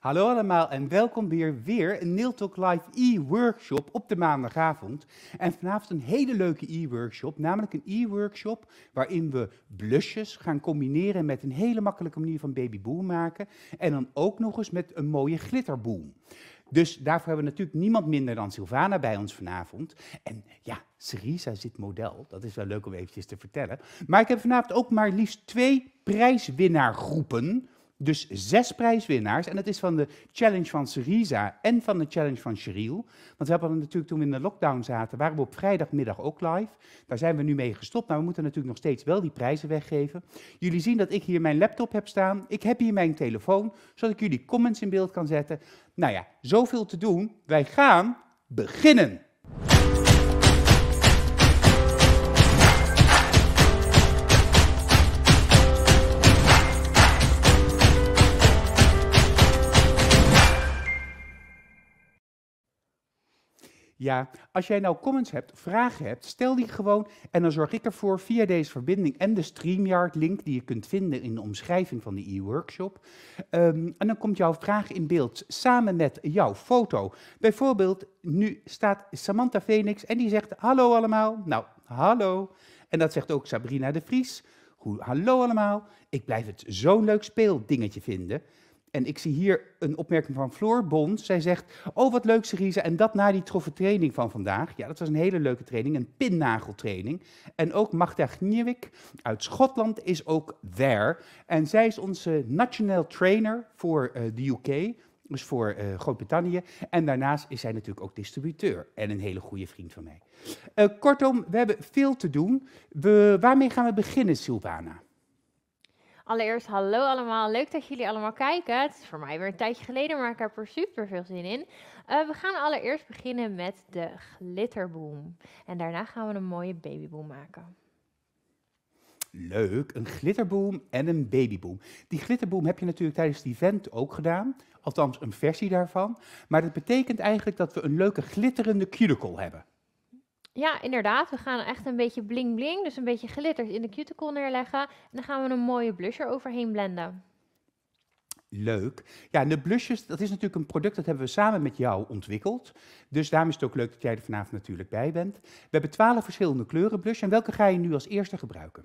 Hallo allemaal en welkom weer weer een Nail Talk Live e-workshop op de maandagavond. En vanavond een hele leuke e-workshop, namelijk een e-workshop waarin we blushes gaan combineren met een hele makkelijke manier van babyboom maken en dan ook nog eens met een mooie glitterboom. Dus daarvoor hebben we natuurlijk niemand minder dan Sylvana bij ons vanavond. En ja, Syriza zit model. Dat is wel leuk om eventjes te vertellen. Maar ik heb vanavond ook maar liefst twee prijswinnaargroepen dus zes prijswinnaars. En dat is van de challenge van Syriza en van de challenge van Cheryl. Want we hebben natuurlijk toen we in de lockdown zaten, waren we op vrijdagmiddag ook live. Daar zijn we nu mee gestopt, maar nou, we moeten natuurlijk nog steeds wel die prijzen weggeven. Jullie zien dat ik hier mijn laptop heb staan. Ik heb hier mijn telefoon, zodat ik jullie comments in beeld kan zetten. Nou ja, zoveel te doen. Wij gaan beginnen. Ja, als jij nou comments hebt, vragen hebt, stel die gewoon en dan zorg ik ervoor via deze verbinding en de StreamYard-link die je kunt vinden in de omschrijving van de e-workshop. Ehm, en dan komt jouw vraag in beeld samen met jouw foto. Bijvoorbeeld, nu staat Samantha Phoenix en die zegt hallo allemaal. Nou, hallo. En dat zegt ook Sabrina de Vries. Goed, hallo allemaal. Ik blijf het zo'n leuk speeldingetje vinden. En ik zie hier een opmerking van Floor Bond. Zij zegt, oh wat leuk Syriza, en dat na die training van vandaag. Ja, dat was een hele leuke training, een pinnageltraining. En ook Magda Gniewik uit Schotland is ook there. En zij is onze nationale trainer voor eh, de UK, dus voor eh, Groot-Brittannië. En daarnaast is zij natuurlijk ook distributeur en een hele goede vriend van mij. Eh, kortom, we hebben veel te doen. waarmee gaan we beginnen, Silvana? Allereerst hallo allemaal, leuk dat jullie allemaal kijken. Het is voor mij weer een tijdje geleden, maar ik heb er super veel zin in. Eh, we gaan allereerst beginnen met de glitterboom. En daarna gaan we een mooie babyboom maken. Leuk, een glitterboom en een babyboom. Die glitterboom heb je natuurlijk tijdens die event ook gedaan. Althans, een versie daarvan. Maar dat betekent eigenlijk dat we een leuke glitterende cuticle hebben. Ja, inderdaad. We gaan echt een beetje bling bling, dus een beetje glitter in de cuticle neerleggen. En dan gaan we een mooie blusher overheen blenden. Leuk. Ja, en de blushes, dat is natuurlijk een product dat hebben we samen met jou ontwikkeld. Dus daarom is het ook leuk dat jij er vanavond natuurlijk bij bent. We hebben twaalf verschillende kleuren blush. En welke ga je nu als eerste gebruiken?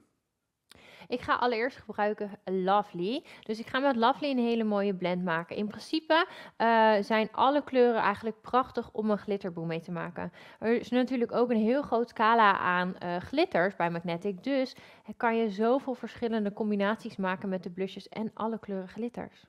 Ik ga allereerst gebruiken Lovely. Dus ik ga met Lovely een hele mooie blend maken. In principe eh, zijn alle kleuren eigenlijk prachtig om een glitterboom mee te maken. Er is natuurlijk ook een heel groot scala aan eh, glitters bij Magnetic. Dus kan je zoveel verschillende combinaties maken met de blushes en alle kleuren glitters.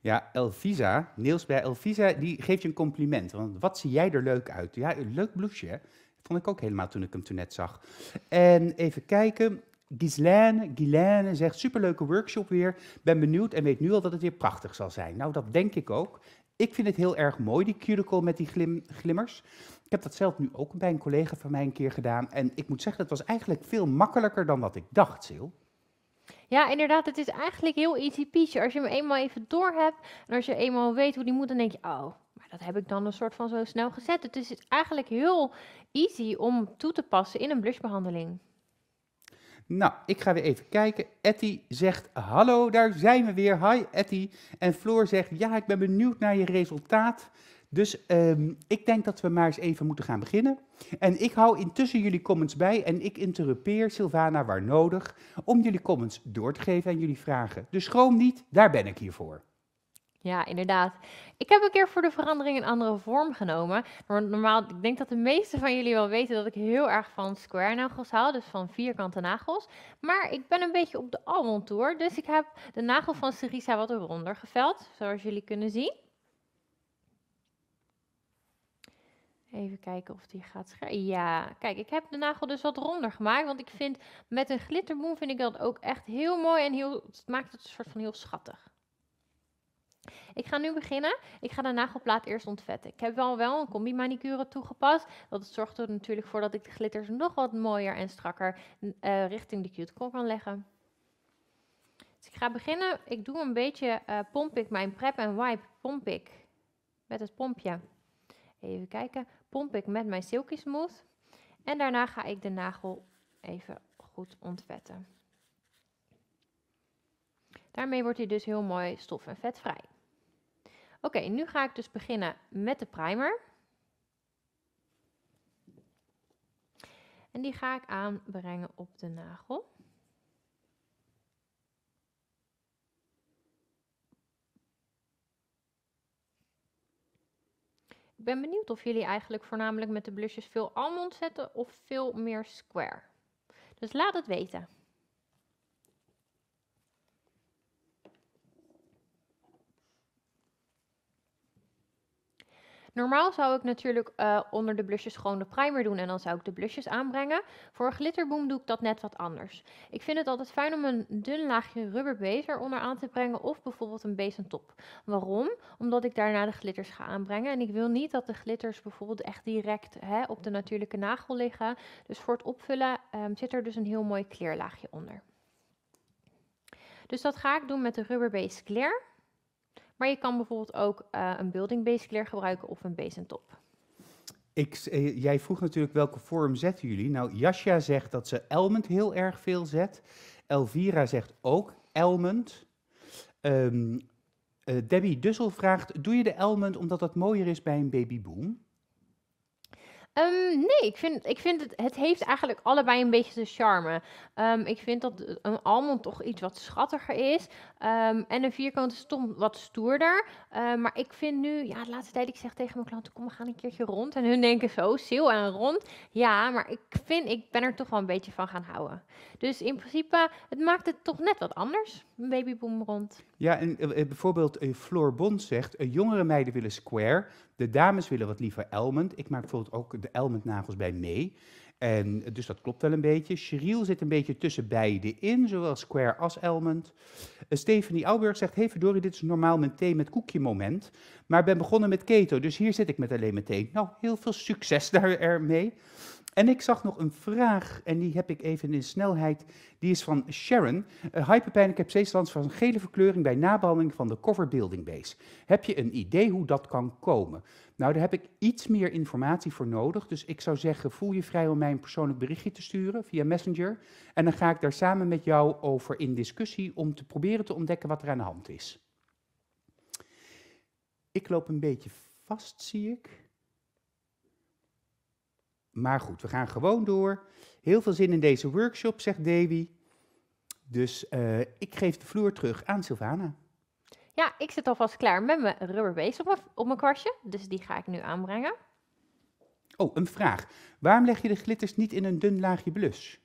Ja, Elvisa, Niels bij Elvisa, die geeft je een compliment. Want wat zie jij er leuk uit? Ja, een leuk blouseje. Vond ik ook helemaal toen ik hem toen net zag. En even kijken. Ghislaine, zegt, superleuke workshop weer. Ben benieuwd en weet nu al dat het weer prachtig zal zijn. Nou, dat denk ik ook. Ik vind het heel erg mooi, die cuticle met die glimmers. Ik heb dat zelf nu ook bij een collega van mij een keer gedaan. En ik moet zeggen, dat was eigenlijk veel makkelijker dan wat ik dacht, Zil. Ja, inderdaad, het is eigenlijk heel easy peasy. Als je hem eenmaal even door hebt en als je eenmaal weet hoe die moet, dan denk je, oh, maar dat heb ik dan een soort van zo snel gezet. Het is eigenlijk heel easy om toe te passen in een blushbehandeling. Nou, ik ga weer even kijken. Etty zegt, hallo, daar zijn we weer. Hi, Etty. En Floor zegt, ja, ik ben benieuwd naar je resultaat. Dus ehm, ik denk dat we maar eens even moeten gaan beginnen. En ik hou intussen jullie comments bij en ik interrupeer Silvana waar nodig om jullie comments door te geven en jullie vragen. Dus schroom niet, daar ben ik hier voor. Ja, inderdaad. Ik heb een keer voor de verandering een andere vorm genomen. normaal, ik denk dat de meesten van jullie wel weten dat ik heel erg van square nagels hou, dus van vierkante nagels. Maar ik ben een beetje op de almond tour, dus ik heb de nagel van Cerisa wat ronder geveld, zoals jullie kunnen zien. Even kijken of die gaat schrijven. Ja, kijk, ik heb de nagel dus wat ronder gemaakt. Want ik vind met een glitterboom vind ik dat ook echt heel mooi en heel, het maakt het een soort van heel schattig. Ik ga nu beginnen. Ik ga de nagelplaat eerst ontvetten. Ik heb wel, wel een combi manicure toegepast. Dat zorgt er natuurlijk voor dat ik de glitters nog wat mooier en strakker eh, richting de cute kan leggen. Dus ik ga beginnen. Ik doe een beetje, eh, pomp ik mijn prep en wipe, pomp ik met het pompje. Even kijken. Pomp ik met mijn silky smooth. En daarna ga ik de nagel even goed ontvetten. Daarmee wordt hij dus heel mooi stof- en vetvrij. Oké, nu ga ik dus beginnen met de primer. En die ga ik aanbrengen op de nagel. Ik ben benieuwd of jullie eigenlijk voornamelijk met de blusjes veel almond zetten of veel meer square. Dus laat het weten. Normaal zou ik natuurlijk eh, onder de blusjes gewoon de primer doen en dan zou ik de blusjes aanbrengen. Voor een glitterboom doe ik dat net wat anders. Ik vind het altijd fijn om een dun laagje rubber base eronder aan te brengen of bijvoorbeeld een base top. Waarom? Omdat ik daarna de glitters ga aanbrengen en ik wil niet dat de glitters bijvoorbeeld echt direct hè, op de natuurlijke nagel liggen. Dus voor het opvullen ehm, zit er dus een heel mooi kleerlaagje onder. Dus dat ga ik doen met de rubber base clear. Maar je kan bijvoorbeeld ook eh, een building base clear gebruiken of een base en top. Ik, eh, jij vroeg natuurlijk welke vorm zetten jullie. Nou, Jasja zegt dat ze elmend heel erg veel zet. Elvira zegt ook elmend. Ehm, eh, Debbie Dussel vraagt, doe je de elmend omdat dat mooier is bij een babyboom? Ehm, nee, ik vind, ik vind het, het heeft eigenlijk allebei een beetje de charme. Ehm, ik vind dat een almond toch iets wat schattiger is. Ehm, en een vierkante toch wat stoerder. maar ik vind nu, ja, de laatste tijd, ik zeg tegen mijn klanten, kom we gaan een keertje rond. En hun denken zo, ziel en rond. Ja, maar ik vind, ik ben er toch wel een beetje van gaan houden. Dus in principe, het maakt het toch net wat anders een babyboom rond. Ja, en eh, eh, bijvoorbeeld eh, Floor Bond zegt, jongere meiden willen square, de dames willen wat liever elmend. Ik maak bijvoorbeeld ook de elmend nagels bij mee. En, dus dat klopt wel een beetje. Cheryl zit een beetje tussen beide in, zowel square als elmend. Stephanie Alburg zegt, hey verdorie, dit is normaal mijn thee met koekje moment. Maar ben begonnen met keto, dus hier zit ik met alleen meteen. thee. Nou, heel veel succes daar ermee. En ik zag nog een vraag, en die heb ik even in snelheid. Die is van Sharon. Uh, eh, Hyperpijnlijk van gele verkleuring bij nabehandeling van de cover building base. Heb je een idee hoe dat kan komen? Nou, daar heb ik iets meer informatie voor nodig. Dus ik zou zeggen, voel je vrij om mij een persoonlijk berichtje te sturen via Messenger. En dan ga ik daar samen met jou over in discussie om te proberen te ontdekken wat er aan de hand is. Ik loop een beetje vast, zie ik. Maar goed, we gaan gewoon door. Heel veel zin in deze workshop, zegt Davy. Dus eh, ik geef de vloer terug aan Sylvana. Ja, ik zit alvast klaar met mijn rubberbeest op op mijn kwastje. Dus die ga ik nu aanbrengen. Oh, een vraag. Waarom leg je de glitters niet in een dun laagje blus?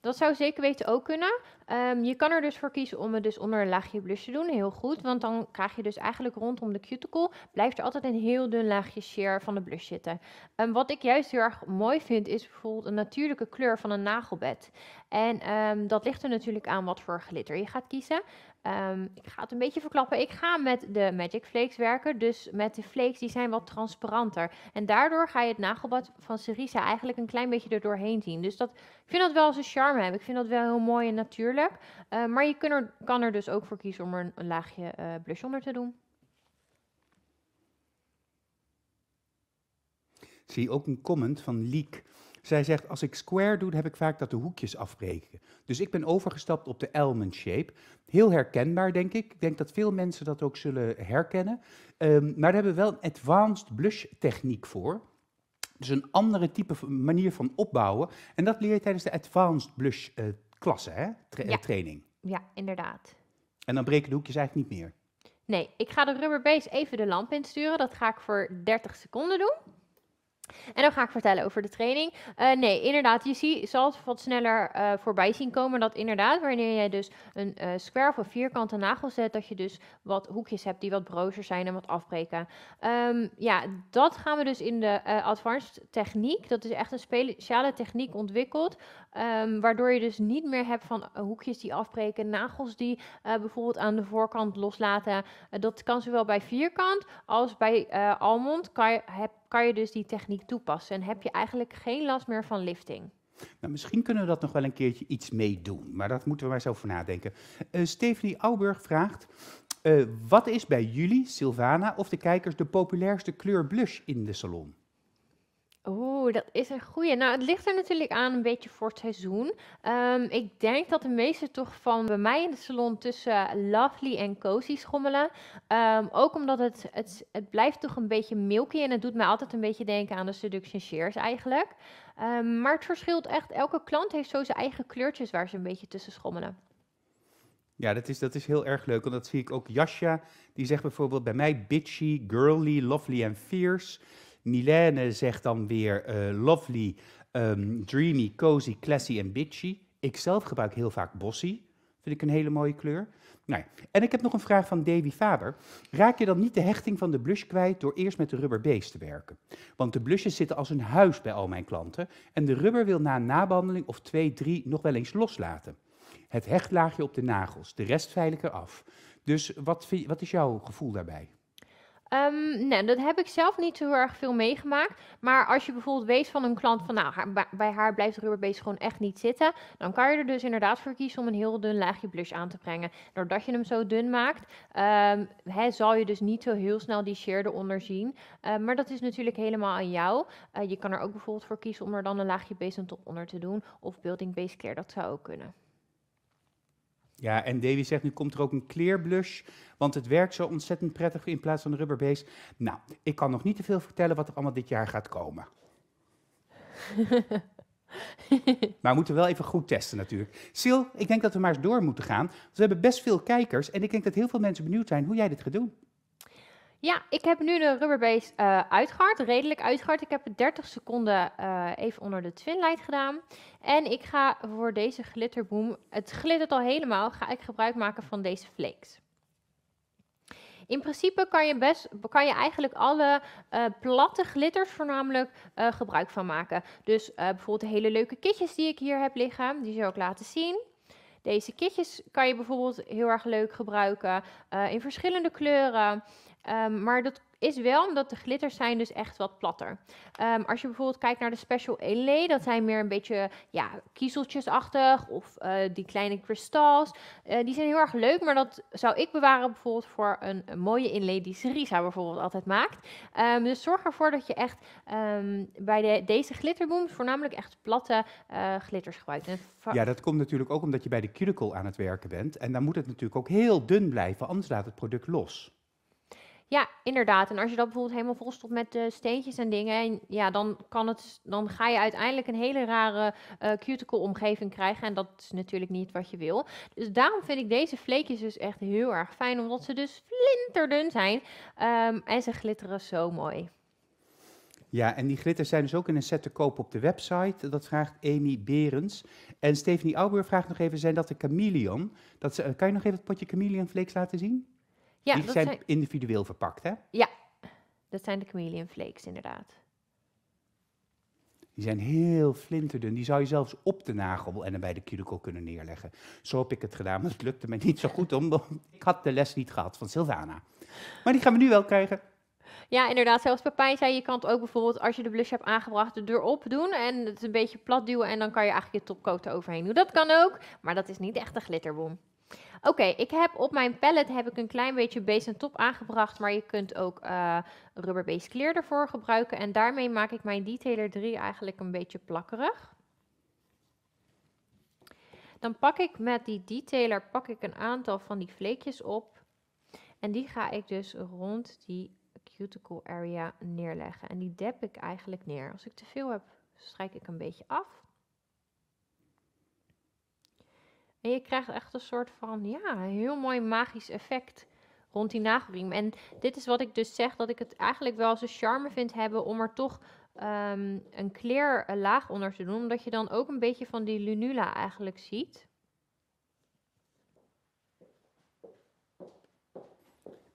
Dat zou zeker weten ook kunnen. Ehm, je kan er dus voor kiezen om het dus onder een laagje blush te doen. Heel goed, want dan krijg je dus eigenlijk rondom de cuticle... blijft er altijd een heel dun laagje sheer van de blush zitten. Um, wat ik juist heel erg mooi vind, is bijvoorbeeld een natuurlijke kleur van een nagelbed. En ehm, dat ligt er natuurlijk aan wat voor glitter je gaat kiezen. ik ga het een beetje verklappen. Ik ga met de Magic Flakes werken. Dus met de flakes die zijn wat transparanter. En daardoor ga je het nagelbad van Cerisa eigenlijk een klein beetje er doorheen zien. Dus dat, ik vind dat wel als een charme hebben. Ik vind dat wel heel mooi en natuurlijk. Eh, maar je kan er, kan er dus ook voor kiezen om een, laagje uh, blush onder te doen. Zie ook een comment van Leek. Zij zegt, als ik square doe, heb ik vaak dat de hoekjes afbreken. Dus ik ben overgestapt op de almond shape. Heel herkenbaar, denk ik. Ik denk dat veel mensen dat ook zullen herkennen. Ehm, maar we hebben wel een advanced blush techniek voor. Dus een andere type manier van opbouwen. En dat leer je tijdens de advanced blush uh, klassen, hè? ja. Training. Ja, inderdaad. En dan breken de hoekjes eigenlijk niet meer? Nee, ik ga de rubberbase even de lamp insturen. Dat ga ik voor 30 seconden doen. En dan ga ik vertellen over de training. Eh, nee, inderdaad, je ziet, zal het wat sneller eh, voorbij zien komen dat inderdaad, wanneer jij dus een eh, square of een vierkante nagel zet, dat je dus wat hoekjes hebt die wat brozer zijn en wat afbreken. Ehm, ja, dat gaan we dus in de advanced techniek. Dat is echt een speciale techniek ontwikkeld Ehm, waardoor je dus niet meer hebt van eh, hoekjes die afbreken, nagels die eh, bijvoorbeeld aan de voorkant loslaten. Eh, dat kan zowel bij vierkant als bij uh, almond. Kan je, heb, kan je dus die techniek toepassen en heb je eigenlijk geen last meer van lifting. Nou, misschien kunnen we dat nog wel een keertje iets mee doen, maar dat moeten we maar eens over nadenken. Stephanie Auberg vraagt, wat is bij jullie, Silvana of de kijkers, de populairste kleur blush in de salon? Oeh, dat is een goeie. Nou, het ligt er natuurlijk aan een beetje voor het seizoen. Ehm, ik denk dat de meeste toch van bij mij in de salon tussen Lovely en Cozy schommelen. Ehm, ook omdat het, het, het blijft toch een beetje milky en het doet mij altijd een beetje denken aan de Seduction Shears eigenlijk. Ehm, maar het verschilt echt. Elke klant heeft zo zijn eigen kleurtjes waar ze een beetje tussen schommelen. Ja, dat is, dat is heel erg leuk. Want dat zie ik ook Jasja. Die zegt bijvoorbeeld bij mij bitchy, girly, lovely en fierce. Milène zegt dan weer eh, lovely, ehm, dreamy, cozy, classy en bitchy. Ik zelf gebruik heel vaak bossy. Vind ik een hele mooie kleur. Nou En ik heb nog een vraag van Davy Faber. Raak je dan niet de hechting van de blush kwijt door eerst met de rubber base te werken? Want de blushes zitten als een huis bij al mijn klanten. En de rubber wil na een nabehandeling of twee, drie nog wel eens loslaten. Het hechtlaagje op de nagels, de rest veil ik eraf. Dus wat, wat is jouw gevoel daarbij? Ehm, nee, nou, dat heb ik zelf niet zo heel erg veel meegemaakt. Maar als je bijvoorbeeld weet van een klant van nou, haar, bij haar blijft de rubberbeest gewoon echt niet zitten. Dan kan je er dus inderdaad voor kiezen om een heel dun laagje blush aan te brengen. Doordat je hem zo dun maakt, ehm, zal je dus niet zo heel snel die sheer eronder zien. Ehm, maar dat is natuurlijk helemaal aan jou. Eh, je kan er ook bijvoorbeeld voor kiezen om er dan een laagje base top onder te doen. Of building base care, dat zou ook kunnen. Ja, en Davy zegt nu komt er ook een clear want het werkt zo ontzettend prettig in plaats van de rubberbase. Nou, ik kan nog niet te veel vertellen wat er allemaal dit jaar gaat komen. maar we moeten wel even goed testen natuurlijk. Sil, ik denk dat we maar eens door moeten gaan. Want we hebben best veel kijkers en ik denk dat heel veel mensen benieuwd zijn hoe jij dit gaat doen. Ja, ik heb nu de rubberbase eh uitgehard, redelijk uitgehard. Ik heb het 30 seconden eh, even onder de twinlight gedaan. En ik ga voor deze glitterboom, het glittert al helemaal, ga ik gebruik maken van deze flakes. In principe kan je, best, kan je eigenlijk alle eh, platte glitters voornamelijk eh, gebruik van maken. Dus bijvoorbeeld de hele leuke kitjes die ik hier heb liggen, die zal ik laten zien. Deze kitjes kan je bijvoorbeeld heel erg leuk gebruiken in verschillende kleuren. Ehm, maar dat is wel omdat de glitters zijn dus echt wat platter. Um, als je bijvoorbeeld kijkt naar de Special inlay, e, dat zijn meer een beetje ja, kiezeltjesachtig of eh, die kleine kristals. Eh, die zijn heel erg leuk, maar dat zou ik bewaren bijvoorbeeld voor een, mooie inlay e die Serisa bijvoorbeeld altijd maakt. Ehm, dus zorg ervoor dat je echt bij de, deze glitterbooms voornamelijk echt platte eh, glitters gebruikt. ja, dat komt natuurlijk ook omdat je bij de cuticle aan het werken bent. En dan moet het natuurlijk ook heel dun blijven, anders laat het product los. Ja, inderdaad. En als je dat bijvoorbeeld helemaal vol stopt met steentjes en dingen, en, ja, dan, kan het, dan ga je uiteindelijk een hele rare eh, cuticle-omgeving krijgen. En dat is natuurlijk niet wat je wil. Dus daarom vind ik deze vleekjes dus echt heel erg fijn, omdat ze dus flinterdun zijn. Ehm, en ze glitteren zo mooi. Ja, en die glitters zijn dus ook in een set te koop op de website. Dat vraagt Amy Berens En Stephanie Auber vraagt nog even, zijn dat de chameleon? Dat, ze, eh, kan je nog even het potje chameleon flakes laten zien? Ja, die zijn, individueel verpakt, hè? Ja, dat zijn de chameleon flakes inderdaad. Die zijn heel flinterdun. Die zou je zelfs op de nagel en dan bij de cuticle kunnen neerleggen. Zo heb ik het gedaan, maar het lukte mij niet zo goed. Omdat ik had de les niet gehad van Sylvana. Maar die gaan we nu wel krijgen. Ja, inderdaad. Zelfs Papijn zei, je kan het ook bijvoorbeeld als je de blush hebt aangebracht, de deur op doen en het een beetje plat duwen en dan kan je eigenlijk je topcoat eroverheen doen. Dat kan ook, maar dat is niet echt een glitterbom. Oké, ik heb op mijn pallet heb ik een klein beetje base en top aangebracht, maar je kunt ook uh, eh, rubber base clear ervoor gebruiken. En daarmee maak ik mijn detailer 3 eigenlijk een beetje plakkerig. Dan pak ik met die detailer pak ik een aantal van die vleekjes op. En die ga ik dus rond die cuticle area neerleggen. En die dep ik eigenlijk neer. Als ik te veel heb, strijk ik een beetje af. En je krijgt echt een soort van, ja, heel mooi magisch effect rond die nagelriem. En dit is wat ik dus zeg, dat ik het eigenlijk wel zo een charme vind hebben om er toch um, een kleerlaag eh, onder te doen. Omdat je dan ook een beetje van die lunula eigenlijk ziet.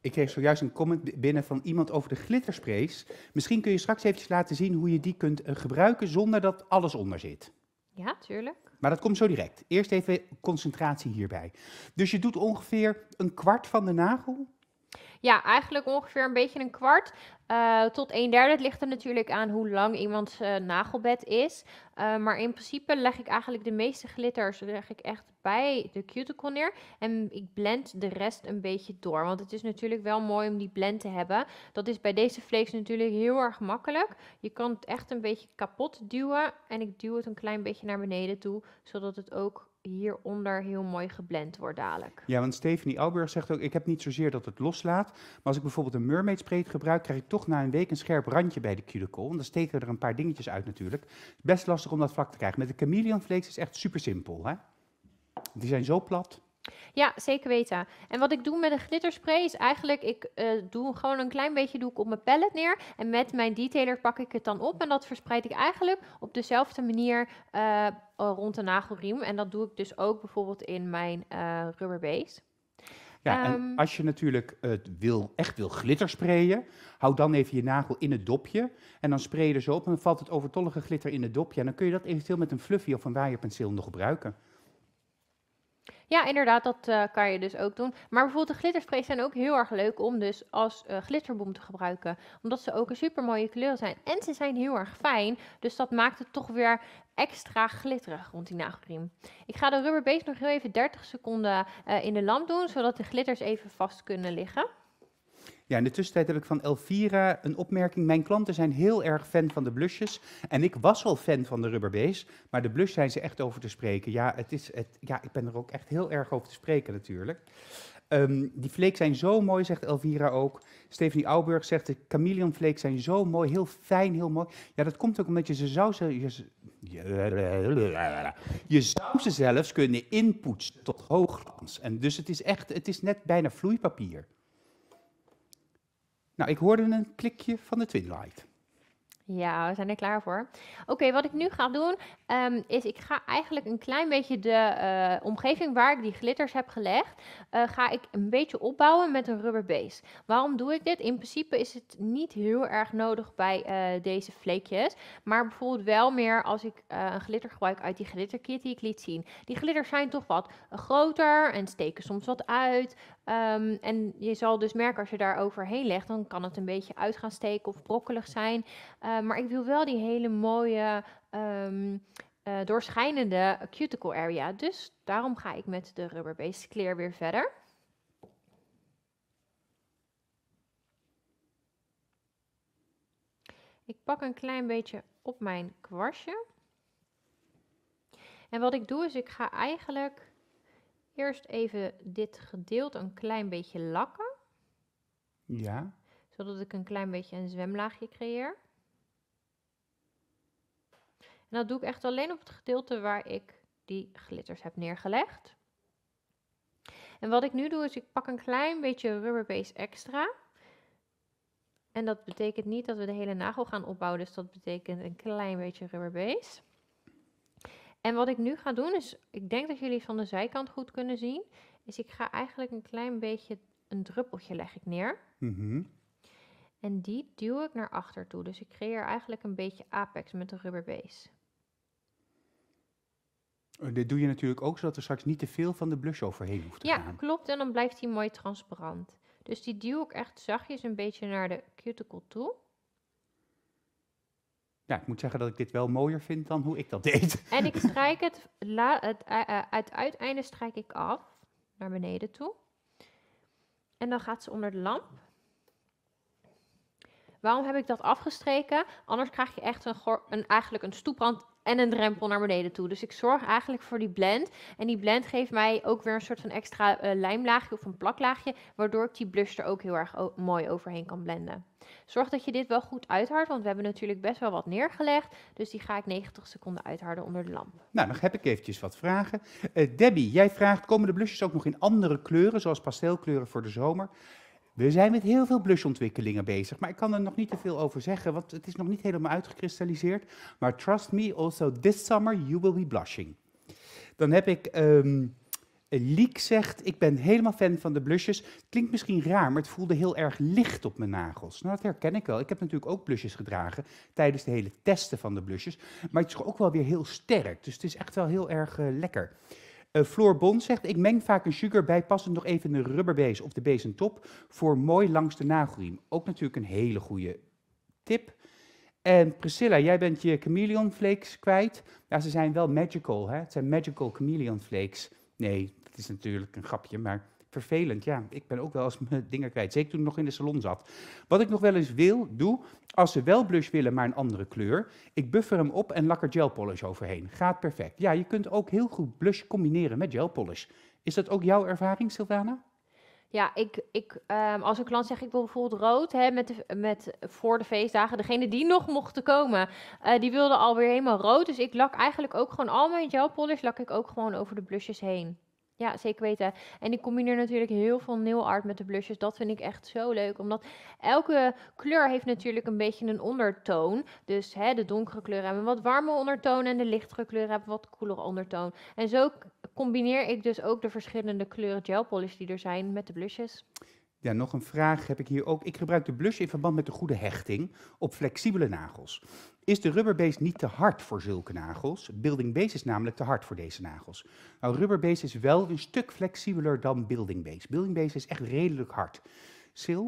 Ik kreeg zojuist een comment binnen van iemand over de glittersprays. Misschien kun je straks eventjes laten zien hoe je die kunt eh, gebruiken zonder dat alles onder zit. Ja, tuurlijk. Maar dat komt zo direct. Eerst even concentratie hierbij. Dus je doet ongeveer een kwart van de nagel ja, eigenlijk ongeveer een beetje een kwart. Eh, tot een derde. Het ligt er natuurlijk aan hoe lang iemands eh, nagelbed is. Eh, maar in principe leg ik eigenlijk de meeste glitters leg ik echt bij de cuticle neer. En ik blend de rest een beetje door. Want het is natuurlijk wel mooi om die blend te hebben. Dat is bij deze flakes natuurlijk heel erg makkelijk. Je kan het echt een beetje kapot duwen. En ik duw het een klein beetje naar beneden toe. Zodat het ook hieronder heel mooi geblend wordt dadelijk. Ja, want Stephanie Alberg zegt ook, ik heb niet zozeer dat het loslaat, maar als ik bijvoorbeeld een mermaid spray gebruik, krijg ik toch na een week een scherp randje bij de cuticle. Want dan steken er een paar dingetjes uit natuurlijk. Best lastig om dat vlak te krijgen. Met de chameleon flakes is echt super simpel, hè? Die zijn zo plat. Ja, zeker weten. En wat ik doe met een glitterspray is eigenlijk, ik eh, doe gewoon een klein beetje doe ik op mijn pallet neer. En met mijn detailer pak ik het dan op en dat verspreid ik eigenlijk op dezelfde manier eh, rond de nagelriem. En dat doe ik dus ook bijvoorbeeld in mijn eh rubber base. Ja, en ehm, als je natuurlijk het wil, echt wil glittersprayen, hou dan even je nagel in het dopje. En dan spray je er zo op en dan valt het overtollige glitter in het dopje. En dan kun je dat eventueel met een fluffy of een waaierpenseel nog gebruiken. Ja, inderdaad, dat eh, kan je dus ook doen. Maar bijvoorbeeld de glittersprays zijn ook heel erg leuk om dus als eh, glitterboom te gebruiken. Omdat ze ook een super mooie kleur zijn. En ze zijn heel erg fijn, dus dat maakt het toch weer extra glitterig rond die nagelriem. Ik ga de rubber base nog heel even 30 seconden eh, in de lamp doen, zodat de glitters even vast kunnen liggen. Ja, in de tussentijd heb ik van Elvira een opmerking. Mijn klanten zijn heel erg fan van de blusjes. En ik was al fan van de rubberbees, maar de blush zijn ze echt over te spreken. Ja, het is, het, ja ik ben er ook echt heel erg over te spreken natuurlijk. Ehm, die flakes zijn zo mooi, zegt Elvira ook. Stephanie Auberg zegt, de chameleon flakes zijn zo mooi, heel fijn, heel mooi. Ja, dat komt ook omdat je ze zou... Je, je zou ze zelfs kunnen inpoetsen tot hoogglans. En dus het is echt, het is net bijna vloeipapier. Nou, ik hoorde een klikje van de Twinlight. Ja, we zijn er klaar voor. Oké, wat ik nu ga doen ehm, is ik ga eigenlijk een klein beetje de eh, omgeving waar ik die glitters heb gelegd, eh, ga ik een beetje opbouwen met een rubber base. Waarom doe ik dit? In principe is het niet heel erg nodig bij eh, deze vleekjes, maar bijvoorbeeld wel meer als ik een glitter gebruik uit die glitterkit die ik liet zien. Die glitters zijn toch wat groter en steken soms wat uit. Ehm, en je zal dus merken als je daar overheen legt, dan kan het een beetje uit gaan steken of brokkelig zijn. Ehm, maar ik wil wel die hele mooie um, doorschijnende cuticle area. Dus daarom ga ik met de rubber base clear weer verder. Ik pak een klein beetje op mijn kwastje. En wat ik doe is ik ga eigenlijk eerst even dit gedeelte een klein beetje lakken. Ja. Zodat ik een klein beetje een zwemlaagje creëer. En dat doe ik echt alleen op het gedeelte waar ik die glitters heb neergelegd. En wat ik nu doe is ik pak een klein beetje rubber base extra. En dat betekent niet dat we de hele nagel gaan opbouwen, dus dat betekent een klein beetje rubber base. En wat ik nu ga doen is, ik denk dat jullie van de zijkant goed kunnen zien, is ik ga eigenlijk een klein beetje, een druppeltje leg ik neer. Mm En die duw ik naar achter toe. Dus ik creëer eigenlijk een beetje apex met de rubberbees. Oh, dit doe je natuurlijk ook zodat er straks niet te veel van de blush overheen hoeft te gaan. Ja, klopt. En dan blijft hij mooi transparant. Dus die duw ik echt zachtjes een beetje naar de cuticle toe ja, ik moet zeggen dat ik dit wel mooier vind dan hoe ik dat deed. En ik strijk het, eh, uit uiteinde strijk ik af naar beneden toe. En dan gaat ze onder de lamp. Waarom heb ik dat afgestreken? Anders krijg je echt een, een eigenlijk een stoeprand en een drempel naar beneden toe. Dus ik zorg eigenlijk voor die blend. En die blend geeft mij ook weer een soort van extra eh, lijmlaagje of een plaklaagje, waardoor ik die blush er ook heel erg mooi overheen kan blenden. Zorg dat je dit wel goed uithardt, want we hebben natuurlijk best wel wat neergelegd. Dus die ga ik 90 seconden uitharden onder de lamp. Nou, nog heb ik eventjes wat vragen. Eh, Debbie, jij vraagt, komen de blushes ook nog in andere kleuren, zoals pastelkleuren voor de zomer? We zijn met heel veel blushontwikkelingen bezig, maar ik kan er nog niet te veel over zeggen, want het is nog niet helemaal uitgekristalliseerd. Maar trust me, also this summer you will be blushing. Dan heb ik um, Liek zegt, ik ben helemaal fan van de blushes. Klinkt misschien raar, maar het voelde heel erg licht op mijn nagels. Nou, dat herken ik wel. Ik heb natuurlijk ook blushes gedragen tijdens de hele testen van de blushes. Maar het is ook wel weer heel sterk, dus het is echt wel heel erg eh, lekker. Eh, Floor Bond zegt, ik meng vaak een sugar bij, nog even een rubberbees of de top voor mooi langs de nagelriem. Ook natuurlijk een hele goede tip. En Priscilla, jij bent je chameleon flakes kwijt. Ja, ze zijn wel magical, hè? Het zijn magical chameleon flakes. Nee, dat is natuurlijk een grapje, maar vervelend. Ja, ik ben ook wel eens mijn dingen kwijt. Zeker toen ik nog in de salon zat. Wat ik nog wel eens wil, doe, als ze wel blush willen, maar een andere kleur, ik buffer hem op en lak er gel polish overheen. Gaat perfect. Ja, je kunt ook heel goed blush combineren met gel polish. Is dat ook jouw ervaring, Silvana? Ja, ik, ik, ehm, als een klant zeg ik wil bijvoorbeeld rood hè, met met, voor de feestdagen. Degene die nog mochten komen, uh, die wilde alweer helemaal rood. Dus ik lak eigenlijk ook gewoon al mijn gelpolish lak ik ook gewoon over de blushjes heen. Ja, zeker weten. En ik combineer natuurlijk heel veel nail art met de blushes. Dat vind ik echt zo leuk. Omdat elke kleur heeft natuurlijk een beetje een ondertoon. Dus hè, de donkere kleuren hebben een wat warme ondertoon. En de lichtere kleuren hebben wat koelere ondertoon. En zo combineer ik dus ook de verschillende kleuren gel polish die er zijn met de blushes. Ja, nog een vraag heb ik hier ook. Ik gebruik de blush in verband met de goede hechting op flexibele nagels. Is de rubberbase niet te hard voor zulke nagels? Building base is namelijk te hard voor deze nagels. Nou, base is wel een stuk flexibeler dan building base. Building base is echt redelijk hard. Sil?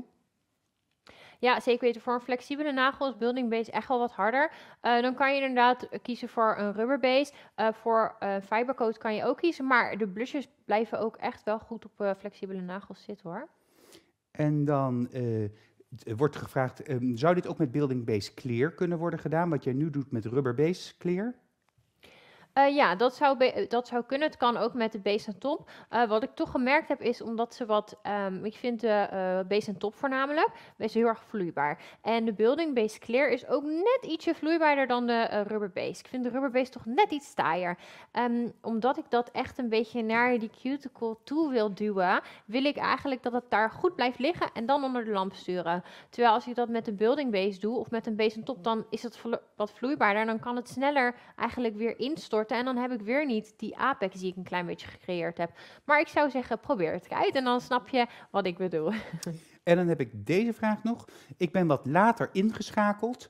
Ja, zeker weten. Voor een flexibele nagel is building base echt wel wat harder. Eh, dan kan je inderdaad kiezen voor een rubber base. Eh, voor fiber eh, fibercoat kan je ook kiezen. Maar de blushes blijven ook echt wel goed op flexibele nagels zitten hoor. En dan eh, wordt gevraagd, ehm, zou dit ook met Building Base Clear kunnen worden gedaan, wat jij nu doet met Rubber based Clear? Eh, ja, dat zou, eh, dat zou kunnen. Het kan ook met de base en top. Eh, wat ik toch gemerkt heb is omdat ze wat, ehm, ik vind de base en top voornamelijk, best heel erg vloeibaar. En de building base clear is ook net ietsje vloeibaarder dan de rubber base. Ik vind de rubber base toch net iets taaier. Um, omdat ik dat echt een beetje naar die cuticle toe wil duwen, wil ik eigenlijk dat het daar goed blijft liggen en dan onder de lamp sturen. Terwijl als ik dat met de building base doe of met een base en top, dan is het wat vloeibaarder en dan kan het sneller eigenlijk weer instorten en dan heb ik weer niet die apex die ik een klein beetje gecreëerd heb. Maar ik zou zeggen, probeer het uit en dan snap je wat ik bedoel. En dan heb ik deze vraag nog. Ik ben wat later ingeschakeld.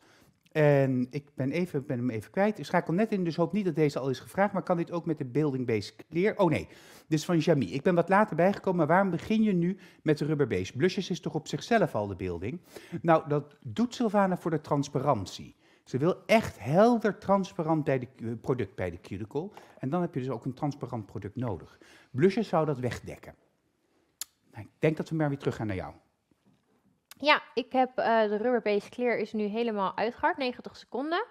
En ik ben, even, ben hem even kwijt. Ik schakel net in, dus hoop niet dat deze al is gevraagd. Maar kan dit ook met de Building Base leer? Oh nee, dit is van Jamie. Ik ben wat later bijgekomen, maar waarom begin je nu met de Rubber Base? Blushes is toch op zichzelf al de building? Nou, dat doet Sylvana voor de transparantie. Ze wil echt helder transparant bij de, product bij de cuticle. En dan heb je dus ook een transparant product nodig. Blushes zou dat wegdekken. Nou, ik denk dat we maar weer terug gaan naar jou. Ja, ik heb eh, de rubber base clear is nu helemaal uitgehard, 90 seconden.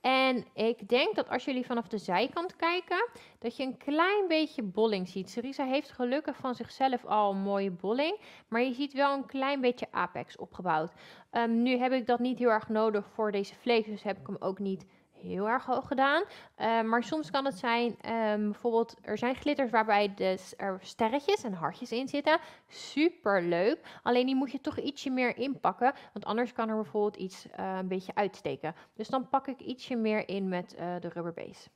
En ik denk dat als jullie vanaf de zijkant kijken, dat je een klein beetje bolling ziet. Sarisa heeft gelukkig van zichzelf al een mooie bolling, maar je ziet wel een klein beetje apex opgebouwd. Ehm, nu heb ik dat niet heel erg nodig voor deze vlees, dus heb ik hem ook niet heel erg hoog gedaan. Eh, maar soms kan het zijn, ehm, bijvoorbeeld, er zijn glitters waarbij dus er sterretjes en hartjes in zitten. Super leuk. Alleen die moet je toch ietsje meer inpakken. Want anders kan er bijvoorbeeld iets eh, een beetje uitsteken. Dus dan pak ik ietsje meer in met eh, de rubber base.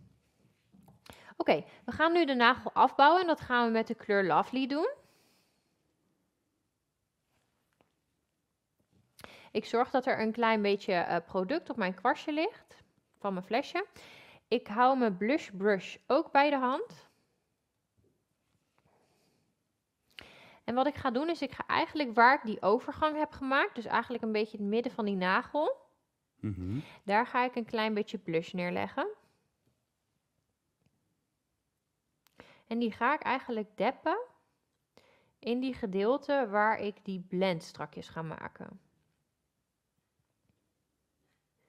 Oké, we gaan nu de nagel afbouwen. En dat gaan we met de kleur Lovely doen. Ik zorg dat er een klein beetje product op mijn kwastje ligt van mijn flesje. Ik hou mijn blush brush ook bij de hand. En wat ik ga doen is, ik ga eigenlijk waar ik die overgang heb gemaakt, dus eigenlijk een beetje het midden van die nagel, mhm. daar ga ik een klein beetje blush neerleggen. En die ga ik eigenlijk deppen in die gedeelte waar ik die blend strakjes ga maken.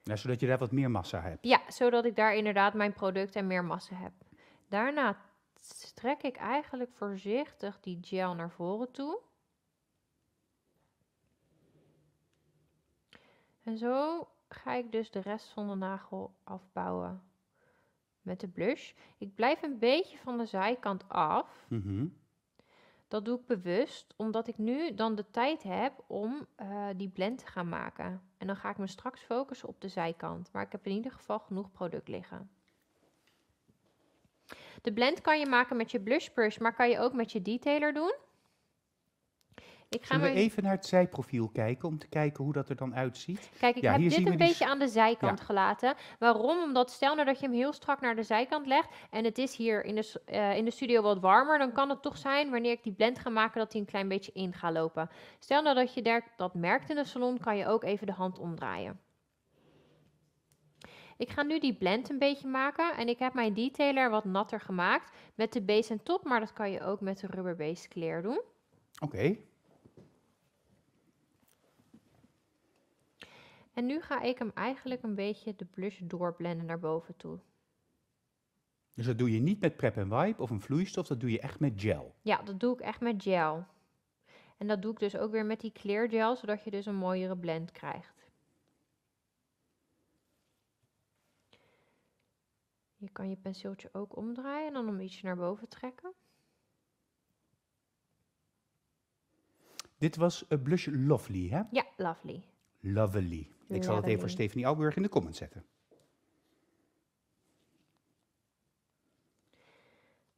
Ja, zodat je daar wat meer massa hebt. Ja, zodat ik daar inderdaad mijn product en meer massa heb. Daarna trek ik eigenlijk voorzichtig die gel naar voren toe. En zo ga ik dus de rest van de nagel afbouwen met de blush. Ik blijf een beetje van de zijkant af. Mhm. Dat doe ik bewust, omdat ik nu dan de tijd heb om eh, die blend te gaan maken. En dan ga ik me straks focussen op de zijkant. Maar ik heb in ieder geval genoeg product liggen. De blend kan je maken met je blush brush, maar kan je ook met je detailer doen. Ik ga maar... even naar het zijprofiel kijken om te kijken hoe dat er dan uitziet? Kijk, ik heb dit een beetje aan de zijkant gelaten. Waarom? Omdat stel nou dat je hem heel strak naar de zijkant legt en het is hier in de, eh, in de studio wat warmer, dan kan het toch zijn wanneer ik die blend ga maken dat hij een klein beetje in gaat lopen. Stel nou dat je dat merkt in de salon, kan je ook even de hand omdraaien. Ik ga nu die blend een beetje maken en ik heb mijn detailer wat natter gemaakt met de base en top, maar dat kan je ook met de rubber base clear doen. Oké. En nu ga ik hem eigenlijk een beetje de blush doorblenden naar boven toe. Dus dat doe je niet met prep en wipe of een vloeistof, dat doe je echt met gel? Ja, dat doe ik echt met gel. En dat doe ik dus ook weer met die clear gel, zodat je dus een mooiere blend krijgt. Je kan je penseeltje ook omdraaien en dan om ietsje naar boven trekken. Dit was een eh, Blush Lovely, hè? Ja, Lovely. Lovely. Ik zal het even voor Stephanie Alburg in de comments zetten.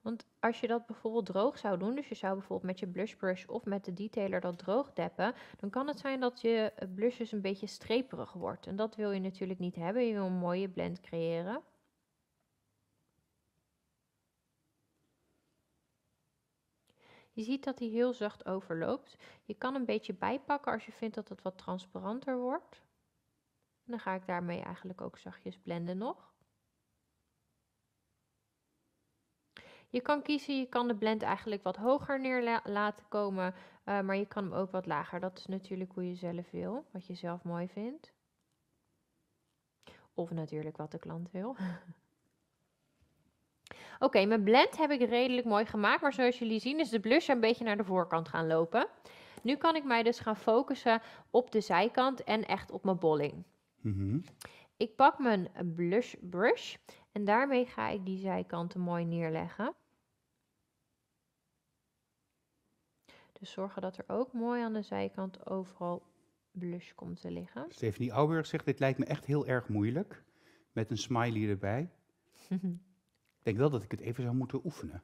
Want als je dat bijvoorbeeld droog zou doen, dus je zou bijvoorbeeld met je blush brush of met de detailer dat droog deppen, dan kan het zijn dat je blush dus een beetje streperig wordt. En dat wil je natuurlijk niet hebben, je wil een mooie blend creëren. Je ziet dat hij heel zacht overloopt. Je kan een beetje bijpakken als je vindt dat het wat transparanter wordt. En dan ga ik daarmee eigenlijk ook zachtjes blenden nog. Je kan kiezen, je kan de blend eigenlijk wat hoger neer laten komen, eh, maar je kan hem ook wat lager. Dat is natuurlijk hoe je zelf wil, wat je zelf mooi vindt. Of natuurlijk wat de klant wil. Oké, mijn blend heb ik redelijk mooi gemaakt, maar zoals jullie zien is de blush een beetje naar de voorkant gaan lopen. Nu kan ik mij dus gaan focussen op de zijkant en echt op mijn bolling. Mhm. Ik pak mijn blush brush en daarmee ga ik die zijkanten mooi neerleggen. Dus zorgen dat er ook mooi aan de zijkant overal blush komt te liggen. Stephanie Auberg zegt, dit lijkt me echt heel erg moeilijk. Met een smiley erbij. ik denk wel dat ik het even zou moeten oefenen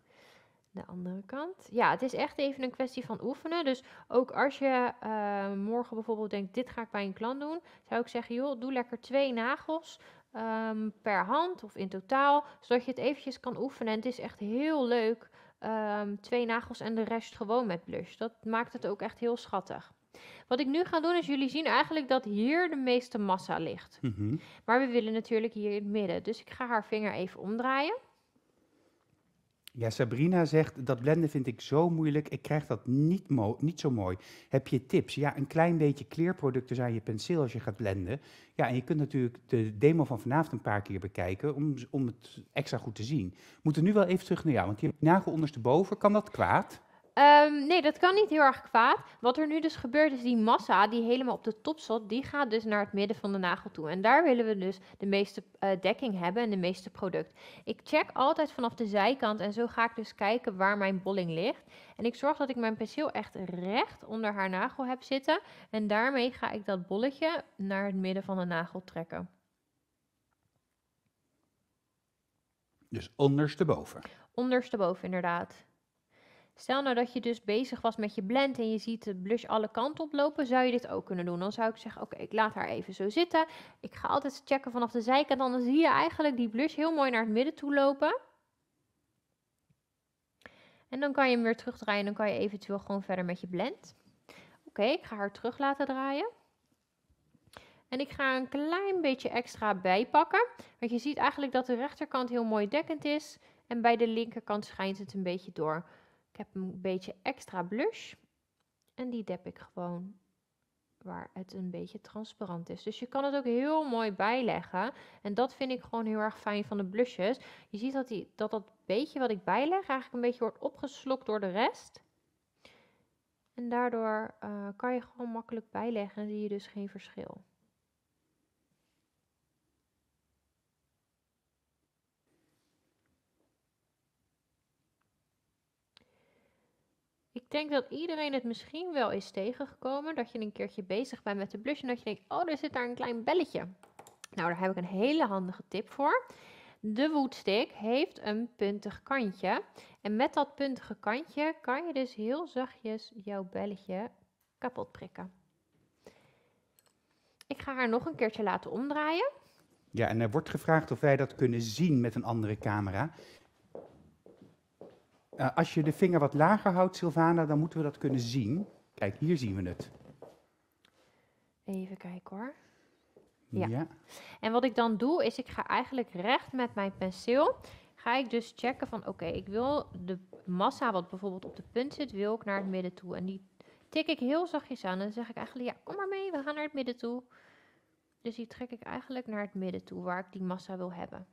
de andere kant. Ja, het is echt even een kwestie van oefenen. Dus ook als je eh, morgen bijvoorbeeld denkt, dit ga ik bij een klant doen, zou ik zeggen, joh, doe lekker twee nagels ehm, per hand of in totaal, zodat je het eventjes kan oefenen. En het is echt heel leuk, ehm, twee nagels en de rest gewoon met blush. Dat maakt het ook echt heel schattig. Wat ik nu ga doen is, jullie zien eigenlijk dat hier de meeste massa ligt. Mhm. Maar we willen natuurlijk hier in het midden. Dus ik ga haar vinger even omdraaien. Ja, Sabrina zegt, dat blenden vind ik zo moeilijk. Ik krijg dat niet, niet zo mooi. Heb je tips? Ja, een klein beetje kleerproducten zijn je penseel als je gaat blenden. Ja, en je kunt natuurlijk de demo van vanavond een paar keer bekijken om, om het extra goed te zien. We moeten nu wel even terug naar jou, want je hebt nagel ondersteboven. Kan dat kwaad? Ehm, nee, dat kan niet heel erg kwaad. Wat er nu dus gebeurt is die massa die helemaal op de top zat, die gaat dus naar het midden van de nagel toe. En daar willen we dus de meeste eh, dekking hebben en de meeste product. Ik check altijd vanaf de zijkant en zo ga ik dus kijken waar mijn bolling ligt. En ik zorg dat ik mijn penseel echt recht onder haar nagel heb zitten. En daarmee ga ik dat bolletje naar het midden van de nagel trekken. Dus ondersteboven. Ondersteboven inderdaad. Stel nou dat je dus bezig was met je blend en je ziet de blush alle kanten oplopen, zou je dit ook kunnen doen. Dan zou ik zeggen, oké, ik laat haar even zo zitten. Ik ga altijd checken vanaf de zijkant, dan zie je eigenlijk die blush heel mooi naar het midden toe lopen. En dan kan je hem weer terugdraaien dan kan je eventueel gewoon verder met je blend. Oké, ik ga haar terug laten draaien. En ik ga een klein beetje extra bijpakken. Want je ziet eigenlijk dat de rechterkant heel mooi dekkend is. En bij de linkerkant schijnt het een beetje door. Ik heb een beetje extra blush en die dep ik gewoon waar het een beetje transparant is. Dus je kan het ook heel mooi bijleggen. En dat vind ik gewoon heel erg fijn van de blushes. Je ziet dat die, dat, dat beetje wat ik bijleg eigenlijk een beetje wordt opgeslokt door de rest. En daardoor eh, kan je gewoon makkelijk bijleggen en zie je dus geen verschil. denk dat iedereen het misschien wel is tegengekomen. Dat je een keertje bezig bent met de blush en dat je denkt, oh, er zit daar een klein belletje. Nou, daar heb ik een hele handige tip voor. De woodstick heeft een puntig kantje. En met dat puntige kantje kan je dus heel zachtjes jouw belletje kapot prikken. Ik ga haar nog een keertje laten omdraaien. Ja, en er wordt gevraagd of wij dat kunnen zien met een andere camera. Eh, als je de vinger wat lager houdt, Silvana, dan moeten we dat kunnen zien. Kijk, hier zien we het. Even kijken hoor. Ja. En wat ik dan doe, is ik ga eigenlijk recht met mijn penseel. Ga ik dus checken van, oké, ik wil de massa wat bijvoorbeeld op de punt zit, wil ik naar het midden toe. En die tik ik heel zachtjes aan. En dan zeg ik eigenlijk, ja, kom maar mee, we gaan naar het midden toe. Dus die trek ik eigenlijk naar het midden toe, waar ik die massa wil hebben.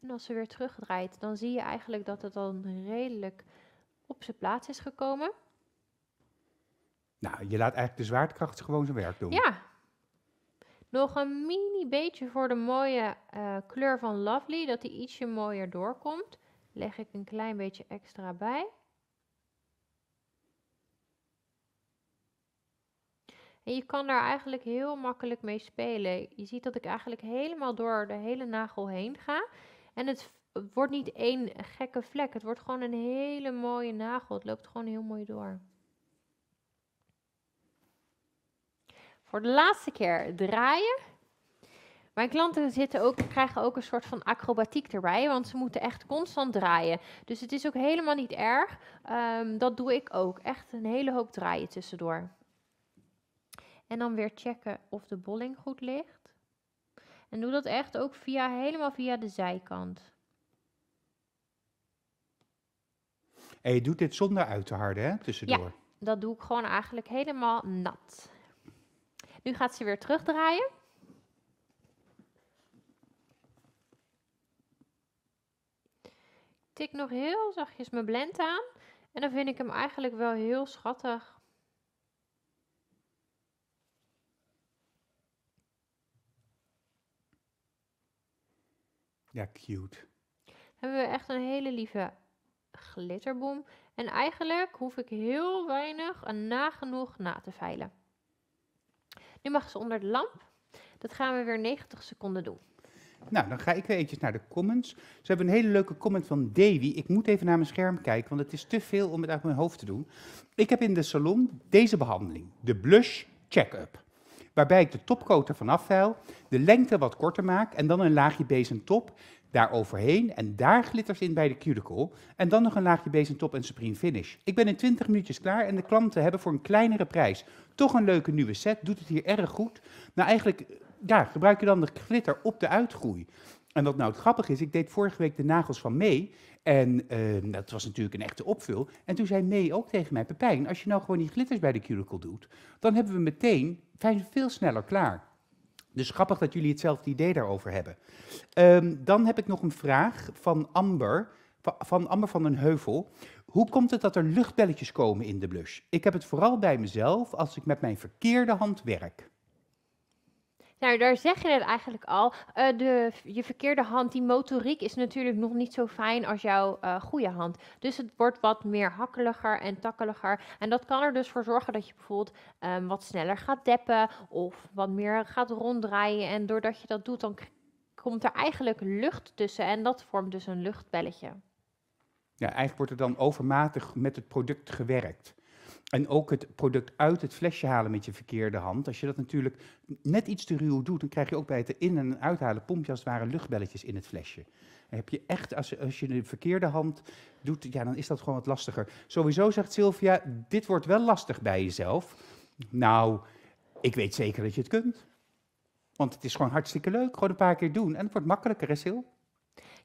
En als ze weer terugdraait, dan zie je eigenlijk dat het dan redelijk op zijn plaats is gekomen. Nou, je laat eigenlijk de zwaartekracht gewoon zijn werk doen. Ja. Nog een mini beetje voor de mooie eh, kleur van Lovely, dat die ietsje mooier doorkomt. Leg ik een klein beetje extra bij. En je kan daar eigenlijk heel makkelijk mee spelen. Je ziet dat ik eigenlijk helemaal door de hele nagel heen ga. En het, wordt niet één gekke vlek. Het wordt gewoon een hele mooie nagel. Het loopt gewoon heel mooi door. Voor de laatste keer draaien. Mijn klanten zitten ook, krijgen ook een soort van acrobatiek erbij, want ze moeten echt constant draaien. Dus het is ook helemaal niet erg. Ehm, dat doe ik ook. Echt een hele hoop draaien tussendoor. En dan weer checken of de bolling goed ligt. En doe dat echt ook via, helemaal via de zijkant. En je doet dit zonder uit te harden, hè? Tussendoor. Ja, dat doe ik gewoon eigenlijk helemaal nat. Nu gaat ze weer terugdraaien. Ik tik nog heel zachtjes mijn blend aan. En dan vind ik hem eigenlijk wel heel schattig Ja, cute. Hebben we echt een hele lieve glitterboom En eigenlijk hoef ik heel weinig en nagenoeg na te veilen. Nu mag ze onder de lamp. Dat gaan we weer 90 seconden doen. Nou, dan ga ik weer eventjes naar de comments. Ze hebben een hele leuke comment van Davy. Ik moet even naar mijn scherm kijken, want het is te veel om het uit mijn hoofd te doen. Ik heb in de salon deze behandeling, de blush check-up waarbij ik de topcoat ervan afvuil, de lengte wat korter maak en dan een laagje bezemtop daar overheen en daar glitters in bij de cuticle en dan nog een laagje bezemtop en supreme finish. Ik ben in 20 minuutjes klaar en de klanten hebben voor een kleinere prijs toch een leuke nieuwe set, doet het hier erg goed. Nou eigenlijk, ja, gebruik je dan de glitter op de uitgroei. En wat nou het grappige is, ik deed vorige week de nagels van mee. En ehm, dat was natuurlijk een echte opvul. En toen zei mee ook tegen mij, Pepijn, als je nou gewoon die glitters bij de cuticle doet, dan hebben we meteen zijn ze veel sneller klaar. Dus grappig dat jullie hetzelfde idee daarover hebben. Ehm, dan heb ik nog een vraag van Amber, van Amber van den Heuvel. Hoe komt het dat er luchtbelletjes komen in de blush? Ik heb het vooral bij mezelf als ik met mijn verkeerde hand werk. Nou, daar zeg je het eigenlijk al. Eh, de, je verkeerde hand, die motoriek is natuurlijk nog niet zo fijn als jouw uh, goede hand. Dus het wordt wat meer hakkeliger en takkeliger. En dat kan er dus voor zorgen dat je bijvoorbeeld ehm, wat sneller gaat deppen of wat meer gaat ronddraaien. En doordat je dat doet, dan komt er eigenlijk lucht tussen en dat vormt dus een luchtbelletje. Ja, eigenlijk wordt er dan overmatig met het product gewerkt. En ook het product uit het flesje halen met je verkeerde hand. Als je dat natuurlijk net iets te ruw doet, dan krijg je ook bij het in- en uithalen pompje als het ware luchtbelletjes in het flesje. Dan heb je echt, als, als je de verkeerde hand doet, ja, dan is dat gewoon wat lastiger. Sowieso zegt Sylvia, dit wordt wel lastig bij jezelf. Nou, ik weet zeker dat je het kunt. Want het is gewoon hartstikke leuk. Gewoon een paar keer doen. En het wordt makkelijker, hè, Sil?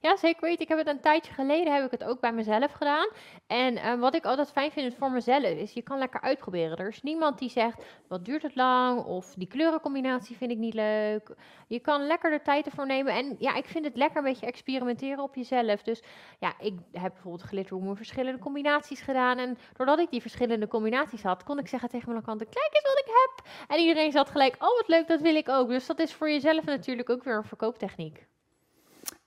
Ja, zeker Weet Ik heb het een tijdje geleden heb ik het ook bij mezelf gedaan. En eh, wat ik altijd fijn vind voor mezelf is, je kan lekker uitproberen. Er is niemand die zegt, wat duurt het lang? Of die kleurencombinatie vind ik niet leuk. Je kan lekker de tijd ervoor nemen. En ja, ik vind het lekker een beetje experimenteren op jezelf. Dus ja, ik heb bijvoorbeeld glitterroom verschillende combinaties gedaan. En doordat ik die verschillende combinaties had, kon ik zeggen tegen mijn klanten, kijk eens wat ik heb. En iedereen zat gelijk, oh wat leuk, dat wil ik ook. Dus dat is voor jezelf natuurlijk ook weer een verkooptechniek.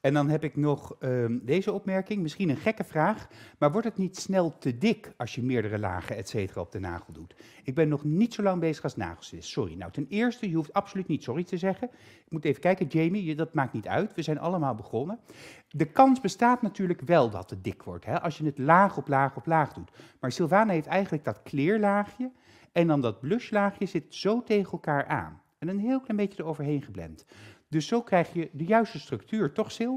En dan heb ik nog ehm, deze opmerking, misschien een gekke vraag, maar wordt het niet snel te dik als je meerdere lagen etc. op de nagel doet? Ik ben nog niet zo lang bezig als nagels. sorry. Nou, ten eerste, je hoeft absoluut niet sorry te zeggen. Ik moet even kijken, Jamie, je, dat maakt niet uit, we zijn allemaal begonnen. De kans bestaat natuurlijk wel dat het dik wordt, hè, als je het laag op laag op laag doet. Maar Sylvana heeft eigenlijk dat kleerlaagje en dan dat blushlaagje zit zo tegen elkaar aan. En een heel klein beetje eroverheen geblend. Dus zo krijg je de juiste structuur, toch Sil?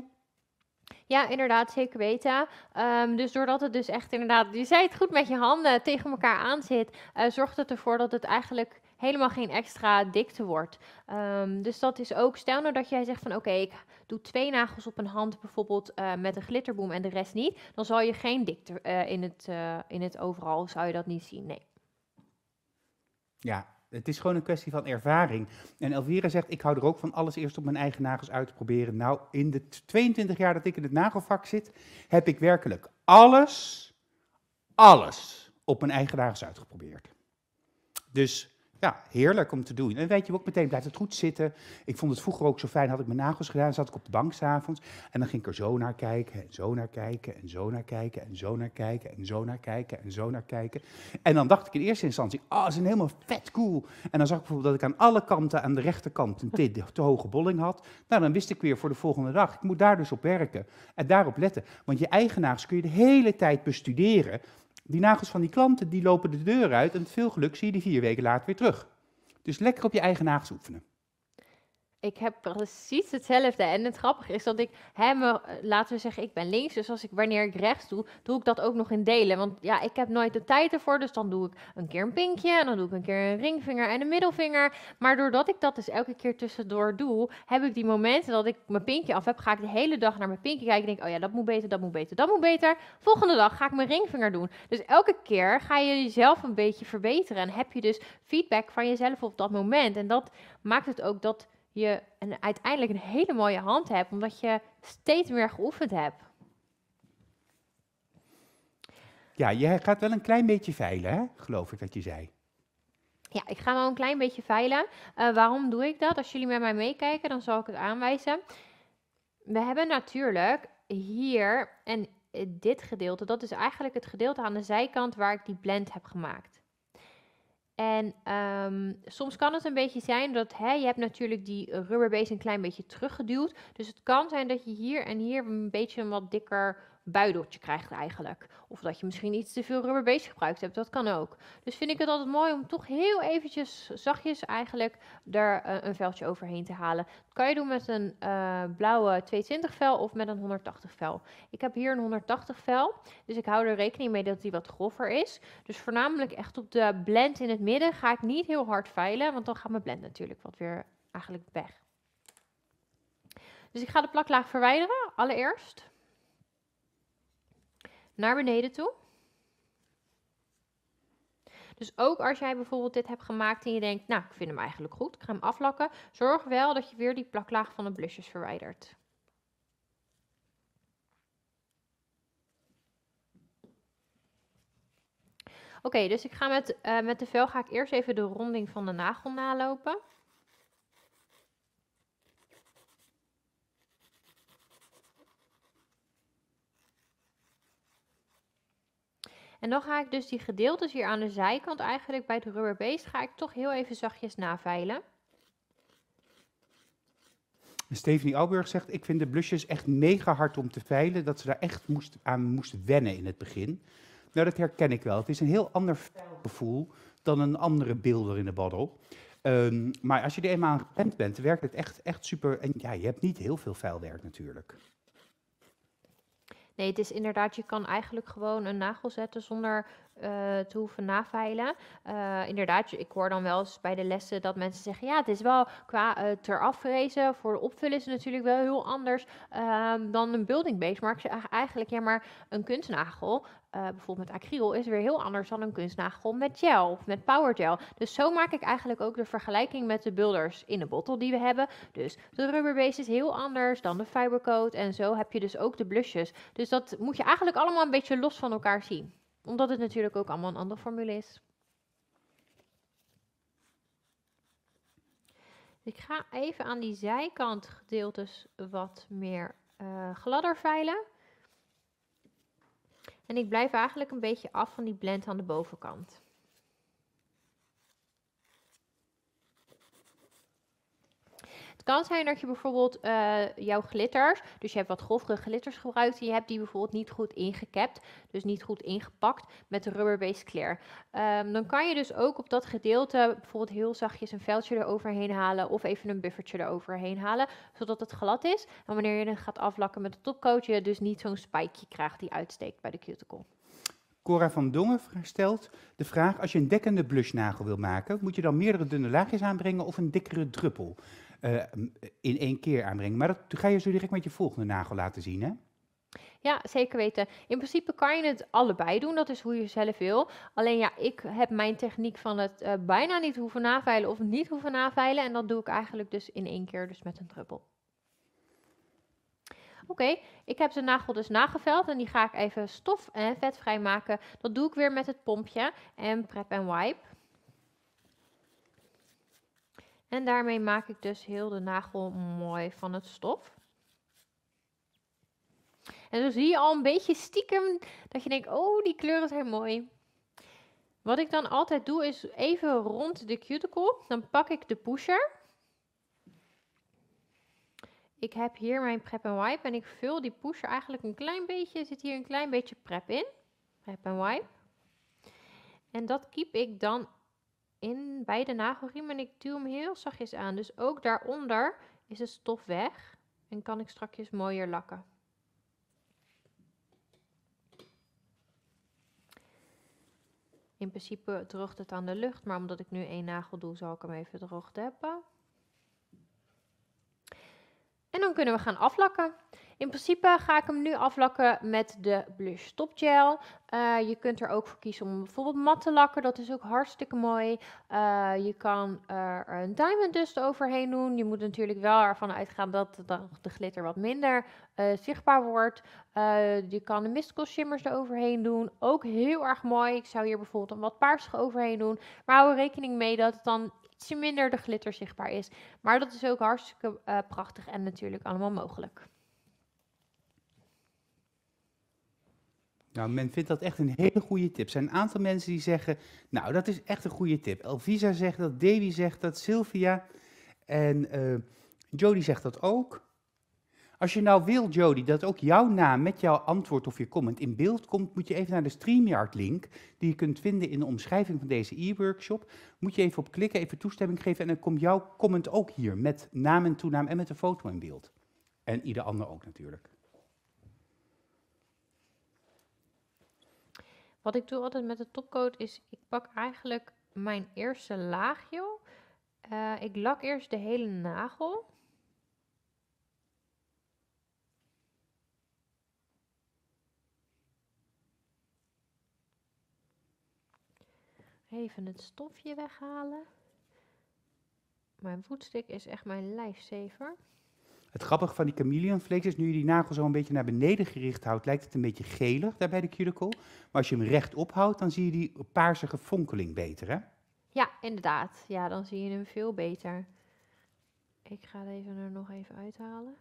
Ja, inderdaad, zeker weten. Ehm, dus doordat het dus echt inderdaad, je zei het goed met je handen tegen elkaar aan zit, eh, zorgt het ervoor dat het eigenlijk helemaal geen extra dikte wordt. Ehm, dus dat is ook, stel nou dat jij zegt van oké, ik doe twee nagels op een hand bijvoorbeeld eh, met een glitterboom en de rest niet, dan zal je geen dikte eh, in, het, in het overal, zou je dat niet zien, nee. Ja, het is gewoon een kwestie van ervaring. En Elvira zegt, ik hou er ook van alles eerst op mijn eigen nagels uit te proberen. Nou, in de 22 jaar dat ik in het nagelvak zit, heb ik werkelijk alles, alles op mijn eigen nagels uitgeprobeerd. Dus ja, heerlijk om te doen. En weet je ook meteen, blijft het goed zitten. Ik vond het vroeger ook zo fijn, had ik mijn nagels gedaan, zat ik op de bank s'avonds. En dan ging ik er zo naar kijken, en zo naar kijken, en zo naar kijken, en zo naar kijken, en zo naar kijken, en zo naar kijken. En dan dacht ik in eerste instantie, ah, oh, ze zijn helemaal vet cool. En dan zag ik bijvoorbeeld dat ik aan alle kanten, aan de rechterkant, een te, te hoge bolling had. Nou, dan wist ik weer voor de volgende dag, ik moet daar dus op werken. En daarop letten. Want je eigenaars kun je de hele tijd bestuderen. Die nagels van die klanten die lopen de deur uit en veel geluk zie je die vier weken later weer terug. Dus lekker op je eigen nagels oefenen ik heb precies hetzelfde. En het grappige is dat ik hem, eh, laten we zeggen, ik ben links. Dus als ik wanneer ik rechts doe, doe ik dat ook nog in delen. Want ja, ik heb nooit de tijd ervoor. Dus dan doe ik een keer een pinkje. En dan doe ik een keer een ringvinger en een middelvinger. Maar doordat ik dat dus elke keer tussendoor doe, heb ik die momenten dat ik mijn pinkje af heb. Ga ik de hele dag naar mijn pinkje kijken. En denk, oh ja, dat moet beter, dat moet beter, dat moet beter. Volgende dag ga ik mijn ringvinger doen. Dus elke keer ga je jezelf een beetje verbeteren. En heb je dus feedback van jezelf op dat moment. En dat maakt het ook dat je een, uiteindelijk een hele mooie hand hebt, omdat je steeds meer geoefend hebt. Ja, je gaat wel een klein beetje veilen, hè? geloof ik dat je zei. Ja, ik ga wel een klein beetje veilen. Eh, waarom doe ik dat? Als jullie met mij meekijken, dan zal ik het aanwijzen. We hebben natuurlijk hier en eh, dit gedeelte, dat is eigenlijk het gedeelte aan de zijkant waar ik die blend heb gemaakt. En ehm, soms kan het een beetje zijn dat hè, je hebt natuurlijk die rubberbees een klein beetje teruggeduwd. Dus het kan zijn dat je hier en hier een beetje een wat dikker buideltje krijgt eigenlijk. Of dat je misschien iets te veel rubberbeest gebruikt hebt, dat kan ook. Dus vind ik het altijd mooi om toch heel eventjes zachtjes eigenlijk er eh, een veldje overheen te halen. Dat kan je doen met een eh, blauwe 220 vel of met een 180 vel. Ik heb hier een 180 vel, dus ik hou er rekening mee dat die wat grover is. Dus voornamelijk echt op de blend in het midden ga ik niet heel hard veilen, want dan gaat mijn blend natuurlijk wat weer eigenlijk weg. Dus ik ga de plaklaag verwijderen allereerst naar beneden toe. Dus ook als jij bijvoorbeeld dit hebt gemaakt en je denkt, nou, ik vind hem eigenlijk goed, ik ga hem aflakken. Zorg wel dat je weer die plaklaag van de blusjes verwijdert. Oké, dus ik ga met, eh, met de vel ga ik eerst even de ronding van de nagel nalopen. En dan ga ik dus die gedeeltes hier aan de zijkant eigenlijk bij het rubberbeest ga ik toch heel even zachtjes naveilen. Stephanie Alburg zegt, ik vind de blusjes echt mega hard om te veilen. Dat ze daar echt moest, aan moest wennen in het begin. Nou, dat herken ik wel. Het is een heel ander gevoel dan een andere beelder in de bottle. Ehm, maar als je er eenmaal aan bent, werkt het echt, echt super. En ja, je hebt niet heel veel vuilwerk natuurlijk. Nee, het is inderdaad, je kan eigenlijk gewoon een nagel zetten zonder uh, te hoeven naveilen. Eh, inderdaad, ik hoor dan wel eens bij de lessen dat mensen zeggen: ja, het is wel qua uh, ter afrezen voor de opvullen is het natuurlijk wel heel anders ehm, dan een building base. Maar ik zeg eigenlijk: ja, maar een kunstnagel, bijvoorbeeld met acryl, is weer heel anders dan een kunstnagel met gel of met power gel. Dus zo maak ik eigenlijk ook de vergelijking met de builders in de bottle die we hebben. Dus de rubber base is heel anders dan de fibercoat en zo heb je dus ook de blushes. Dus dat moet je eigenlijk allemaal een beetje los van elkaar zien omdat het natuurlijk ook allemaal een andere formule is. Ik ga even aan die zijkant gedeeltes wat meer eh, gladder veilen. En ik blijf eigenlijk een beetje af van die blend aan de bovenkant. kan zijn dat je bijvoorbeeld eh, jouw glitters, dus je hebt wat grovere glitters gebruikt, en je hebt die bijvoorbeeld niet goed ingekept, dus niet goed ingepakt met de rubber-based clear. Ehm, dan kan je dus ook op dat gedeelte bijvoorbeeld heel zachtjes een veldje eroverheen halen of even een buffertje eroverheen halen, zodat het glad is. En wanneer je dan gaat aflakken met de topcoat, je dus niet zo'n spijkje krijgt die uitsteekt bij de cuticle. Cora van Dongen stelt de vraag: als je een dekkende blushnagel wil maken, moet je dan meerdere dunne laagjes aanbrengen of een dikkere druppel? Eh, in één keer aanbrengen. Maar dat ga je zo direct met je volgende nagel laten zien, hè? Ja, zeker weten. In principe kan je het allebei doen. Dat is hoe je zelf wil. Alleen ja, ik heb mijn techniek van het eh, bijna niet hoeven naveilen of niet hoeven naveilen. En dat doe ik eigenlijk dus in één keer, dus met een druppel. Oké, ik heb de nagel dus nageveld en die ga ik even stof en vetvrij maken. Dat doe ik weer met het pompje en prep en wipe. En daarmee maak ik dus heel de nagel mooi van het stof. En zo zie je al een beetje stiekem dat je denkt, oh die kleuren zijn mooi. Wat ik dan altijd doe is even rond de cuticle, dan pak ik de pusher. Ik heb hier mijn prep en wipe en ik vul die pusher eigenlijk een klein beetje, zit hier een klein beetje prep in. Prep en wipe. En dat keep ik dan in beide de nagelriem en ik duw hem heel zachtjes aan. Dus ook daaronder is de stof weg en kan ik strakjes mooier lakken. In principe droogt het aan de lucht, maar omdat ik nu één nagel doe, zal ik hem even droog hebben. En dan kunnen we gaan aflakken. In principe ga ik hem nu aflakken met de blush top gel. Eh, je kunt er ook voor kiezen om bijvoorbeeld mat te lakken. Dat is ook hartstikke mooi. Eh, je kan er een diamond dust overheen doen. Je moet natuurlijk wel ervan uitgaan dat de glitter wat minder eh, zichtbaar wordt. je kan de mystical shimmers eroverheen doen. Ook heel erg mooi. Ik zou hier bijvoorbeeld een wat paarsig overheen doen. Maar hou rekening mee dat het dan ietsje minder de glitter zichtbaar is. Maar dat is ook hartstikke prachtig en natuurlijk allemaal mogelijk. Nou, men vindt dat echt een hele goede tip. Er zijn een aantal mensen die zeggen, nou, dat is echt een goede tip. Elvisa zegt dat, Davy zegt dat, Sylvia en uh, Jody zegt dat ook. Als je nou wil, Jody, dat ook jouw naam met jouw antwoord of je comment in beeld komt, moet je even naar de StreamYard-link, die je kunt vinden in de omschrijving van deze e-workshop. Moet je even op klikken, even toestemming geven en dan komt jouw comment ook hier met naam en toenaam en met een foto in beeld. En ieder ander ook natuurlijk. Wat ik doe altijd met de topcoat is, ik pak eigenlijk mijn eerste laagje. Eh, ik lak eerst de hele nagel. Even het stofje weghalen. Mijn voetstuk is echt mijn lijfzever. Het grappige van die chameleon is, nu je die nagel zo een beetje naar beneden gericht houdt, lijkt het een beetje gelig daar bij de cuticle. Maar als je hem rechtop houdt, dan zie je die paarsige fonkeling beter, hè? Ja, inderdaad. Ja, dan zie je hem veel beter. Ik ga het even er nog even uithalen.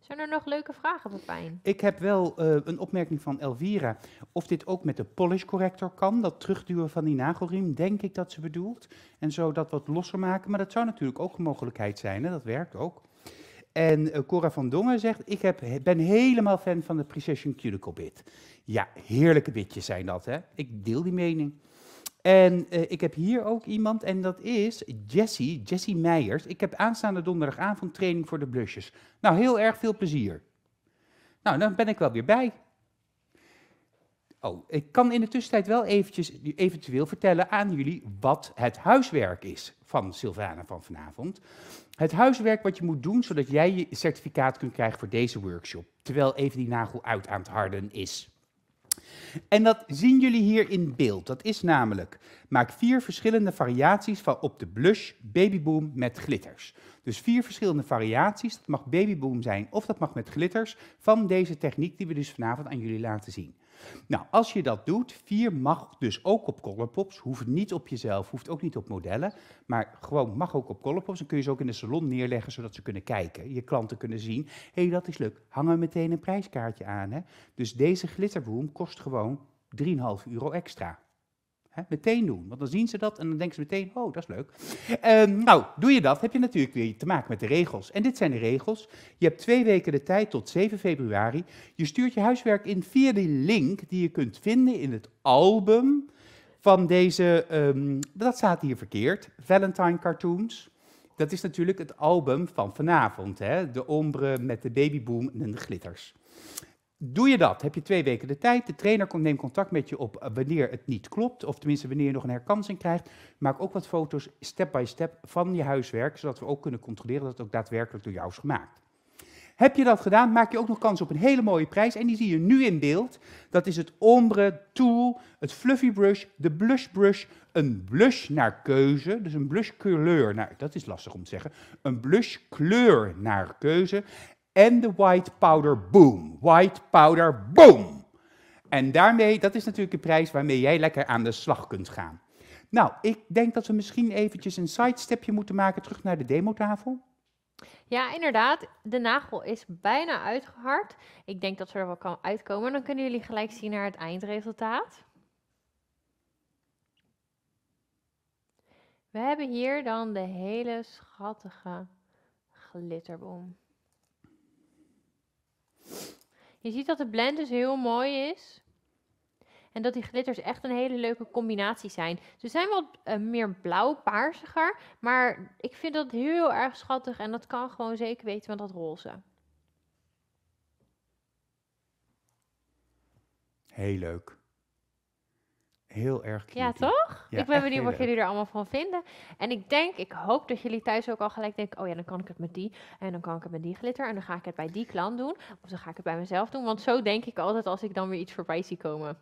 Zijn er nog leuke vragen, Pepijn? Ik heb wel eh, een opmerking van Elvira. Of dit ook met de polish corrector kan, dat terugduwen van die nagelriem, denk ik dat ze bedoelt. En zo dat wat losser maken, maar dat zou natuurlijk ook een mogelijkheid zijn, hè? dat werkt ook. En eh, Cora van Dongen zegt, ik heb, ben helemaal fan van de Precision Cuticle Bit. Ja, heerlijke bitjes zijn dat, hè? Ik deel die mening. En eh, ik heb hier ook iemand en dat is Jessie, Jessie Meijers. Ik heb aanstaande donderdagavond training voor de blusjes. Nou, heel erg veel plezier. Nou, dan ben ik wel weer bij. Oh, ik kan in de tussentijd wel eventjes eventueel vertellen aan jullie wat het huiswerk is van Sylvana van vanavond. Het huiswerk wat je moet doen zodat jij je certificaat kunt krijgen voor deze workshop, terwijl even die nagel uit aan het harden is. En dat zien jullie hier in beeld. Dat is namelijk, maak vier verschillende variaties van op de blush babyboom met glitters. Dus vier verschillende variaties, dat mag babyboom zijn of dat mag met glitters, van deze techniek die we dus vanavond aan jullie laten zien. Nou, als je dat doet, vier mag dus ook op colorpops, hoeft niet op jezelf, hoeft ook niet op modellen, maar gewoon mag ook op colorpops. Dan kun je ze ook in de salon neerleggen, zodat ze kunnen kijken, je klanten kunnen zien, hé, hey, dat is leuk, hang er meteen een prijskaartje aan. Hè? Dus deze glitterboom kost gewoon 3,5 euro extra meteen doen, want dan zien ze dat en dan denken ze meteen, oh, dat is leuk. Ehm, nou, doe je dat, heb je natuurlijk weer te maken met de regels. En dit zijn de regels. Je hebt twee weken de tijd tot 7 februari. Je stuurt je huiswerk in via die link die je kunt vinden in het album van deze, ehm, dat staat hier verkeerd, Valentine Cartoons. Dat is natuurlijk het album van vanavond, hè? de ombre met de babyboom en de glitters. Doe je dat, heb je twee weken de tijd. De trainer neemt contact met je op eh, wanneer het niet klopt, of tenminste wanneer je nog een herkansing krijgt. Maak ook wat foto's step by step van je huiswerk, zodat we ook kunnen controleren dat het ook daadwerkelijk door jou is gemaakt. Heb je dat gedaan, maak je ook nog kans op een hele mooie prijs. En die zie je nu in beeld. Dat is het Ombre Tool, het Fluffy Brush, de Blush Brush. Een blush naar keuze, dus een blush kleur. Nou, dat is lastig om te zeggen. Een blush kleur naar keuze en de white powder boom. White powder boom. En daarmee, dat is natuurlijk de prijs waarmee jij lekker aan de slag kunt gaan. Nou, ik denk dat we misschien eventjes een sidestepje moeten maken terug naar de demotafel. Ja, inderdaad. De nagel is bijna uitgehard. Ik denk dat ze er wel kan uitkomen. Dan kunnen jullie gelijk zien naar het eindresultaat. We hebben hier dan de hele schattige glitterboom. Je ziet dat de blend dus heel mooi is. En dat die glitters echt een hele leuke combinatie zijn. Ze zijn wat eh, meer blauw-paarsiger. Maar ik vind dat heel erg schattig. En dat kan gewoon zeker weten met dat roze. Heel leuk heel erg Ja, toch? ik ben benieuwd wat jullie er allemaal van vinden. En ik denk, ik hoop dat jullie thuis ook al gelijk denken... oh ja, dan kan ik het met die en dan kan ik het met die glitter... en dan ga ik het bij die klant doen of dan ga ik het bij mezelf doen. Want zo denk ik altijd als ik dan weer iets voorbij zie komen.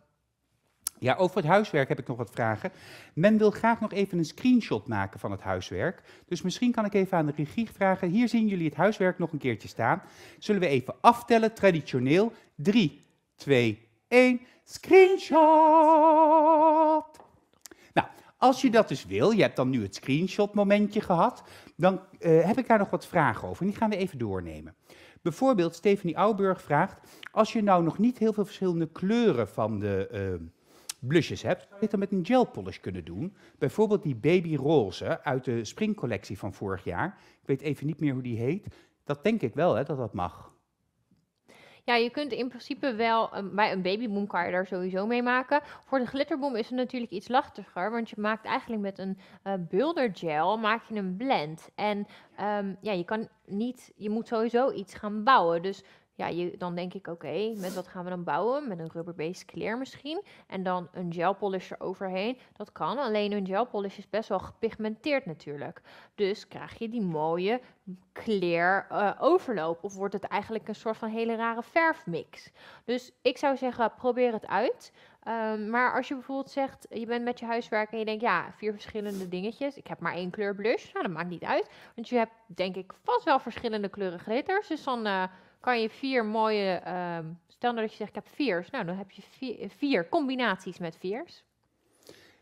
Ja, over het huiswerk heb ik nog wat vragen. Men wil graag nog even een screenshot maken van het huiswerk. Dus misschien kan ik even aan de regie vragen. Hier zien jullie het huiswerk nog een keertje staan. Zullen we even aftellen, traditioneel. 3, 2, één screenshot. Nou, als je dat dus wil, je hebt dan nu het screenshot momentje gehad, dan eh, heb ik daar nog wat vragen over. En die gaan we even doornemen. Bijvoorbeeld, Stephanie Auburg vraagt, als je nou nog niet heel veel verschillende kleuren van de uh, eh, blushes hebt, zou je dit dan met een gel polish kunnen doen? Bijvoorbeeld die baby roze uit de springcollectie van vorig jaar. Ik weet even niet meer hoe die heet. Dat denk ik wel, hè, dat dat mag. Ja, je kunt in principe wel, ehm, bij een babyboom kan je daar sowieso mee maken. Voor de glitterboom is het natuurlijk iets lachtiger. want je maakt eigenlijk met een uh, gel maak je een blend. En ehm, ja, je kan niet, je moet sowieso iets gaan bouwen. Dus ja, je, dan denk ik, oké, met wat gaan we dan bouwen? Met een rubberbase clear misschien. En dan een gel polisher overheen. Dat kan, alleen een gel polish is best wel gepigmenteerd natuurlijk. Dus krijg je die mooie clear uh, overloop. Of wordt het eigenlijk een soort van hele rare verfmix. Dus ik zou zeggen, probeer het uit. Ehm, maar als je bijvoorbeeld zegt, je bent met je huiswerk en je denkt, ja, vier verschillende dingetjes. Ik heb maar één kleur blush. Nou, dat maakt niet uit. Want je hebt denk ik vast wel verschillende kleuren glitters. Dus dan... Eh, kan je vier mooie, ehm, stel nou dat je zegt ik heb viers, nou dan heb je vier, vier combinaties met viers.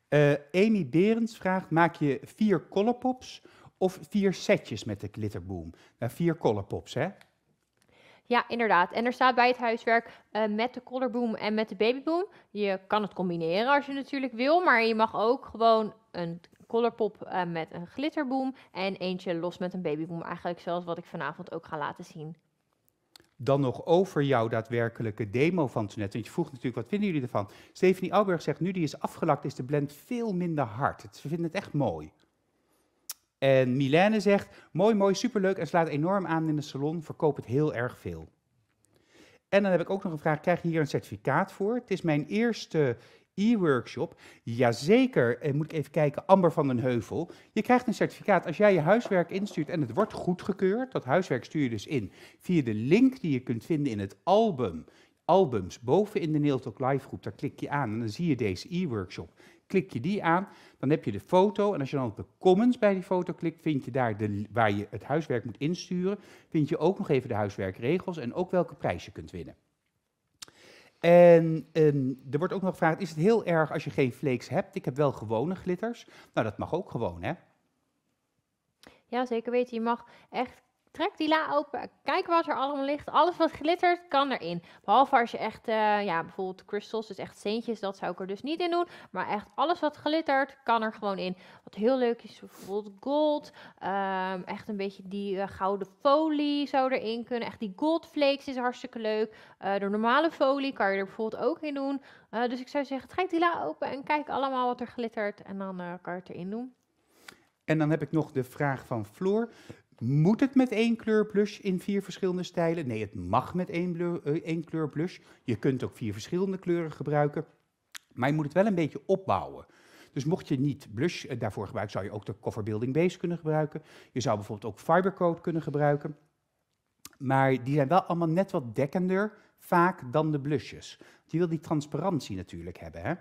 Uh, Amy Berends vraagt, maak je vier colorpops of vier setjes met de glitterboom? Nou, vier colorpops hè? Ja, inderdaad. En er staat bij het huiswerk eh, met de colorboom en met de babyboom. Je kan het combineren als je natuurlijk wil, maar je mag ook gewoon een collarpop uh, eh, met een glitterboom en eentje los met een babyboom. Eigenlijk zoals wat ik vanavond ook ga laten zien dan nog over jouw daadwerkelijke demo van toenet? Want je vroeg natuurlijk, wat vinden jullie ervan? Stephanie Alberg zegt, nu die is afgelakt, is de blend veel minder hard. ze vinden het echt mooi. En Milène zegt, mooi, mooi, superleuk en slaat enorm aan in de salon, Verkoop het heel erg veel. En dan heb ik ook nog een vraag, krijg je hier een certificaat voor? Het is mijn eerste e-workshop. Jazeker, en eh, moet ik even kijken, Amber van den Heuvel. Je krijgt een certificaat als jij je huiswerk instuurt en het wordt goedgekeurd. Dat huiswerk stuur je dus in via de link die je kunt vinden in het album. Albums, boven in de Neeltok Live groep, daar klik je aan en dan zie je deze e-workshop. Klik je die aan, dan heb je de foto. En als je dan op de comments bij die foto klikt, vind je daar de, waar je het huiswerk moet insturen. Vind je ook nog even de huiswerkregels en ook welke prijs je kunt winnen. En, ehm, er wordt ook nog gevraagd, is het heel erg als je geen flakes hebt? Ik heb wel gewone glitters. Nou, dat mag ook gewoon, hè? Ja, zeker weten. Je mag echt trek die la open, kijk wat er allemaal ligt. Alles wat glittert, kan erin. Behalve als je echt, eh, ja, bijvoorbeeld crystals, dus echt steentjes, dat zou ik er dus niet in doen. Maar echt alles wat glittert, kan er gewoon in. Wat heel leuk is, bijvoorbeeld gold. Ehm, echt een beetje die eh, gouden folie zou erin kunnen. Echt die gold flakes is hartstikke leuk. Uh, de normale folie kan je er bijvoorbeeld ook in doen. dus ik zou zeggen, trek die la open en kijk allemaal wat er glittert. En dan kan je het erin doen. En dan heb ik nog de vraag van Floor. Moet het met één kleur blush in vier verschillende stijlen? Nee, het mag met één, eh, één kleur blush. Je kunt ook vier verschillende kleuren gebruiken. Maar je moet het wel een beetje opbouwen. Dus mocht je niet blush eh, daarvoor gebruiken, zou je ook de Cover Building Base kunnen gebruiken. Je zou bijvoorbeeld ook Fibercoat kunnen gebruiken. Maar die zijn wel allemaal net wat dekkender vaak dan de blushes. je wil die transparantie natuurlijk hebben. Hè?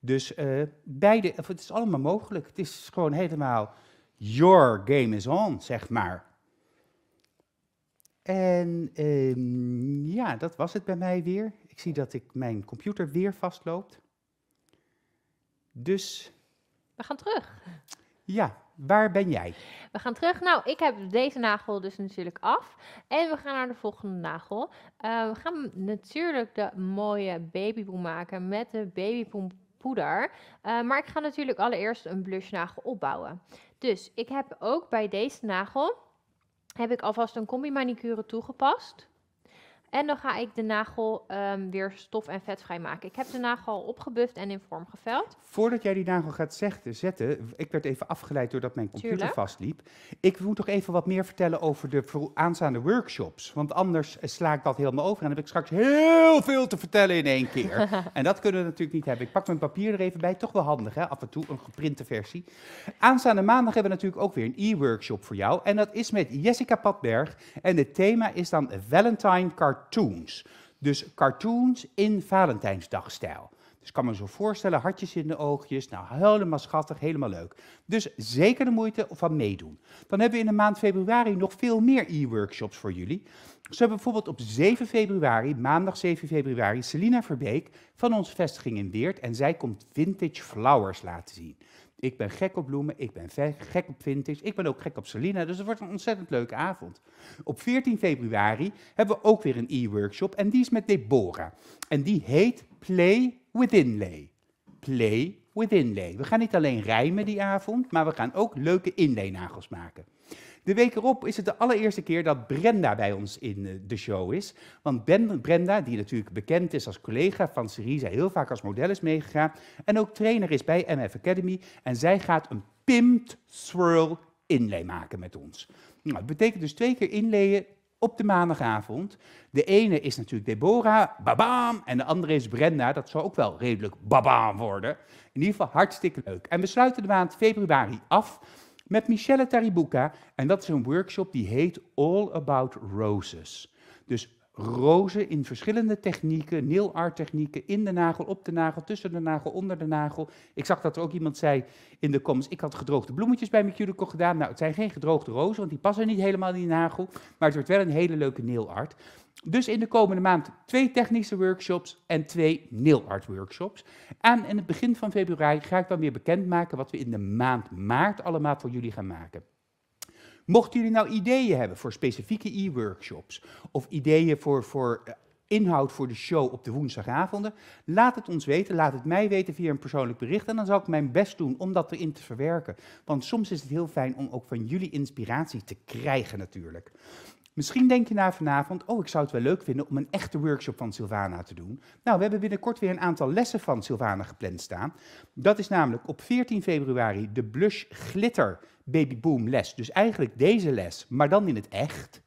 Dus eh, beide, of het is allemaal mogelijk. Het is gewoon helemaal your game is on, zeg maar. En ehm, ja, dat was het bij mij weer. Ik zie dat ik mijn computer weer vastloopt. Dus. We gaan terug. Ja, waar ben jij? We gaan terug. Nou, ik heb deze nagel dus natuurlijk af. En we gaan naar de volgende nagel. Eh, we gaan natuurlijk de mooie babyboom maken met de babyboompoeder. Uh, eh, maar ik ga natuurlijk allereerst een blushnagel opbouwen. Dus ik heb ook bij deze nagel heb ik alvast een combi manicure toegepast. En dan ga ik de nagel ehm, weer stof- en vetvrij maken. Ik heb de nagel al opgebufft en in vorm geveld. Voordat jij die nagel gaat zetten, zetten ik werd even afgeleid doordat mijn computer vastliep. Ik moet toch even wat meer vertellen over de aanstaande workshops. Want anders eh, sla ik dat helemaal over en dan heb ik straks heel veel te vertellen in één keer. en dat kunnen we natuurlijk niet hebben. Ik pak mijn papier er even bij. Toch wel handig, hè? af en toe een geprinte versie. Aanstaande maandag hebben we natuurlijk ook weer een e-workshop voor jou. En dat is met Jessica Patberg. En het thema is dan Valentine Cartoon cartoons. Dus cartoons in Valentijnsdagstijl. Dus ik kan me zo voorstellen, hartjes in de oogjes. Nou, helemaal schattig, helemaal leuk. Dus zeker de moeite van meedoen. Dan hebben we in de maand februari nog veel meer e-workshops voor jullie. Zo hebben bijvoorbeeld op 7 februari, maandag 7 februari, Selina Verbeek van onze vestiging in Weert. En zij komt vintage flowers laten zien. Ik ben gek op bloemen, ik ben gek op vintage, ik ben ook gek op Selina, dus het wordt een ontzettend leuke avond. Op 14 februari hebben we ook weer een e-workshop en die is met Deborah. En die heet Play Within Lay. Play Within Lay. We gaan niet alleen rijmen die avond, maar we gaan ook leuke nagels maken. De week erop is het de allereerste keer dat Brenda bij ons in eh, de show is. Want Brenda, die natuurlijk bekend is als collega van Syriza, heel vaak als model is meegegaan. En ook trainer is bij MF Academy. En zij gaat een pimped swirl inlay maken met ons. Nou, dat betekent dus twee keer inlayen op de maandagavond. De ene is natuurlijk Deborah, babaam, en de andere is Brenda. Dat zal ook wel redelijk babaam worden. In ieder geval hartstikke leuk. En we sluiten de maand februari af met Michelle Taribuka. En dat is een workshop die heet All About Roses. Dus rozen in verschillende technieken, nail art technieken, in de nagel, op de nagel, tussen de nagel, onder de nagel. Ik zag dat er ook iemand zei in de comments, ik had gedroogde bloemetjes bij mijn cuticle gedaan. Nou, het zijn geen gedroogde rozen, want die passen niet helemaal in die nagel, maar het wordt wel een hele leuke nail art. Dus in de komende maand twee technische workshops en twee nail art workshops. En in het begin van februari ga ik dan weer bekendmaken wat we in de maand maart allemaal voor jullie gaan maken. Mochten jullie nou ideeën hebben voor specifieke e-workshops of ideeën voor, voor eh, inhoud voor de show op de woensdagavonden, laat het ons weten, laat het mij weten via een persoonlijk bericht en dan zal ik mijn best doen om dat erin te verwerken. Want soms is het heel fijn om ook van jullie inspiratie te krijgen natuurlijk. Misschien denk je na vanavond, oh, ik zou het wel leuk vinden om een echte workshop van Sylvana te doen. Nou, we hebben binnenkort weer een aantal lessen van Sylvana gepland staan. Dat is namelijk op 14 februari de Blush Glitter babyboom les. Dus eigenlijk deze les, maar dan in het echt.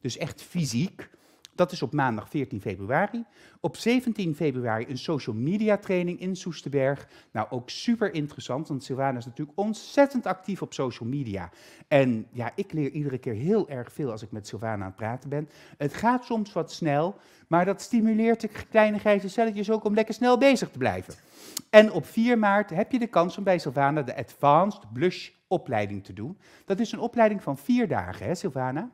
Dus echt fysiek. Dat is op maandag 14 februari. Op 17 februari een social media training in Soesterberg. Nou, ook super interessant, want Silvana is natuurlijk ontzettend actief op social media. En ja, ik leer iedere keer heel erg veel als ik met Silvana aan het praten ben. Het gaat soms wat snel, maar dat stimuleert de kleine grijze celletjes ook om lekker snel bezig te blijven. En op 4 maart heb je de kans om bij Silvana de Advanced Blush opleiding te doen. Dat is een opleiding van vier dagen, hè Silvana?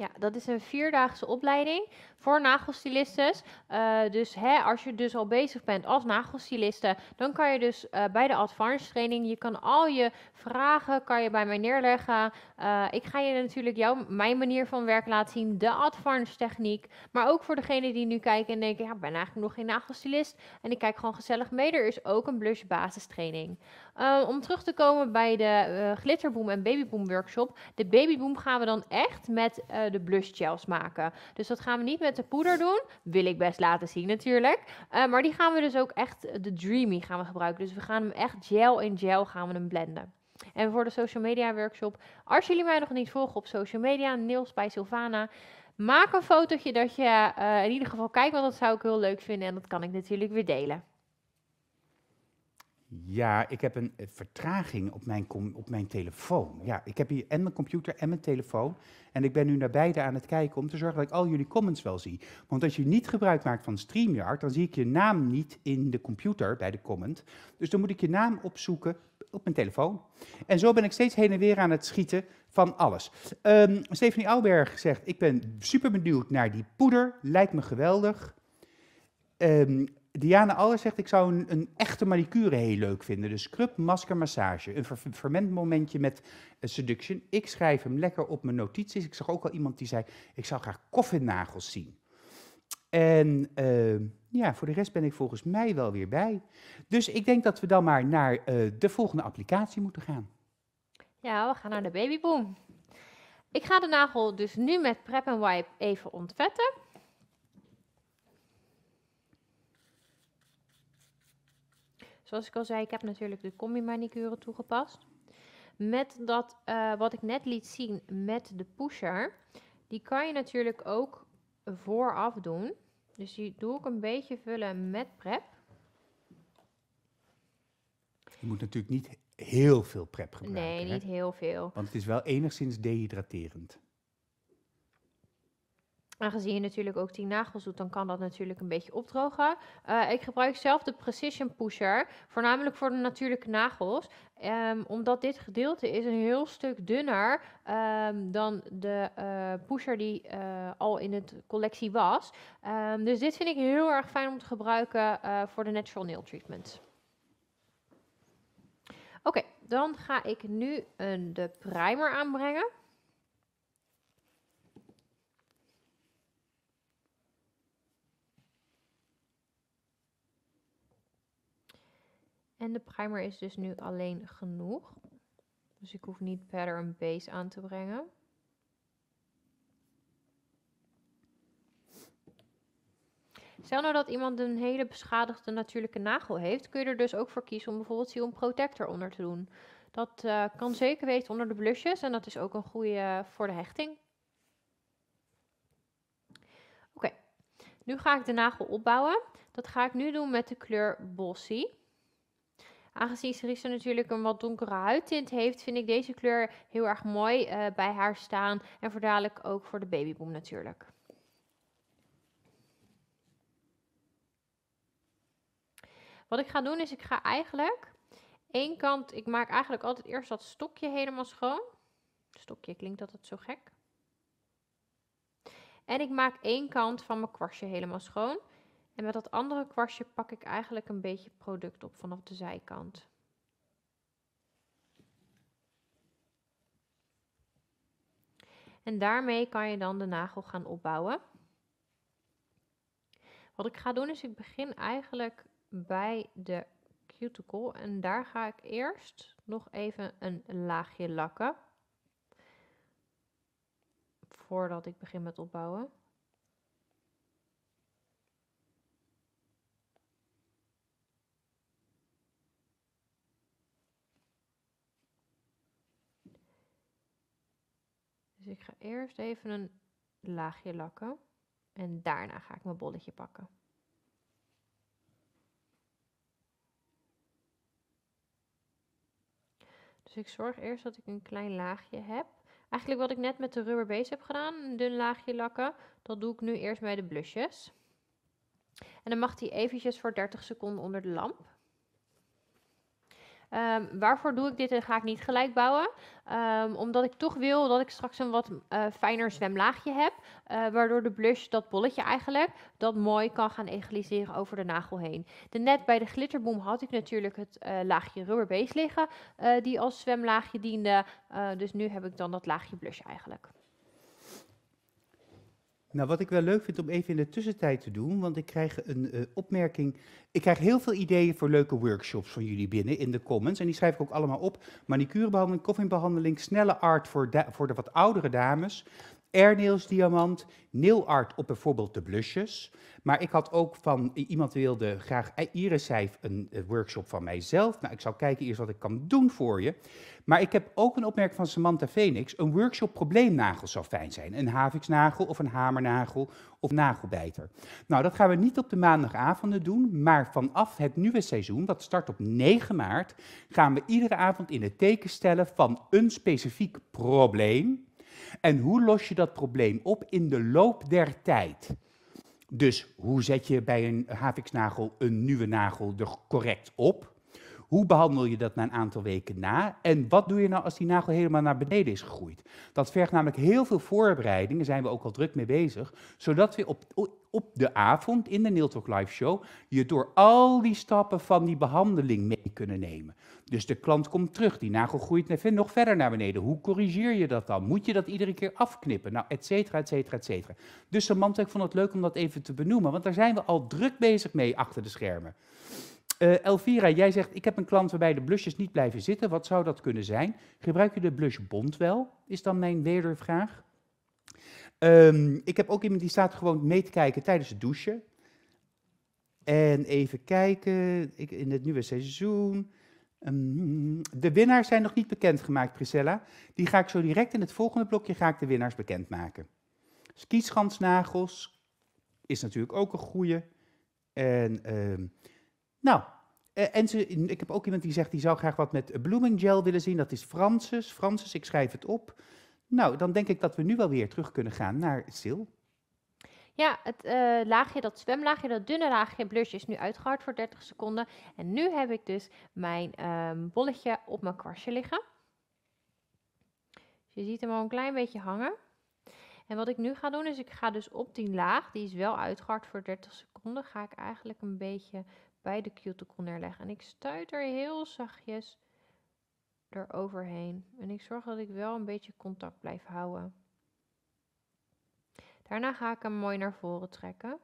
Ja, dat is een vierdaagse opleiding voor nagelstylistes. Eh, dus hè, als je dus al bezig bent als nagelstiliste, dan kan je dus eh, bij de advanced training, je kan al je vragen kan je bij mij neerleggen. Eh, ik ga je natuurlijk jou, mijn manier van werk laten zien, de advanced techniek. Maar ook voor degene die nu kijken en denken, ja, ik ben eigenlijk nog geen nagelstilist. En ik kijk gewoon gezellig mee, er is ook een blush training. Ehm, om terug te komen bij de eh, glitterboom en babyboom workshop. De babyboom gaan we dan echt met eh, de blush gels maken. Dus dat gaan we niet met de poeder doen. Wil ik best laten zien natuurlijk. Eh, maar die gaan we dus ook echt, de dreamy gaan we gebruiken. Dus we gaan hem echt gel in gel gaan we hem blenden. En voor de social media workshop, als jullie mij nog niet volgen op social media, Niels bij Silvana, maak een fotootje dat je in ieder geval kijkt, want dat zou ik heel leuk vinden en dat kan ik natuurlijk weer delen. Ja, ik heb een eh, vertraging op mijn, op mijn telefoon. Ja, ik heb hier en mijn computer en mijn telefoon. En ik ben nu naar beide aan het kijken om te zorgen dat ik al jullie comments wel zie. Want als je niet gebruik maakt van StreamYard, dan zie ik je naam niet in de computer bij de comment. Dus dan moet ik je naam opzoeken op mijn telefoon. En zo ben ik steeds heen en weer aan het schieten van alles. Ehm, Stephanie Auberg zegt, ik ben super benieuwd naar die poeder. Lijkt me geweldig. Um, Diana Aller zegt, ik zou een, een, echte manicure heel leuk vinden. Dus scrub, masker, massage. Een ver, momentje met eh, seduction. Ik schrijf hem lekker op mijn notities. Ik zag ook al iemand die zei, ik zou graag koffienagels zien. En ehm, ja, voor de rest ben ik volgens mij wel weer bij. Dus ik denk dat we dan maar naar eh, de volgende applicatie moeten gaan. Ja, we gaan naar de babyboom. Ik ga de nagel dus nu met prep en wipe even ontvetten. Zoals ik al zei, ik heb natuurlijk de combi manicure toegepast. Met dat, eh, wat ik net liet zien met de pusher, die kan je natuurlijk ook vooraf doen. Dus die doe ik een beetje vullen met prep. Je moet natuurlijk niet heel veel prep gebruiken. Nee, niet heel veel. Want het is wel enigszins dehydraterend. Aangezien je natuurlijk ook die nagels doet, dan kan dat natuurlijk een beetje opdrogen. Eh, ik gebruik zelf de Precision Pusher, voornamelijk voor de natuurlijke nagels. Ehm, omdat dit gedeelte is een heel stuk dunner um, dan de eh, pusher die eh, al in het collectie was. Ehm, dus dit vind ik heel erg fijn om te gebruiken voor de Natural Nail Treatment. Oké, dan ga ik nu een, de primer aanbrengen. En de primer is dus nu alleen genoeg. Dus ik hoef niet verder een base aan te brengen. Stel nou dat iemand een hele beschadigde natuurlijke nagel heeft, kun je er dus ook voor kiezen om bijvoorbeeld een Protector onder te doen. Dat eh, kan zeker weten onder de blusjes en dat is ook een goede voor de hechting. Oké, nu ga ik de nagel opbouwen. Dat ga ik nu doen met de kleur Bossy. Aangezien Sarissa natuurlijk een wat donkere huidtint heeft, vind ik deze kleur heel erg mooi eh, bij haar staan. En voor dadelijk ook voor de babyboom natuurlijk. Wat ik ga doen is, ik ga eigenlijk één kant, ik maak eigenlijk altijd eerst dat stokje helemaal schoon. Stokje klinkt altijd zo gek. En ik maak één kant van mijn kwastje helemaal schoon. En met dat andere kwastje pak ik eigenlijk een beetje product op vanaf de zijkant. En daarmee kan je dan de nagel gaan opbouwen. Wat ik ga doen is, ik begin eigenlijk bij de cuticle. En daar ga ik eerst nog even een laagje lakken. Voordat ik begin met opbouwen. Dus ik ga eerst even een laagje lakken. En daarna ga ik mijn bolletje pakken. Dus ik zorg eerst dat ik een klein laagje heb. Eigenlijk wat ik net met de rubber base heb gedaan, een dun laagje lakken, dat doe ik nu eerst bij de blusjes. En dan mag die eventjes voor 30 seconden onder de lamp. Ehm, waarvoor doe ik dit en ga ik niet gelijk bouwen? Ehm, omdat ik toch wil dat ik straks een wat eh, fijner zwemlaagje heb. Eh, waardoor de blush, dat bolletje eigenlijk, dat mooi kan gaan egaliseren over de nagel heen. De net bij de glitterboom had ik natuurlijk het eh, laagje rubber base liggen. die als zwemlaagje diende. dus nu heb ik dan dat laagje blush eigenlijk. Nou, wat ik wel leuk vind om even in de tussentijd te doen, want ik krijg een eh, opmerking. Ik krijg heel veel ideeën voor leuke workshops van jullie binnen in de comments. En die schrijf ik ook allemaal op. Manicurebehandeling, koffiebehandeling, snelle art voor, voor de wat oudere dames airnailsdiamant, neelart op bijvoorbeeld de blusjes, Maar ik had ook van, iemand wilde graag eh, irisijf een eh, workshop van mijzelf. Nou, ik zal kijken eerst wat ik kan doen voor je. Maar ik heb ook een opmerking van Samantha Phoenix. Een workshop probleemnagels zou fijn zijn. Een haviksnagel of een hamernagel of nagelbijter. Nou, dat gaan we niet op de maandagavonden doen. Maar vanaf het nieuwe seizoen, dat start op 9 maart, gaan we iedere avond in het teken stellen van een specifiek probleem en hoe los je dat probleem op in de loop der tijd? Dus hoe zet je bij een haviksnagel een nieuwe nagel er correct op? Hoe behandel je dat na een aantal weken na? En wat doe je nou als die nagel helemaal naar beneden is gegroeid? Dat vergt namelijk heel veel voorbereidingen, daar zijn we ook al druk mee bezig, zodat we op, op de avond in de Nail Talk Live Show je door al die stappen van die behandeling mee kunnen nemen. Dus de klant komt terug, die nagel groeit even nog verder naar beneden. Hoe corrigeer je dat dan? Moet je dat iedere keer afknippen? Nou, et cetera, et cetera, et cetera. Dus Samantha, ik vond het leuk om dat even te benoemen, want daar zijn we al druk bezig mee achter de schermen. Eh, Elvira, jij zegt, ik heb een klant waarbij de blusjes niet blijven zitten. Wat zou dat kunnen zijn? Gebruik je de blush bond wel? Is dan mijn wedervraag. Um, ik heb ook iemand die staat gewoon mee te kijken tijdens het douchen. En even kijken, ik, in het nieuwe seizoen. Ehm, de winnaars zijn nog niet bekendgemaakt, Priscilla. Die ga ik zo direct in het volgende blokje ga ik de winnaars bekendmaken. Skieschansnagels is natuurlijk ook een goede. En... Ehm, nou, eh, en ze, ik heb ook iemand die zegt, die zou graag wat met bloemengel willen zien. Dat is Francis. Francis, ik schrijf het op. Nou, dan denk ik dat we nu wel weer terug kunnen gaan naar Sil. Ja, het eh, laagje, dat zwemlaagje, dat dunne laagje blush is nu uitgehard voor 30 seconden. En nu heb ik dus mijn ehm, bolletje op mijn kwastje liggen. Dus je ziet hem al een klein beetje hangen. En wat ik nu ga doen is, ik ga dus op die laag, die is wel uitgehard voor 30 seconden, ga ik eigenlijk een beetje bij de cuticle neerleggen. En ik stuit er heel zachtjes eroverheen. En ik zorg dat ik wel een beetje contact blijf houden. Daarna ga ik hem mooi naar voren trekken.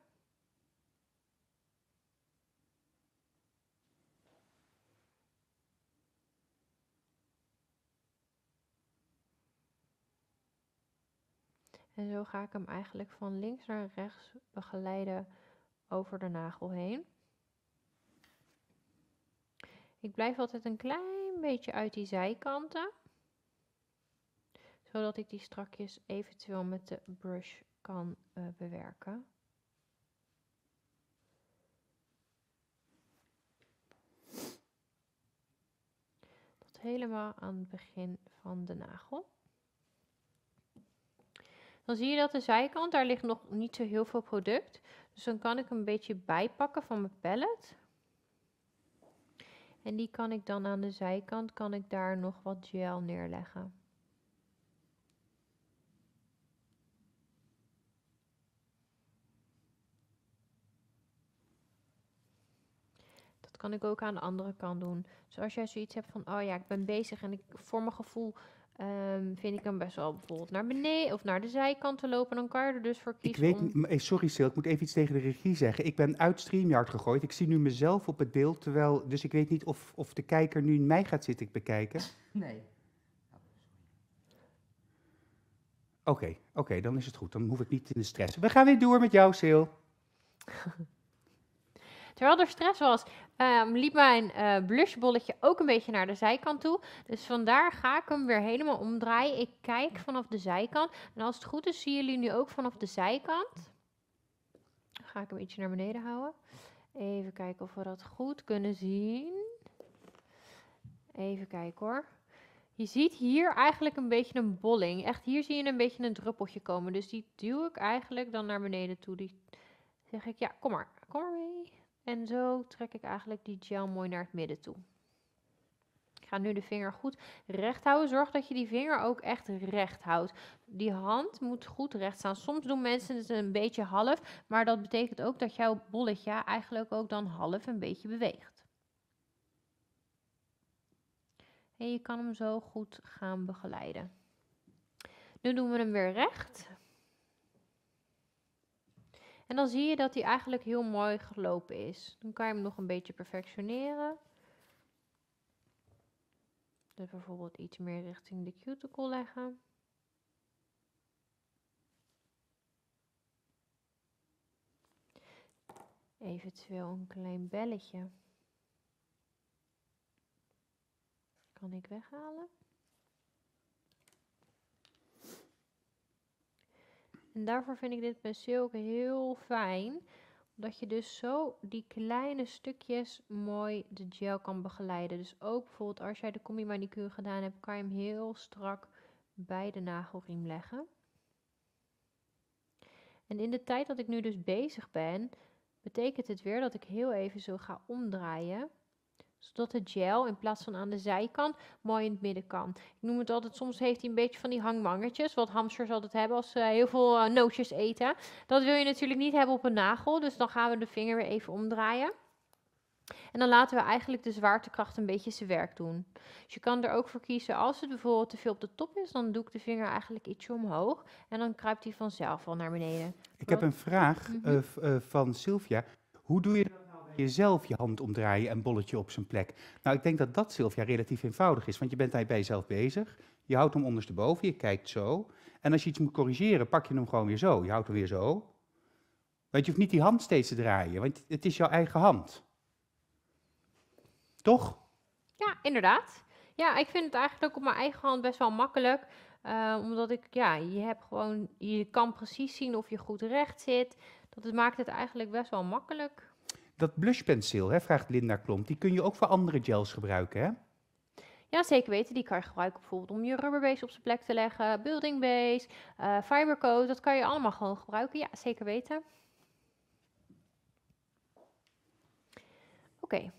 En zo ga ik hem eigenlijk van links naar rechts begeleiden over de nagel heen. Ik blijf altijd een klein beetje uit die zijkanten. Zodat ik die strakjes eventueel met de brush kan eh, bewerken. Tot helemaal aan het begin van de nagel. Dan zie je dat de zijkant, daar ligt nog niet zo heel veel product. Dus dan kan ik een beetje bijpakken van mijn pallet. En die kan ik dan aan de zijkant, kan ik daar nog wat gel neerleggen. Dat kan ik ook aan de andere kant doen. Zoals dus als jij zoiets hebt van, oh ja, ik ben bezig en ik, voor mijn gevoel Ehm, vind ik hem best wel bijvoorbeeld naar beneden of naar de zijkant te lopen. Dan kan je er dus voor kiezen. Ik weet, eh, Sorry Sil, ik moet even iets tegen de regie zeggen. Ik ben uit StreamYard gegooid. Ik zie nu mezelf op het beeld, terwijl, dus ik weet niet of, of de kijker nu in mij gaat zitten bekijken. Nee. Oké, oké, dan is het goed. Dan hoef ik niet in de stress. We gaan weer door met jou, Sil. Terwijl er stress was, ehm, liep mijn uh, blushbolletje ook een beetje naar de zijkant toe. Dus vandaar ga ik hem weer helemaal omdraaien. Ik kijk vanaf de zijkant. En als het goed is, zien jullie nu ook vanaf de zijkant. Dan ga ik hem ietsje naar beneden houden. Even kijken of we dat goed kunnen zien. Even kijken hoor. Je ziet hier eigenlijk een beetje een bolling. Echt, hier zie je een beetje een druppeltje komen. Dus die duw ik eigenlijk dan naar beneden toe. Die zeg ik, ja, kom maar. Kom maar mee. En zo trek ik eigenlijk die gel mooi naar het midden toe. Ik ga nu de vinger goed recht houden. Zorg dat je die vinger ook echt recht houdt. Die hand moet goed recht staan. Soms doen mensen het een beetje half, maar dat betekent ook dat jouw bolletje eigenlijk ook dan half een beetje beweegt. En je kan hem zo goed gaan begeleiden. Nu doen we hem weer recht. En dan zie je dat hij eigenlijk heel mooi gelopen is. Dan kan je hem nog een beetje perfectioneren. Dus bijvoorbeeld iets meer richting de cuticle leggen. Eventueel een klein belletje. Kan ik weghalen? En daarvoor vind ik dit penseel ook heel fijn. Omdat je dus zo die kleine stukjes mooi de gel kan begeleiden. Dus ook bijvoorbeeld als jij de combi manicure gedaan hebt, kan je hem heel strak bij de nagelriem leggen. En in de tijd dat ik nu dus bezig ben, betekent het weer dat ik heel even zo ga omdraaien zodat het gel in plaats van aan de zijkant mooi in het midden kan. Ik noem het altijd, soms heeft hij een beetje van die hangmangetjes. Wat hamsters altijd hebben als ze heel veel eh, nootjes eten. Dat wil je natuurlijk niet hebben op een nagel. Dus dan gaan we de vinger weer even omdraaien. En dan laten we eigenlijk de zwaartekracht een beetje zijn werk doen. Dus je kan er ook voor kiezen, als het bijvoorbeeld te veel op de top is, dan doe ik de vinger eigenlijk ietsje omhoog. En dan kruipt hij vanzelf al naar beneden. Ik heb een vraag mhm. eh, eh, van Sylvia. Hoe doe je dat je zelf je hand omdraaien en bolletje op zijn plek. Nou, ik denk dat dat, Sylvia, relatief eenvoudig is. Want je bent daar bij jezelf bezig. Je houdt hem ondersteboven, je kijkt zo. En als je iets moet corrigeren, pak je hem gewoon weer zo. Je houdt hem weer zo. Weet je hoeft niet die hand steeds te draaien, want het is jouw eigen hand. Toch? Ja, inderdaad. Ja, ik vind het eigenlijk ook op mijn eigen hand best wel makkelijk. Eh, omdat ik, ja, je hebt gewoon, je kan precies zien of je goed recht zit. Dat maakt het eigenlijk best wel makkelijk. Dat blushpenseel, hè, vraagt Linda Klomp, die kun je ook voor andere gels gebruiken, hè? Ja, zeker weten. Die kan je gebruiken bijvoorbeeld om je rubberbase op zijn plek te leggen, building base, uh, fibercoat. Dat kan je allemaal gewoon gebruiken. Ja, zeker weten. Oké.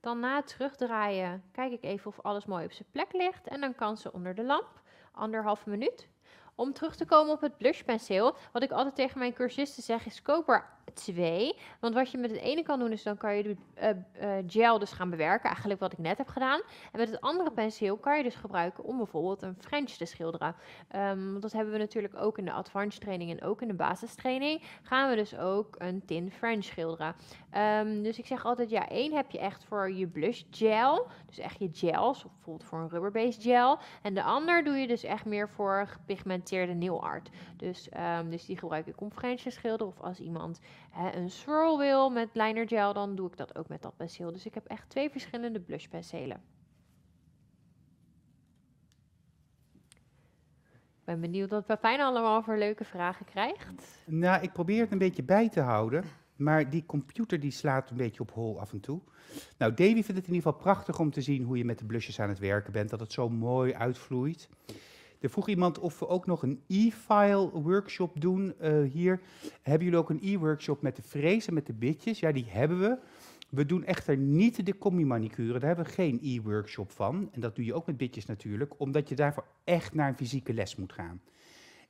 Dan na het terugdraaien kijk ik even of alles mooi op zijn plek ligt. En dan kan ze onder de lamp, anderhalf minuut. Om terug te komen op het blushpenseel, wat ik altijd tegen mijn cursisten zeg, is koper twee. Want wat je met het ene kan doen, is dan kan je de eh, eh, gel dus gaan bewerken. Eigenlijk wat ik net heb gedaan. En met het andere penseel kan je dus gebruiken om bijvoorbeeld een French te schilderen. Um, want dat hebben we natuurlijk ook in de advanced training en ook in de basistraining. Gaan we dus ook een tin French schilderen. Ehm, dus ik zeg altijd, ja, één heb je echt voor je blush gel. Dus echt je gels, of bijvoorbeeld voor een rubberbase gel. En de ander doe je dus echt meer voor gepigmenteerde nail art. Dus, ehm, dus die gebruik ik om French te schilderen. Of als iemand een swirl wil met liner gel, dan doe ik dat ook met dat penseel. Dus ik heb echt twee verschillende blush penselen. Ik ben benieuwd wat Pepijn allemaal voor leuke vragen krijgt. Nou, ik probeer het een beetje bij te houden. Maar die computer die slaat een beetje op hol af en toe. Nou, Davy vindt het in ieder geval prachtig om te zien hoe je met de blushjes aan het werken bent. Dat het zo mooi uitvloeit. Er vroeg iemand of we ook nog een e-file workshop doen eh, hier. Hebben jullie ook een e-workshop met de frezen, met de bitjes? Ja, die hebben we. We doen echter niet de combi-manicure. Daar hebben we geen e-workshop van. En dat doe je ook met bitjes natuurlijk, omdat je daarvoor echt naar een fysieke les moet gaan.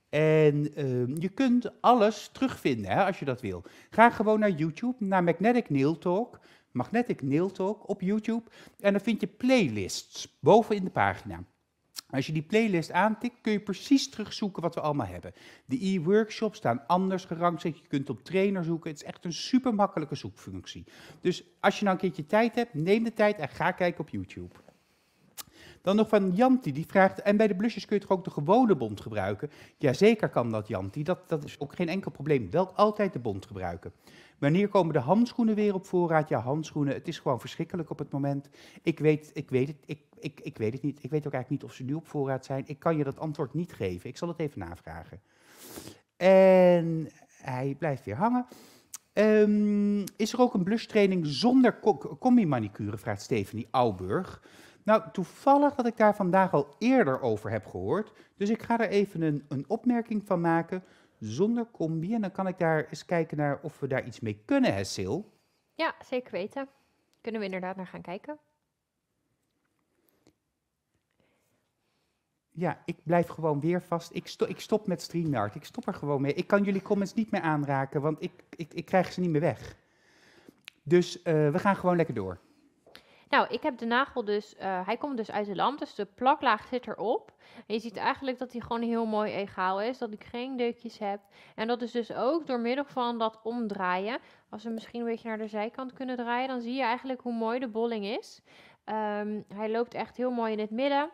En ehm, je kunt alles terugvinden hè, als je dat wil. Ga gewoon naar YouTube, naar Magnetic Nail Talk. Magnetic Nail Talk op YouTube. En dan vind je playlists boven in de pagina. Als je die playlist aantikt, kun je precies terugzoeken wat we allemaal hebben. De e-workshops staan anders gerangschikt. Je kunt op trainer zoeken. Het is echt een super makkelijke zoekfunctie. Dus als je nou een keertje tijd hebt, neem de tijd en ga kijken op YouTube. Dan nog van Janti, die vraagt, en bij de blusjes kun je toch ook de gewone bond gebruiken? Jazeker kan dat, Janti. Dat, dat is ook geen enkel probleem. Wel altijd de bond gebruiken. Wanneer komen de handschoenen weer op voorraad? Ja, handschoenen. Het is gewoon verschrikkelijk op het moment. Ik weet, ik weet, het, ik, ik, ik weet het niet. Ik weet ook eigenlijk niet of ze nu op voorraad zijn. Ik kan je dat antwoord niet geven. Ik zal het even navragen. En hij blijft weer hangen. Ehm, is er ook een blushtraining zonder combi-manicure? Vraagt Stephanie Auburg. Nou, toevallig dat ik daar vandaag al eerder over heb gehoord. Dus ik ga er even een, een opmerking van maken zonder combi. En dan kan ik daar eens kijken naar of we daar iets mee kunnen, hè, Ja, zeker weten. Kunnen we inderdaad naar gaan kijken. Ja, ik blijf gewoon weer vast. Ik, sto ik stop met StreamYard. Ik stop er gewoon mee. Ik kan jullie comments niet meer aanraken, want ik, ik, ik krijg ze niet meer weg. Dus eh, we gaan gewoon lekker door. Nou, ik heb de nagel dus, eh, hij komt dus uit de lamp, dus de plaklaag zit erop. En je ziet eigenlijk dat hij gewoon heel mooi egaal is, dat ik geen deukjes heb. En dat is dus ook door middel van dat omdraaien. Als we misschien een beetje naar de zijkant kunnen draaien, dan zie je eigenlijk hoe mooi de bolling is. Ehm, hij loopt echt heel mooi in het midden.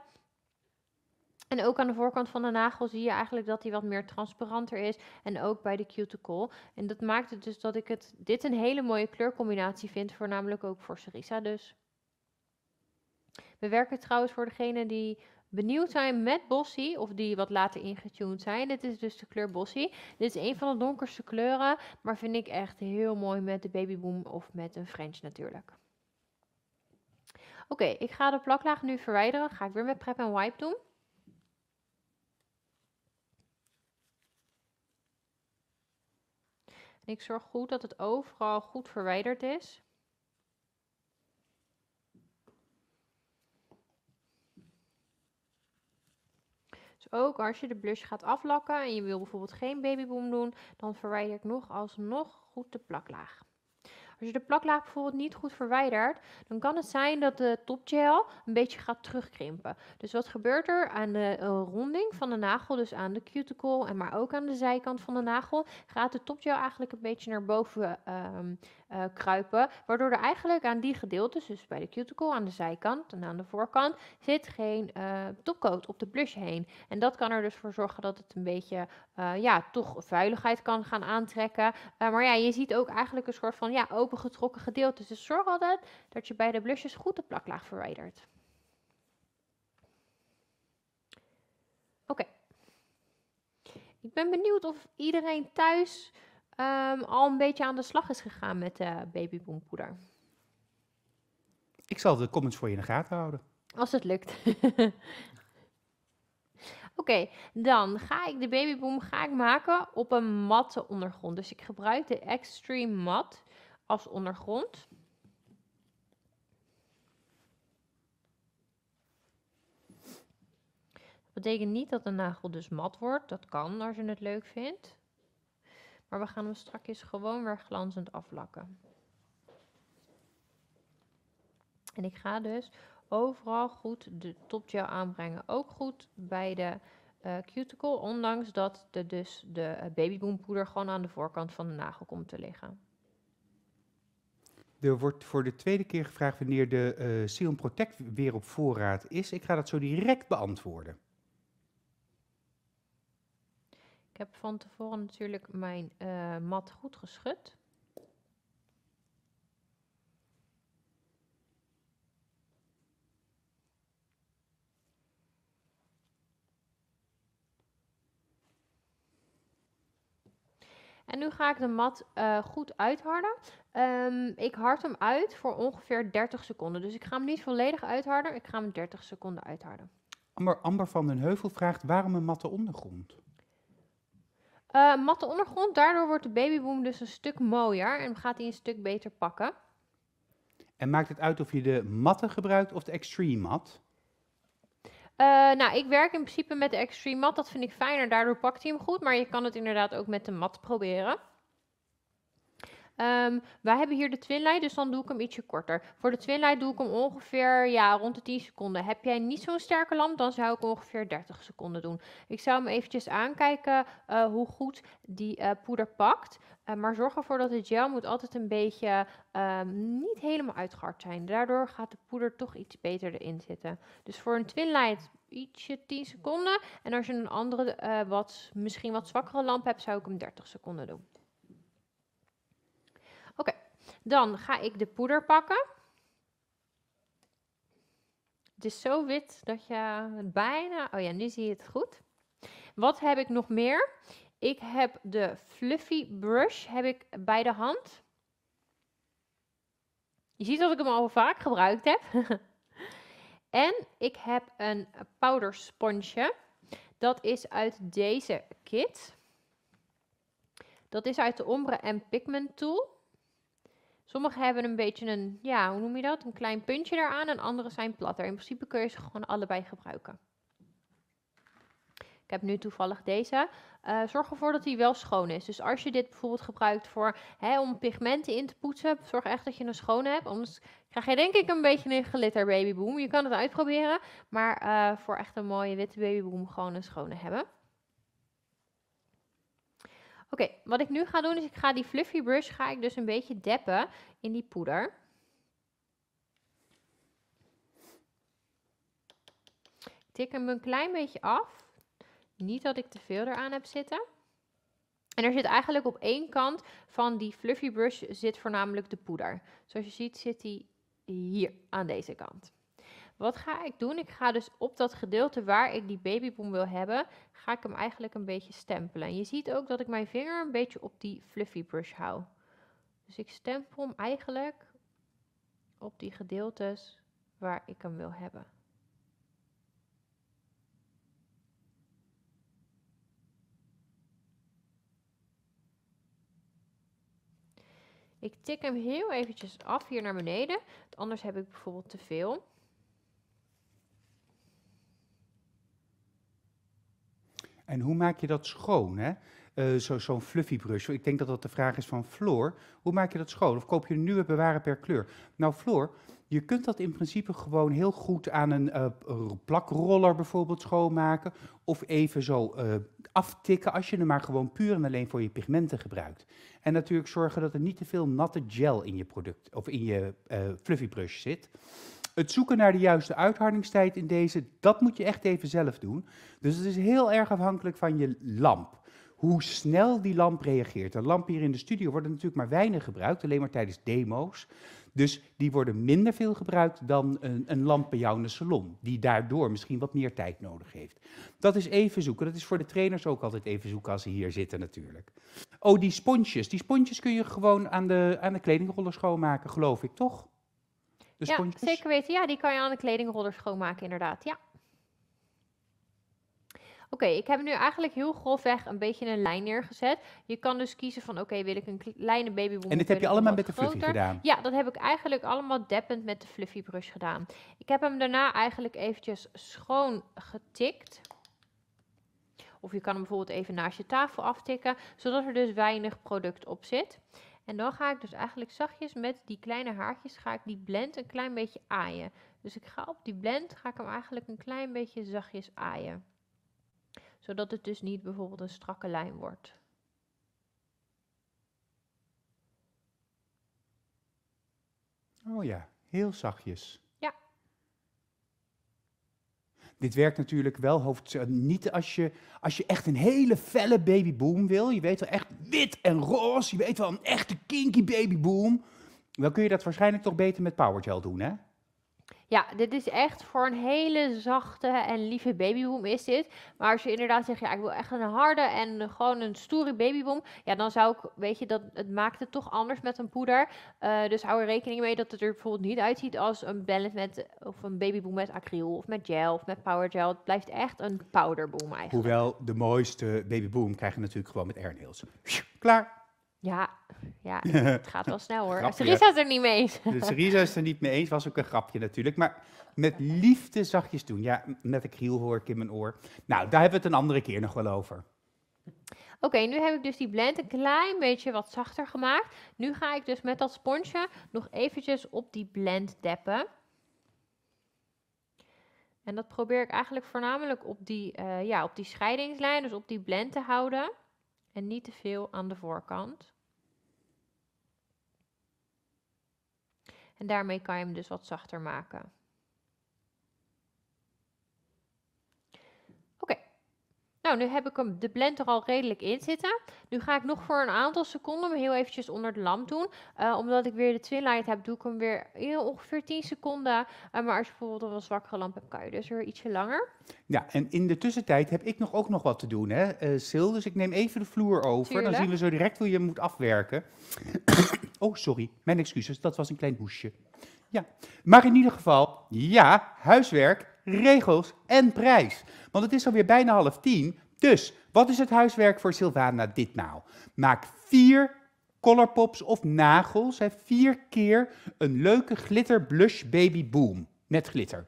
En ook aan de voorkant van de nagel zie je eigenlijk dat hij wat meer transparanter is. En ook bij de cuticle. En dat maakt het dus dat ik het, dit een hele mooie kleurcombinatie vind. Voornamelijk ook voor Sarissa dus. We werken trouwens voor degenen die benieuwd zijn met Bossy of die wat later ingetuned zijn. Dit is dus de kleur Bossy. Dit is een van de donkerste kleuren, maar vind ik echt heel mooi met de babyboom of met een French natuurlijk. Oké, ik ga de plaklaag nu verwijderen. Ga ik weer met prep en wipe doen. ik zorg goed dat het overal goed verwijderd is. ook als je de blush gaat aflakken en je wil bijvoorbeeld geen babyboom doen, dan verwijder ik nog alsnog goed de plaklaag. Als je de plaklaag bijvoorbeeld niet goed verwijdert, dan kan het zijn dat de topgel een beetje gaat terugkrimpen. Dus wat gebeurt er aan de eh, ronding van de nagel, dus aan de cuticle en maar ook aan de zijkant van de nagel, gaat de topgel eigenlijk een beetje naar boven um, eh, kruipen. Waardoor er eigenlijk aan die gedeeltes, dus bij de cuticle aan de zijkant en aan de voorkant, zit geen eh, topcoat op de blush heen. En dat kan er dus voor zorgen dat het een beetje, eh, ja, toch vuiligheid kan gaan aantrekken. maar ja, je ziet ook eigenlijk een soort van, ja, opengetrokken gedeeltes. Dus zorg altijd dat je bij de blushes goed de plaklaag verwijdert. Oké. Ik ben benieuwd of iedereen thuis Ehm, al een beetje aan de slag is gegaan met uh, babyboompoeder. Ik zal de comments voor je in de gaten houden. Als het lukt. Oké, dan ga ik de babyboom ga ik maken op een matte ondergrond. Dus ik gebruik de Extreme Mat als ondergrond. Dat betekent niet dat de nagel dus mat wordt. Dat kan als je het leuk vindt. Maar we gaan hem strakjes gewoon weer glanzend aflakken. En ik ga dus overal goed de topgel aanbrengen. Ook goed bij de eh, cuticle, ondanks dat de, dus de eh, babyboompoeder gewoon aan de voorkant van de nagel komt te liggen. Er wordt voor de tweede keer gevraagd wanneer de uh, Protect weer op voorraad is. Ik ga dat zo direct beantwoorden. Ik heb van tevoren natuurlijk mijn eh, mat goed geschud. En nu ga ik de mat eh, goed uitharden. Ehm, ik hard hem uit voor ongeveer 30 seconden. Dus ik ga hem niet volledig uitharden, ik ga hem 30 seconden uitharden. Amber, Amber van den Heuvel vraagt waarom een matte ondergrond? Eh, matte ondergrond, daardoor wordt de babyboom dus een stuk mooier en gaat hij een stuk beter pakken. En maakt het uit of je de matte gebruikt of de extreme mat? Eh, nou, ik werk in principe met de extreme mat. Dat vind ik fijner, daardoor pakt hij hem goed. Maar je kan het inderdaad ook met de mat proberen. Ehm, wij hebben hier de twinlijn, dus dan doe ik hem ietsje korter. Voor de twinlijn doe ik hem ongeveer ja, rond de 10 seconden. Heb jij niet zo'n sterke lamp, dan zou ik ongeveer 30 seconden doen. Ik zou hem eventjes aankijken eh, hoe goed die eh, poeder pakt. Eh, maar zorg ervoor dat de gel moet altijd een beetje ehm, niet helemaal uitgehard zijn. Daardoor gaat de poeder toch iets beter erin zitten. Dus voor een twin light ietsje 10 seconden. En als je een andere, wat, misschien wat zwakkere lamp hebt, zou ik hem 30 seconden doen. Dan ga ik de poeder pakken. Het is zo wit dat je het bijna... Oh ja, nu zie je het goed. Wat heb ik nog meer? Ik heb de fluffy brush heb ik bij de hand. Je ziet dat ik hem al vaak gebruikt heb. en ik heb een powder sponsje. Dat is uit deze kit. Dat is uit de Ombre en Pigment Tool. Sommige hebben een beetje een, ja, hoe noem je dat? Een klein puntje eraan en andere zijn platter. In principe kun je ze gewoon allebei gebruiken. Ik heb nu toevallig deze. Eh, zorg ervoor dat hij wel schoon is. Dus als je dit bijvoorbeeld gebruikt voor, hè, om pigmenten in te poetsen, zorg echt dat je een schone hebt. Anders krijg je denk ik een beetje een glitter babyboom. Je kan het uitproberen, maar eh, voor echt een mooie witte babyboom gewoon een schone hebben. Oké, wat ik nu ga doen is ik ga die fluffy brush ga ik dus een beetje deppen in die poeder. Ik tik hem een klein beetje af. Niet dat ik te veel eraan heb zitten. En er zit eigenlijk op één kant van die fluffy brush zit voornamelijk de poeder. Zoals je ziet zit die hier aan deze kant. Wat ga ik doen? Ik ga dus op dat gedeelte waar ik die babyboom wil hebben, ga ik hem eigenlijk een beetje stempelen. En je ziet ook dat ik mijn vinger een beetje op die fluffy brush hou. Dus ik stempel hem eigenlijk op die gedeeltes waar ik hem wil hebben. Ik tik hem heel eventjes af hier naar beneden, want anders heb ik bijvoorbeeld te veel. En hoe maak je dat schoon? Hè? Uh, Zo'n fluffy brush. Ik denk dat dat de vraag is van Floor. Hoe maak je dat schoon? Of koop je een nieuwe bewaren per kleur? Nou, Floor, je kunt dat in principe gewoon heel goed aan een eh, plakroller bijvoorbeeld schoonmaken. Of even zo eh, aftikken als je hem maar gewoon puur en alleen voor je pigmenten gebruikt. En natuurlijk zorgen dat er niet te veel natte gel in je product of in je fluffy brush zit het zoeken naar de juiste uithardingstijd in deze, dat moet je echt even zelf doen. Dus het is heel erg afhankelijk van je lamp. Hoe snel die lamp reageert. Een lamp hier in de studio wordt natuurlijk maar weinig gebruikt, alleen maar tijdens demo's. Dus die worden minder veel gebruikt dan een, een lamp bij jou in de salon, die daardoor misschien wat meer tijd nodig heeft. Dat is even zoeken. Dat is voor de trainers ook altijd even zoeken als ze hier zitten natuurlijk. Oh, die sponsjes. Die sponsjes kun je gewoon aan de, aan de kledingroller schoonmaken, geloof ik, toch? ja, zeker weten. Ja, die kan je aan de kledingroller schoonmaken, inderdaad. Ja. Oké, ik heb nu eigenlijk heel grofweg een beetje een lijn neergezet. Je kan dus kiezen van, oké, wil ik een kleine babyboom? En dit heb je allemaal met de fluffy gedaan? Ja, dat heb ik eigenlijk allemaal deppend met de fluffy brush gedaan. Ik heb hem daarna eigenlijk eventjes schoon getikt. Of je kan hem bijvoorbeeld even naast je tafel aftikken, zodat er dus weinig product op zit. En dan ga ik dus eigenlijk zachtjes met die kleine haartjes, ga ik die blend een klein beetje aaien. Dus ik ga op die blend, ga ik hem eigenlijk een klein beetje zachtjes aaien. Zodat het dus niet bijvoorbeeld een strakke lijn wordt. Oh ja, heel zachtjes. Dit werkt natuurlijk wel hoofd, eh, niet als je, als je echt een hele felle babyboom wil. Je weet wel echt wit en roze. Je weet wel een echte kinky babyboom. Dan kun je dat waarschijnlijk toch beter met Powergel doen, hè? Ja, dit is echt voor een hele zachte en lieve babyboom is dit. Maar als je inderdaad zegt, ja, ik wil echt een harde en gewoon een stoere babyboom. Ja, dan zou ik, weet je, dat, het maakt het toch anders met een poeder. Eh, dus hou er rekening mee dat het er bijvoorbeeld niet uitziet als een ballet met, of een babyboom met acryl of met gel of met gel. Het blijft echt een powderboom eigenlijk. Hoewel, de mooiste babyboom krijg je natuurlijk gewoon met airnails. Klaar. Ja, ja, het gaat wel snel hoor. Grapje. Sarisa is er niet mee eens. Sarisa is er niet mee eens, was ook een grapje natuurlijk. Maar met liefde zachtjes doen. Ja, met een kriel hoor ik in mijn oor. Nou, daar hebben we het een andere keer nog wel over. Oké, nu heb ik dus die blend een klein beetje wat zachter gemaakt. Nu ga ik dus met dat sponsje nog eventjes op die blend deppen. En dat probeer ik eigenlijk voornamelijk op die, eh, ja, op die scheidingslijn, dus op die blend te houden en niet te veel aan de voorkant. En daarmee kan je hem dus wat zachter maken. Nou, nu heb ik hem, de blend er al redelijk in zitten. Nu ga ik nog voor een aantal seconden hem heel eventjes onder de lamp doen. Eh, omdat ik weer de light heb, doe ik hem weer heel ongeveer 10 seconden. Eh, maar als je bijvoorbeeld een zwakkere lamp hebt, kan je dus weer ietsje langer. Ja, en in de tussentijd heb ik nog ook nog wat te doen, hè, uh, Sil. Dus ik neem even de vloer over. Dan zien we zo direct hoe je moet afwerken. oh, sorry. Mijn excuses, dat was een klein hoesje. Ja, maar in ieder geval, ja, huiswerk regels en prijs. Want het is alweer bijna half tien. Dus, wat is het huiswerk voor Sylvana ditmaal? Nou? Maak vier colorpops of nagels. vier keer een leuke glitter blush baby boom met glitter.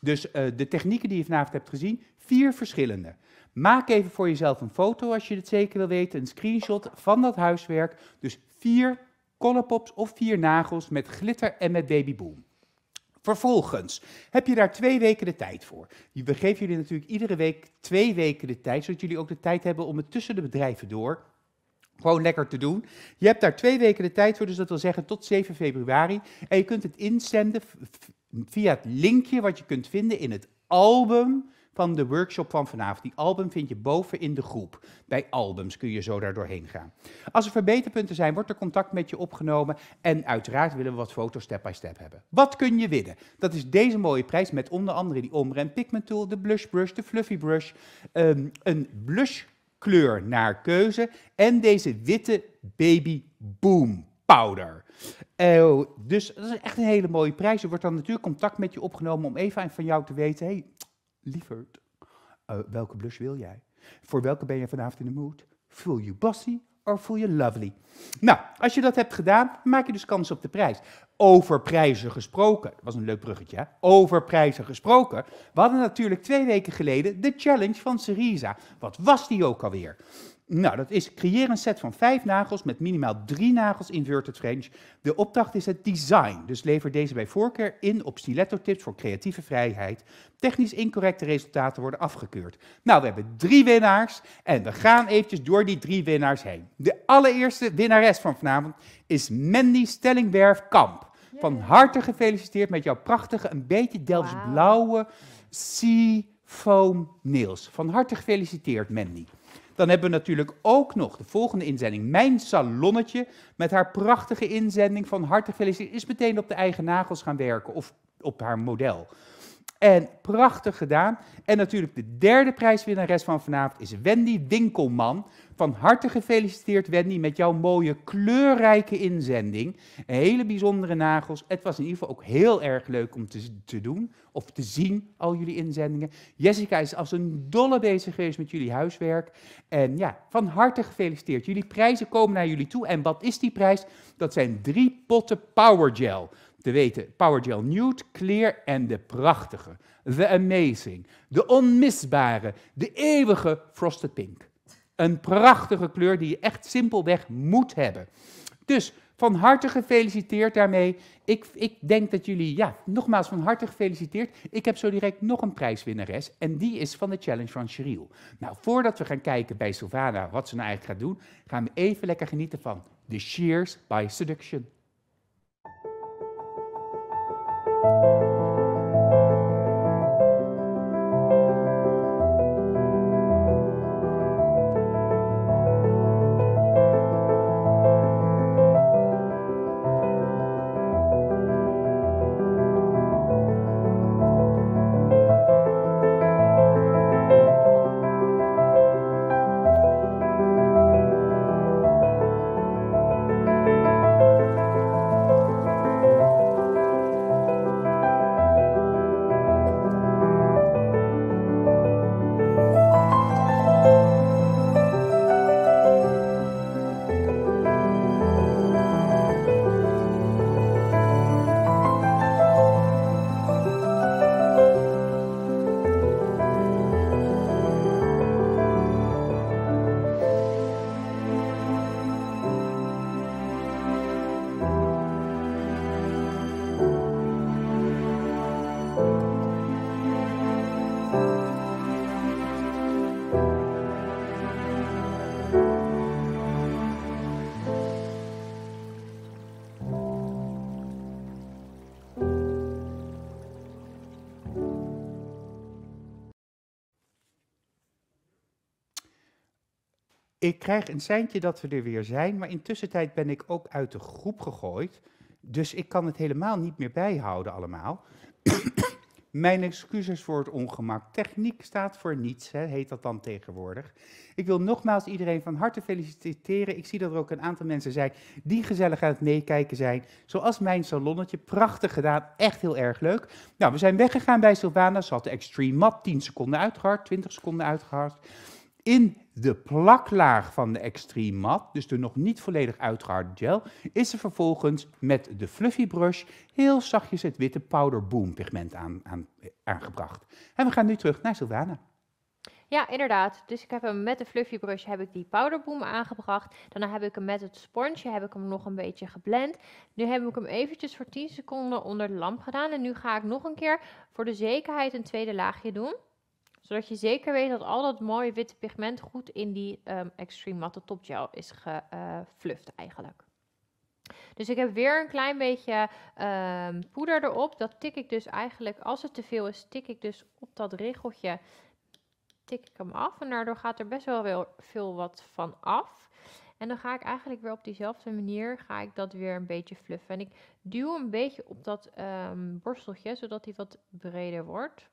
Dus eh, de technieken die je vanavond hebt gezien, vier verschillende. Maak even voor jezelf een foto als je het zeker wil weten, een screenshot van dat huiswerk. Dus vier colorpops of vier nagels met glitter en met babyboom. Vervolgens heb je daar twee weken de tijd voor. We geven jullie natuurlijk iedere week twee weken de tijd, zodat jullie ook de tijd hebben om het tussen de bedrijven door gewoon lekker te doen. Je hebt daar twee weken de tijd voor, dus dat wil zeggen tot 7 februari. En je kunt het inzenden via het linkje wat je kunt vinden in het album van de workshop van vanavond. Die album vind je boven in de groep. Bij albums kun je zo daar doorheen gaan. Als er verbeterpunten zijn, wordt er contact met je opgenomen. En uiteraard willen we wat foto's step by step hebben. Wat kun je winnen? Dat is deze mooie prijs met onder andere die Omren Pigment Tool, de Blush Brush, de Fluffy Brush, ehm, een blush kleur naar keuze en deze witte Baby Boom powder. Eh, oh, dus dat is echt een hele mooie prijs. Er wordt dan natuurlijk contact met je opgenomen om even van jou te weten. Hey, lieverd, eh, welke blush wil jij? Voor welke ben je vanavond in de mood? Voel je bossy of voel je lovely? Nou, als je dat hebt gedaan, maak je dus kans op de prijs. Over prijzen gesproken, dat was een leuk bruggetje, hè? over prijzen gesproken. We hadden natuurlijk twee weken geleden de challenge van Syriza. Wat was die ook alweer? Nou, dat is creëer een set van vijf nagels met minimaal drie nagels inverted French. De opdracht is het design, dus lever deze bij voorkeur in op stiletto-tips voor creatieve vrijheid. Technisch incorrecte resultaten worden afgekeurd. Nou, we hebben drie winnaars en we gaan eventjes door die drie winnaars heen. De allereerste winnares van vanavond is Mandy Stellingwerf-Kamp. Van harte gefeliciteerd met jouw prachtige, een beetje Delfts blauwe sea foam nails. Van harte gefeliciteerd, Mandy. Dan hebben we natuurlijk ook nog de volgende inzending. Mijn salonnetje met haar prachtige inzending van Harte gefeliciteerd. Is meteen op de eigen nagels gaan werken of op haar model. En prachtig gedaan. En natuurlijk de derde prijswinnares van vanavond is Wendy Winkelman. Van harte gefeliciteerd Wendy met jouw mooie kleurrijke inzending. Hele bijzondere nagels. Het was in ieder geval ook heel erg leuk om te, doen of te zien, al jullie inzendingen. Jessica is als een dolle bezig geweest met jullie huiswerk. En ja, van harte gefeliciteerd. Jullie prijzen komen naar jullie toe. En wat is die prijs? Dat zijn drie potten Power Gel te weten Powergel Nude, Clear en de prachtige, The Amazing, de onmisbare, de eeuwige Frosted Pink. Een prachtige kleur die je echt simpelweg moet hebben. Dus van harte gefeliciteerd daarmee. Ik, ik denk dat jullie, ja, nogmaals van harte gefeliciteerd. Ik heb zo direct nog een prijswinnares en die is van de Challenge van Cheryl. Nou, voordat we gaan kijken bij Sylvana wat ze nou eigenlijk gaat doen, gaan we even lekker genieten van The Shears by Seduction. thank you Ik krijg een seintje dat we er weer zijn, maar intussen tijd ben ik ook uit de groep gegooid. Dus ik kan het helemaal niet meer bijhouden allemaal. Mijn excuses voor het ongemak. Techniek staat voor niets, hè, heet dat dan tegenwoordig. Ik wil nogmaals iedereen van harte feliciteren. Ik zie dat er ook een aantal mensen zijn die gezellig aan het meekijken zijn. Zoals mijn salonnetje. Prachtig gedaan, echt heel erg leuk. Nou, we zijn weggegaan bij Sylvana. Ze had de Extreme Mat 10 seconden uitgehard, 20 seconden uitgehard. In de plaklaag van de extreme mat, dus de nog niet volledig uitgeharde gel, is er vervolgens met de fluffy brush heel zachtjes het witte powder boom pigment aan, aangebracht. En we gaan nu terug naar Sylvana. Ja, inderdaad. Dus ik heb hem met de fluffy brush heb ik die powderboom aangebracht. Daarna heb ik hem met het sponsje heb ik hem nog een beetje geblend. Nu heb ik hem eventjes voor 10 seconden onder de lamp gedaan. En nu ga ik nog een keer voor de zekerheid een tweede laagje doen zodat je zeker weet dat al dat mooie witte pigment goed in die ehm, Extreme Matte Top Gel is gefluft eigenlijk. Dus ik heb weer een klein beetje ehm, poeder erop. Dat tik ik dus eigenlijk, als het te veel is, tik ik dus op dat riggeltje. tik ik hem af. En daardoor gaat er best wel weer veel wat van af. En dan ga ik eigenlijk weer op diezelfde manier, ga ik dat weer een beetje fluffen. En ik duw een beetje op dat ehm, borsteltje, zodat hij wat breder wordt.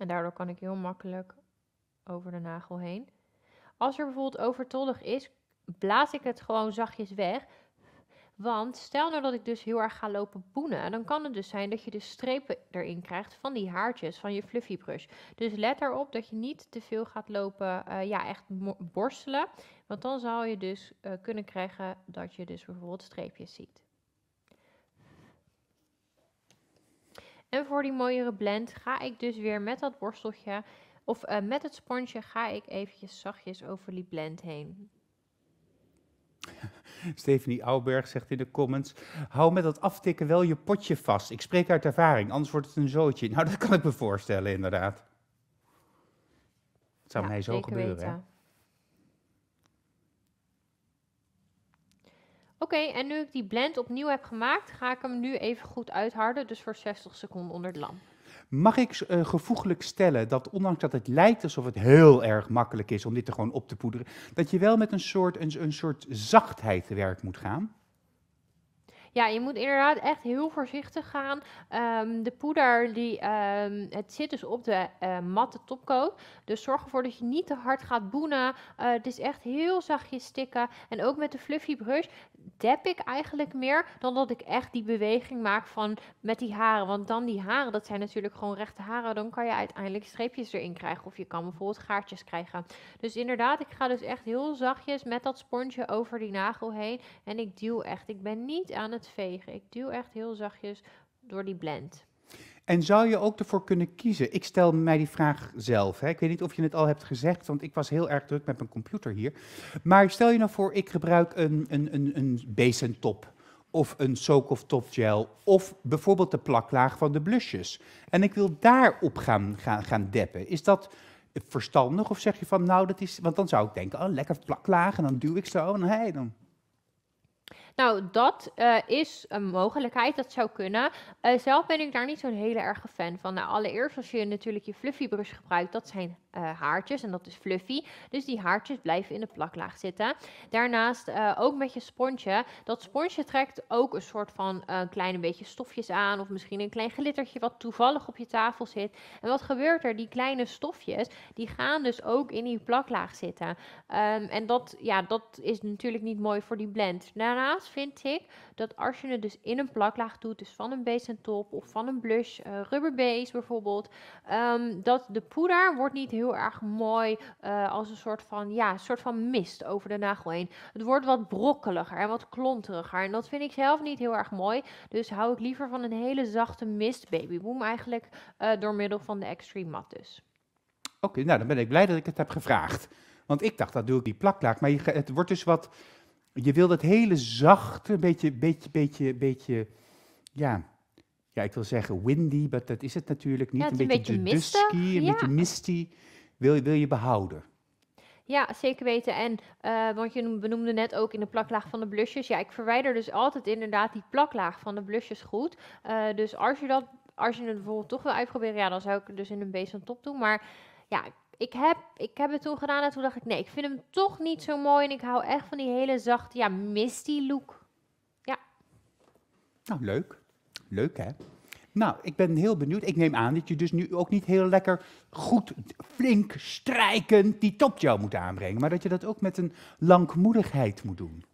En daardoor kan ik heel makkelijk over de nagel heen. Als er bijvoorbeeld overtollig is, blaas ik het gewoon zachtjes weg. Want stel nou dat ik dus heel erg ga lopen boenen, dan kan het dus zijn dat je de strepen erin krijgt van die haartjes van je fluffy brush. Dus let erop dat je niet te veel gaat lopen, eh, ja, echt borstelen. Want dan zou je dus eh, kunnen krijgen dat je dus bijvoorbeeld streepjes ziet. En voor die mooiere blend ga ik dus weer met dat borsteltje of eh, met het sponsje ga ik eventjes zachtjes over die blend heen. Stephanie Auberg zegt in de comments: hou met dat aftikken wel je potje vast. Ik spreek uit ervaring, anders wordt het een zootje. Nou, dat kan ik me voorstellen, inderdaad. Het zou mij zo gebeuren. Oké, en nu ik die blend opnieuw heb gemaakt, ga ik hem nu even goed uitharden, dus voor 60 seconden onder de lamp. Mag ik uh, gevoeglijk stellen dat ondanks dat het lijkt alsof het heel erg makkelijk is om dit er gewoon op te poederen, dat je wel met een soort, een, soort zachtheid te werk moet gaan? Ja, je moet inderdaad echt heel voorzichtig gaan. Ehm, de poeder, die, ehm, het zit dus op de eh, matte topcoat. Dus zorg ervoor dat je niet te hard gaat boenen. Eh, het is echt heel zachtjes stikken. En ook met de fluffy brush dep ik eigenlijk meer dan dat ik echt die beweging maak van met die haren. Want dan die haren, dat zijn natuurlijk gewoon rechte haren. Dan kan je uiteindelijk streepjes erin krijgen. Of je kan bijvoorbeeld gaartjes krijgen. Dus inderdaad, ik ga dus echt heel zachtjes met dat sponsje over die nagel heen. En ik duw echt. Ik ben niet aan het vegen. Ik duw echt heel zachtjes door die blend. En zou je ook ervoor kunnen kiezen? Ik stel mij die vraag zelf. Hè. Ik weet niet of je het al hebt gezegd, want ik was heel erg druk met mijn computer hier. Maar stel je nou voor, ik gebruik een, een, een, een top, of een top gel, of bijvoorbeeld de plaklaag van de blushes. En ik wil daarop gaan, gaan, gaan deppen. Is dat verstandig of zeg je van nou dat is, want dan zou ik denken, oh lekker plaklaag en dan duw ik zo en hey, dan nou, dat eh, is een mogelijkheid, dat zou kunnen. Eh, zelf ben ik daar niet zo'n hele erge fan van. Nou, allereerst als je natuurlijk je fluffy brush gebruikt, dat zijn eh, haartjes en dat is fluffy. Dus die haartjes blijven in de plaklaag zitten. Daarnaast eh, ook met je sponsje. Dat sponsje trekt ook een soort van uh, eh, klein beetje stofjes aan of misschien een klein glittertje wat toevallig op je tafel zit. En wat gebeurt er? Die kleine stofjes die gaan dus ook in die plaklaag zitten. Ehm, en dat, ja, dat is natuurlijk niet mooi voor die blend. Daarnaast vind ik dat als je het dus in een plaklaag doet, dus van een base en top of van een blush, rubber base bijvoorbeeld, ehm, dat de poeder wordt niet heel heel erg mooi eh, als een soort van, ja, een soort van mist over de nagel heen. Het wordt wat brokkeliger en wat klonteriger. En dat vind ik zelf niet heel erg mooi. Dus hou ik liever van een hele zachte mist babyboom eigenlijk eh, door middel van de Extreme Mat dus. Oké, nou dan ben ik blij dat ik het heb gevraagd. Want ik dacht, dat doe ik die plaklaag. Maar je, het wordt dus wat... Je wil dat hele zachte, beetje, beetje, beetje, beetje... Ja, ja, ik wil zeggen windy, maar dat is het natuurlijk niet. een, beetje, beetje dusky, een beetje misty. Wil, je, wil je behouden. Ja, zeker weten. En eh, want je benoemde net ook in de plaklaag van de blusjes. Ja, ik verwijder dus altijd inderdaad die plaklaag van de blusjes goed. Eh, dus als je dat, als je het bijvoorbeeld toch wil uitproberen, ja, dan zou ik het dus in een beetje top doen. Maar ja, ik heb, ik heb het toen gedaan en toen dacht ik, nee, ik vind hem toch niet zo mooi. En ik hou echt van die hele zachte, ja, misty look. Ja. Nou, leuk. Leuk hè? Nou, ik ben heel benieuwd. Ik neem aan dat je dus nu ook niet heel lekker goed, flink, strijkend die topjob moet aanbrengen. Maar dat je dat ook met een langmoedigheid moet doen.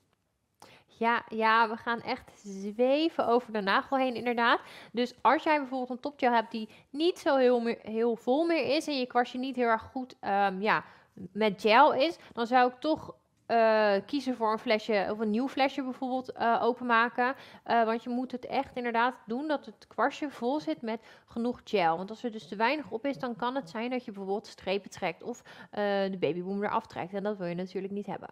Ja, ja, we gaan echt zweven over de nagel heen, inderdaad. Dus als jij bijvoorbeeld een topgel hebt die niet zo heel, meer, heel vol meer is en je kwastje niet heel erg goed ehm, ja, met gel is, dan zou ik toch eh, kiezen voor een flesje of een nieuw flesje bijvoorbeeld eh, openmaken. Eh, want je moet het echt inderdaad doen dat het kwastje vol zit met genoeg gel. Want als er dus te weinig op is, dan kan het zijn dat je bijvoorbeeld strepen trekt of de babyboom eraf trekt. En dat wil je natuurlijk niet hebben.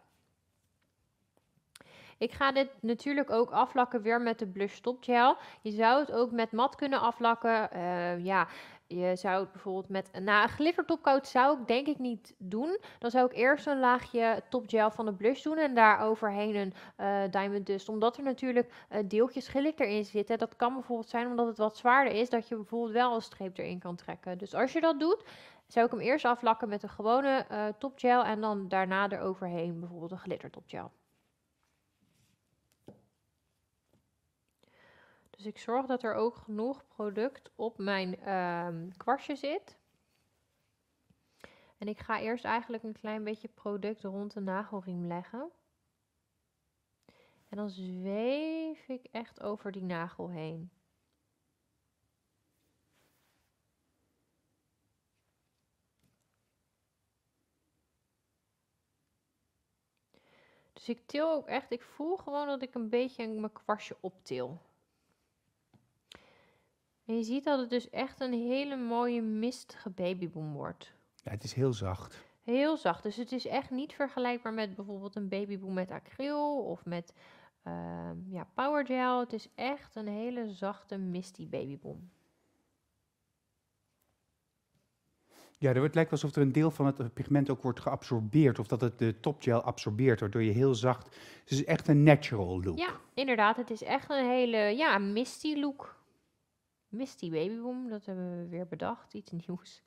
Ik ga dit natuurlijk ook aflakken weer met de blush stop gel. Je zou het ook met mat kunnen aflakken. ja, je zou het bijvoorbeeld met nou, een glittertopcoat zou ik denk ik niet doen. Dan zou ik eerst een laagje topgel van de blush doen en daar overheen een eh, diamond dust. Omdat er natuurlijk eh, deeltjes glitter in zitten. Dat kan bijvoorbeeld zijn omdat het wat zwaarder is, dat je bijvoorbeeld wel een streep erin kan trekken. Dus als je dat doet, zou ik hem eerst aflakken met een gewone eh, topgel en dan daarna er overheen bijvoorbeeld een glittertopgel. Dus ik zorg dat er ook genoeg product op mijn um, kwastje zit. En ik ga eerst eigenlijk een klein beetje product rond de nagelriem leggen. En dan zweef ik echt over die nagel heen. Dus ik til ook echt, ik voel gewoon dat ik een beetje mijn kwastje optil. En je ziet dat het dus echt een hele mooie mistige babyboom wordt. Ja, het is heel zacht. Heel zacht. Dus het is echt niet vergelijkbaar met bijvoorbeeld een babyboom met acryl of met uh, ja, powergel. Het is echt een hele zachte misty babyboom. Ja, er wordt, lijkt alsof er een deel van het pigment ook wordt geabsorbeerd. Of dat het de topgel absorbeert, waardoor je heel zacht... het is echt een natural look. Ja, inderdaad. Het is echt een hele ja, misty look. Misty Babyboom, dat hebben we weer bedacht. Iets nieuws.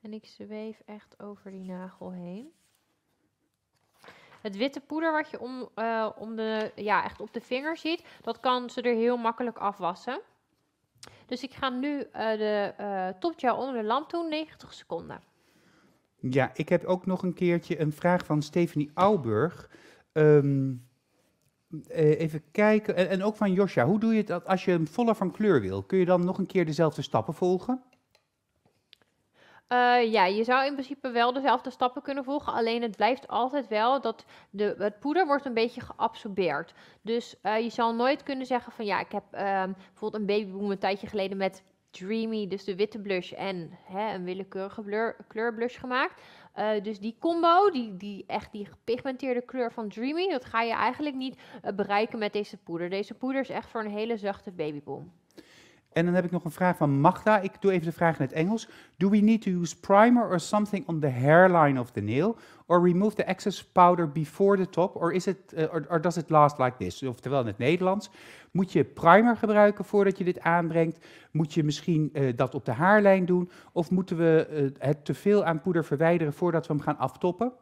En ik zweef echt over die nagel heen. Het witte poeder wat je om, eh, om de, ja, echt op de vinger ziet, dat kan ze er heel makkelijk afwassen. Dus ik ga nu eh, de uh, topgel onder de lamp doen, 90 seconden. Ja, ik heb ook nog een keertje een vraag van Stephanie Auburg. Ehm, eh, even kijken, en, en ook van Josja. Hoe doe je het als je hem voller van kleur wil? Kun je dan nog een keer dezelfde stappen volgen? Eh, ja, je zou in principe wel dezelfde stappen kunnen volgen. Alleen het blijft altijd wel dat de, het poeder wordt een beetje geabsorbeerd. Dus eh, je zal nooit kunnen zeggen van ja, ik heb ehm, bijvoorbeeld een babyboom een tijdje geleden met Dreamy, dus de witte blush en hè, een willekeurige blur, kleurblush gemaakt. Eh, dus die combo, die, die echt die gepigmenteerde kleur van Dreamy, dat ga je eigenlijk niet eh, bereiken met deze poeder. Deze poeder is echt voor een hele zachte babyboom. En dan heb ik nog een vraag van Magda. Ik doe even de vraag in het Engels. Do we need to use primer or something on the hairline of the nail? Or remove the excess powder before the top? Or, is it, eh, or, does it last like this? Oftewel in het Nederlands. Moet je primer gebruiken voordat je dit aanbrengt? Moet je misschien eh, dat op de haarlijn doen? Of moeten we uh, het teveel aan poeder verwijderen voordat we hem gaan aftoppen?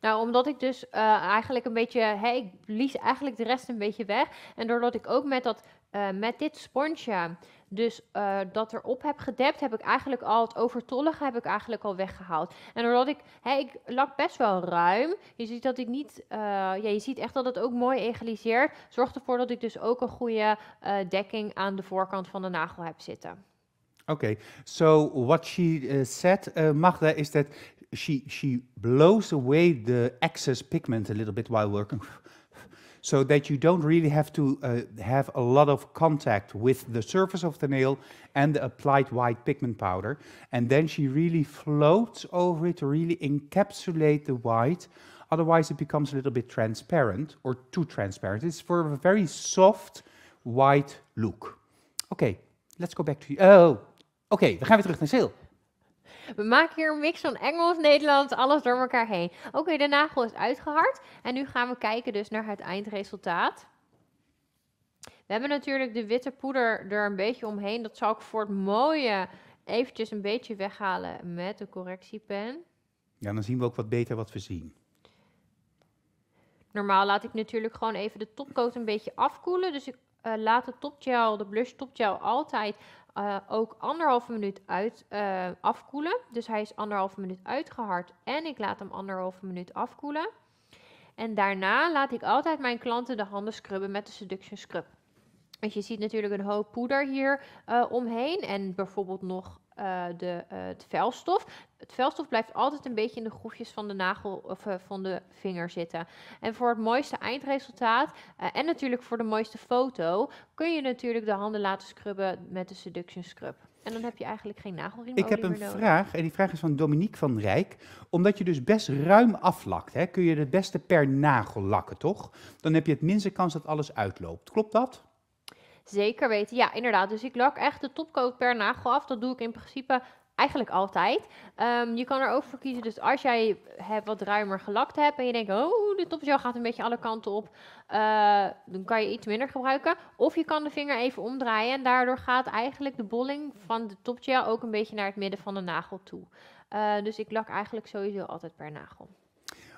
Nou, omdat ik dus eigenlijk een beetje, hey, ik blies eigenlijk de rest een beetje weg. En doordat ik ook met dat eh, met dit sponsje, dus uh, dat erop heb gedept, heb ik eigenlijk al het overtollige heb ik eigenlijk al weggehaald. En doordat ik, ik lak best wel ruim. Je ziet dat ik niet, eh, ja, je ziet echt dat het ook mooi egaliseert. Zorgt ervoor dat ik dus ook een goede dekking aan de voorkant van de nagel heb zitten. Oké, so what she said, Magda, is that she she blows away the excess pigment a little bit while working so that you don't really have to uh, have a lot of contact with the surface of the nail and the applied white pigment powder. And then she really floats over it to really encapsulate the white. Otherwise, it becomes a little bit transparent or too transparent. It's for a very soft white look. okay, let's go back to you. Oh, okay, we gaan weer terug naar Sil. We maken hier een mix van Engels, Nederlands, alles door elkaar heen. Oké, de nagel is uitgehard. En nu gaan we kijken dus naar het eindresultaat. We hebben natuurlijk de witte poeder er een beetje omheen. Dat zal ik voor het mooie eventjes een beetje weghalen met de correctiepen. Ja, dan zien we ook wat beter wat we zien. Normaal laat ik natuurlijk gewoon even de topcoat een beetje afkoelen. Dus ik eh, laat de topgel, de blush topgel altijd eh, ook anderhalve minuut uit, eh, afkoelen. Dus hij is anderhalve minuut uitgehard en ik laat hem anderhalve minuut afkoelen. En daarna laat ik altijd mijn klanten de handen scrubben met de Seduction Scrub. Want je ziet natuurlijk een hoop poeder hier eh, omheen en bijvoorbeeld nog de, het vuilstof het velstof blijft altijd een beetje in de groefjes van de nagel of eh, van de vinger zitten. En voor het mooiste eindresultaat eh, en natuurlijk voor de mooiste foto kun je natuurlijk de handen laten scrubben met de Seduction Scrub. En dan heb je eigenlijk geen nagelriem meer Ik heb een vraag, en die vraag is van Dominique van Rijk. Omdat je dus best ruim aflakt, hè, kun je het beste per nagel lakken, toch? Dan heb je het minste kans dat alles uitloopt. Klopt dat? Zeker weten, ja, inderdaad. Dus ik lak echt de topcoat per nagel af. Dat doe ik in principe Eigenlijk altijd. Ehm, je kan er ook voor kiezen, dus als jij hebt wat ruimer gelakt hebt en je denkt, oh, de topgel gaat een beetje alle kanten op, eh, dan kan je iets minder gebruiken. Of je kan de vinger even omdraaien en daardoor gaat eigenlijk de bolling van de topgel ook een beetje naar het midden van de nagel toe. Eh, dus ik lak eigenlijk sowieso altijd per nagel.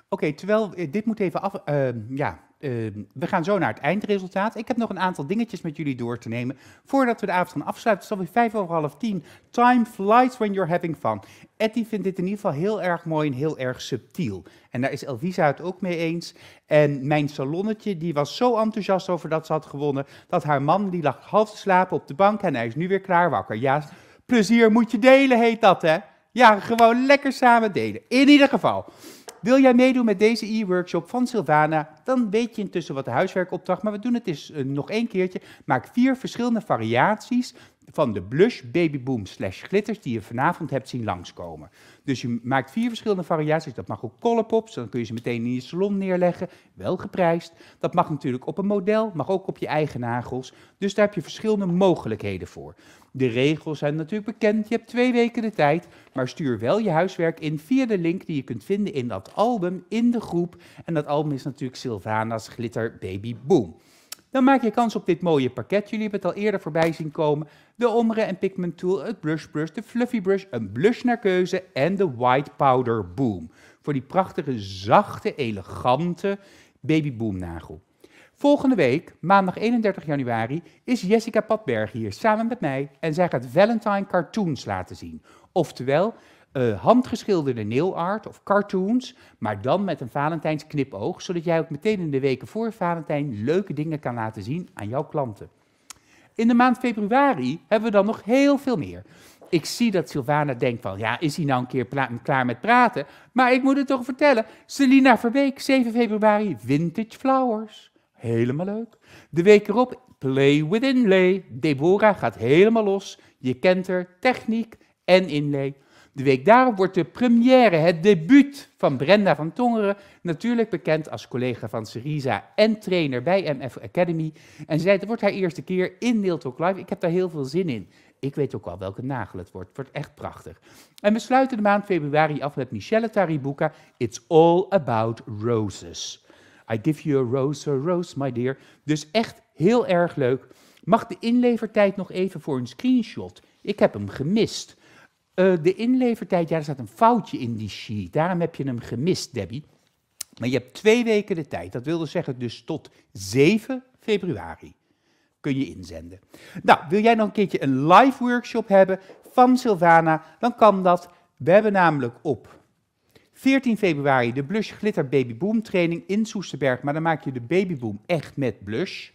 Oké, terwijl eh, dit moet even af. Ehm, ja, Ehm, we gaan zo naar het eindresultaat. Ik heb nog een aantal dingetjes met jullie door te nemen. Voordat we de avond gaan afsluiten, het is alweer vijf over half tien. Time flies when you're having fun. Etty vindt dit in ieder geval heel erg mooi en heel erg subtiel. En daar is Elvisa het ook mee eens. En mijn salonnetje, die was zo enthousiast over dat ze had gewonnen, dat haar man, die lag half te slapen op de bank en hij is nu weer klaar wakker. Ja, plezier moet je delen, heet dat hè? Ja, gewoon lekker samen delen. In ieder geval. Wil jij meedoen met deze e-workshop van Silvana? Dan weet je intussen wat de huiswerkopdracht, maar we doen het eens eh, nog één keertje. Maak vier verschillende variaties van de blush babyboom slash glitters die je vanavond hebt zien langskomen. Dus je maakt vier verschillende variaties. Dat mag ook colorpops, dan kun je ze meteen in je salon neerleggen, wel geprijsd. Dat mag natuurlijk op een model, mag ook op je eigen nagels. Dus daar heb je verschillende mogelijkheden voor. De regels zijn natuurlijk bekend, je hebt twee weken de tijd, maar stuur wel je huiswerk in via de link die je kunt vinden in dat album, in de groep. En dat album is natuurlijk Sylvana's Glitter Baby Boom dan maak je kans op dit mooie pakket. Jullie hebben het al eerder voorbij zien komen. De Omre en Pigment Tool, het Blush Brush, de Fluffy Brush, een blush naar keuze en de White Powder Boom. Voor die prachtige, zachte, elegante Baby Boom nagel. Volgende week, maandag 31 januari, is Jessica Patberg hier samen met mij en zij gaat Valentine cartoons laten zien. Oftewel, eh, handgeschilderde nailart of cartoons, maar dan met een Valentijns knipoog, zodat jij ook meteen in de weken voor Valentijn leuke dingen kan laten zien aan jouw klanten. In de maand februari hebben we dan nog heel veel meer. Ik zie dat Silvana denkt van, ja, is hij nou een keer klaar met praten? Maar ik moet het toch vertellen, Selina Verbeek, 7 februari, Vintage Flowers. Helemaal leuk. De week erop, Play with Inlay. Deborah gaat helemaal los. Je kent er techniek en inlay. De week daarop wordt de première, het debuut van Brenda van Tongeren, natuurlijk bekend als collega van Syriza en trainer bij MF Academy. En zij, het wordt haar eerste keer in Neil Talk Live. Ik heb daar heel veel zin in. Ik weet ook al welke nagel het wordt. Het wordt echt prachtig. En we sluiten de maand februari af met Michelle Taribuka. It's all about roses. I give you a rose, a rose, my dear. Dus echt heel erg leuk. Mag de inlevertijd nog even voor een screenshot? Ik heb hem gemist. Eh, de inlevertijd, ja, er staat een foutje in die sheet. Daarom heb je hem gemist, Debbie. Maar je hebt twee weken de tijd. Dat wilde zeggen, dus tot 7 februari kun je inzenden. Nou, wil jij nog een keertje een live workshop hebben van Sylvana? Dan kan dat. We hebben namelijk op 14 februari de Blush Glitter Baby Boom training in Soesterberg. Maar dan maak je de Baby Boom echt met blush.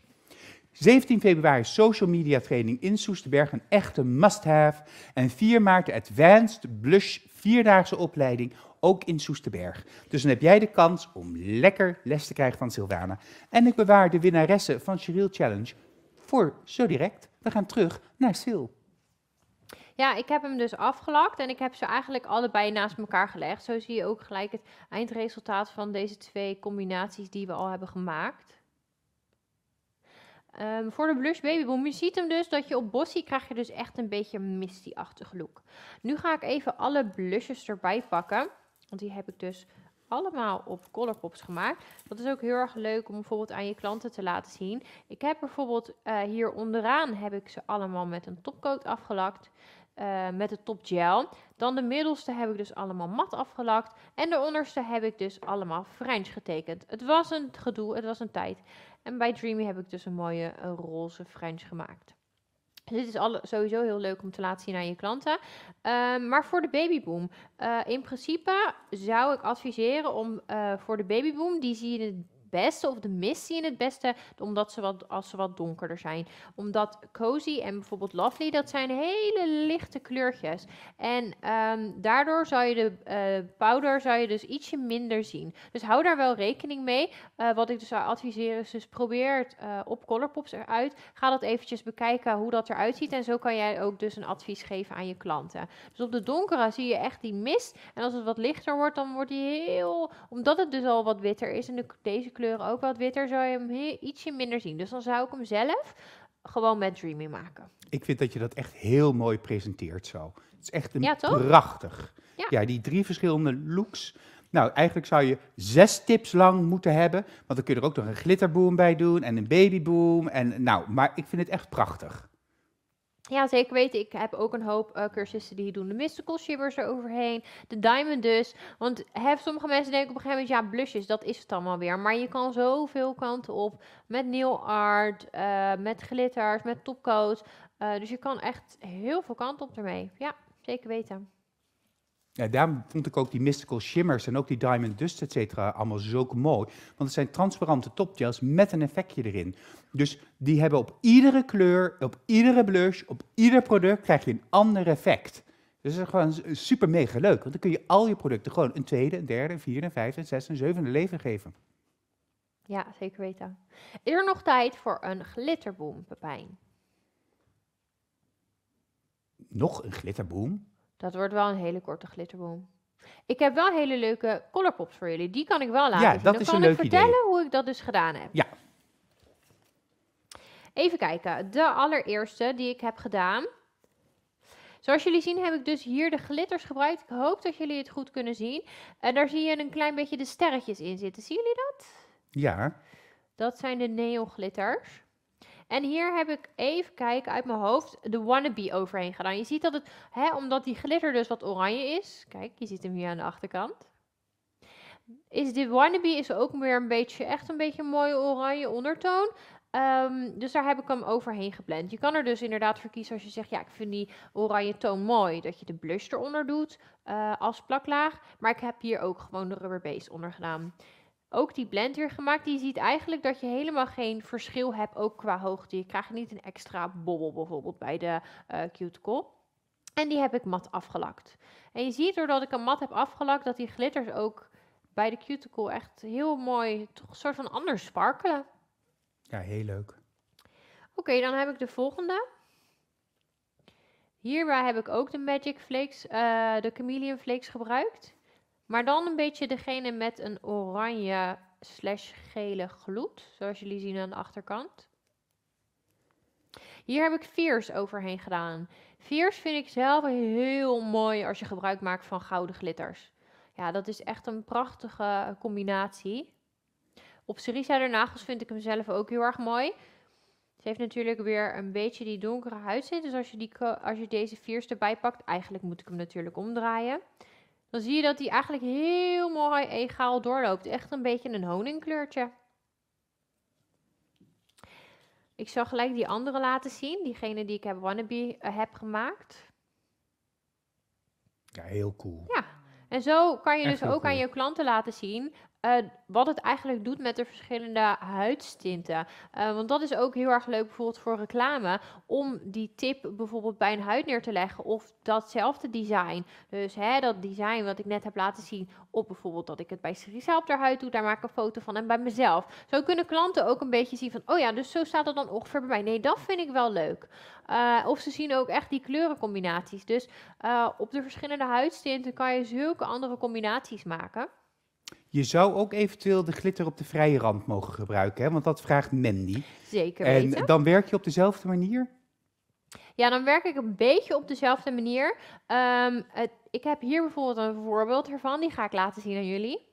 17 februari social media training in Soesterberg, een echte must-have. En 4 maart Advanced Blush vierdaagse opleiding, ook in Soesterberg. Dus dan heb jij de kans om lekker les te krijgen van Silvana. En ik bewaar de winnaressen van Cheryl Challenge voor zo direct. We gaan terug naar Sil. Ja, ik heb hem dus afgelakt en ik heb ze eigenlijk allebei naast elkaar gelegd. Zo zie je ook gelijk het eindresultaat van deze twee combinaties die we al hebben gemaakt. Ehm, voor de Blush Baby je ziet hem dus dat je op Bossy krijg je dus echt een beetje misty-achtig look. Nu ga ik even alle blushes erbij pakken. Want die heb ik dus allemaal op Colourpops gemaakt. Dat is ook heel erg leuk om bijvoorbeeld aan je klanten te laten zien. Ik heb bijvoorbeeld eh, hier onderaan heb ik ze allemaal met een topcoat afgelakt. Eh, met de top gel. Dan de middelste heb ik dus allemaal mat afgelakt. En de onderste heb ik dus allemaal French getekend. Het was een gedoe, het was een tijd. En bij Dreamy heb ik dus een mooie een roze French gemaakt. Dus dit is alle, sowieso heel leuk om te laten zien aan je klanten. Ehm, maar voor de babyboom. Eh, in principe zou ik adviseren om eh, voor de babyboom, die zie je beste of de mist zien het beste omdat ze wat, als ze wat donkerder zijn. Omdat Cozy en bijvoorbeeld Lovely, dat zijn hele lichte kleurtjes. En ehm, daardoor zou je de eh, powder zou je dus ietsje minder zien. Dus hou daar wel rekening mee. Eh, wat ik dus zou adviseren is dus probeer het uh, op Colourpops eruit. Ga dat eventjes bekijken hoe dat eruit ziet. En zo kan jij ook dus een advies geven aan je klanten. Dus op de donkere zie je echt die mist. En als het wat lichter wordt, dan wordt die heel... Omdat het dus al wat witter is en de, deze kleuren ook wat witter, zou je hem ietsje minder zien. Dus dan zou ik hem zelf gewoon met Dreamy maken. Ik vind dat je dat echt heel mooi presenteert zo. Het is echt een ja, prachtig. Ja. ja, die drie verschillende looks. Nou, eigenlijk zou je zes tips lang moeten hebben. Want dan kun je er ook nog een glitterboom bij doen en een babyboom. En, nou, maar ik vind het echt prachtig. Ja, zeker weten. Ik heb ook een hoop uh, cursussen die doen de mystical shimmers eroverheen. De diamond dus. Want hè, sommige mensen denken op een gegeven moment, ja, blushes, dat is het allemaal weer. Maar je kan zoveel kanten op. Met nail art, eh, met glitters, met topcoats. Eh, dus je kan echt heel veel kanten op ermee. Ja, zeker weten. Ja, daarom vond ik ook die mystical shimmers en ook die diamond dust, et cetera, allemaal zo mooi. Want het zijn transparante topgels met een effectje erin. Dus die hebben op iedere kleur, op iedere blush, op ieder product krijg je een ander effect. Dus dat is gewoon super mega leuk. Want dan kun je al je producten gewoon een tweede, een derde, een vierde, een vijfde, een zesde, een zevende leven geven. Ja, zeker weten. Is er nog tijd voor een glitterboom, Pepijn? Nog een glitterboom? Dat wordt wel een hele korte glitterboom. Ik heb wel hele leuke colorpops voor jullie. Die kan ik wel laten ja, zien. Dan kan ik vertellen hoe ik dat dus gedaan heb. Ja, Even kijken, de allereerste die ik heb gedaan. Zoals jullie zien heb ik dus hier de glitters gebruikt. Ik hoop dat jullie het goed kunnen zien. En daar zie je een klein beetje de sterretjes in zitten. Zien jullie dat? Ja. Dat zijn de glitters. En hier heb ik even kijken uit mijn hoofd de wannabe overheen gedaan. Je ziet dat het, hè, omdat die glitter dus wat oranje is. Kijk, je ziet hem hier aan de achterkant. Is de wannabe is ook weer een beetje, echt een beetje een mooie oranje ondertoon. Ehm, dus daar heb ik hem overheen geblend. Je kan er dus inderdaad voor kiezen als je zegt, ja, ik vind die oranje toon mooi, dat je de blush eronder doet eh, als plaklaag. Maar ik heb hier ook gewoon de rubber base onder gedaan. Ook die blend hier gemaakt, die ziet eigenlijk dat je helemaal geen verschil hebt, ook qua hoogte. Je krijgt niet een extra bobbel bijvoorbeeld bij de eh, cuticle. En die heb ik mat afgelakt. En je ziet doordat ik hem mat heb afgelakt, dat die glitters ook bij de cuticle echt heel mooi, toch een soort van anders sparkelen. Ja, heel leuk. Oké, dan heb ik de volgende. Hierbij heb ik ook de Magic Flakes, eh, de Chameleon Flakes gebruikt. Maar dan een beetje degene met een oranje slash gele gloed, zoals jullie zien aan de achterkant. Hier heb ik Fierce overheen gedaan. Fierce vind ik zelf heel mooi als je gebruik maakt van gouden glitters. Ja, dat is echt een prachtige combinatie. Op Cerisa nagels vind ik hem zelf ook heel erg mooi. Ze heeft natuurlijk weer een beetje die donkere zitten. Dus als je, die, als je deze vierste bijpakt, eigenlijk moet ik hem natuurlijk omdraaien. Dan zie je dat hij eigenlijk heel mooi egaal doorloopt. Echt een beetje een honingkleurtje. Ik zal gelijk die andere laten zien. Diegene die ik heb wannabe eh, heb gemaakt. Ja, heel cool. Ja, en zo kan je dus ook aan je klanten laten zien eh, wat het eigenlijk doet met de verschillende huidstinten. Eh, want dat is ook heel erg leuk bijvoorbeeld voor reclame. Om die tip bijvoorbeeld bij een huid neer te leggen. Of datzelfde design. Dus hè, dat design wat ik net heb laten zien. op bijvoorbeeld dat ik het bij zichzelf op haar huid doe. Daar maak ik een foto van. En bij mezelf. Zo kunnen klanten ook een beetje zien van. Oh ja, dus zo staat het dan ongeveer bij mij. Nee, dat vind ik wel leuk. Eh, of ze zien ook echt die kleurencombinaties. Dus op de verschillende huidstinten kan je zulke andere combinaties maken. Je zou ook eventueel de glitter op de vrije rand mogen gebruiken, hè? want dat vraagt Mandy. Zeker weten. En dan werk je op dezelfde manier? Ja, dan werk ik een beetje op dezelfde manier. Ehm, ik heb hier bijvoorbeeld een voorbeeld ervan, die ga ik laten zien aan jullie.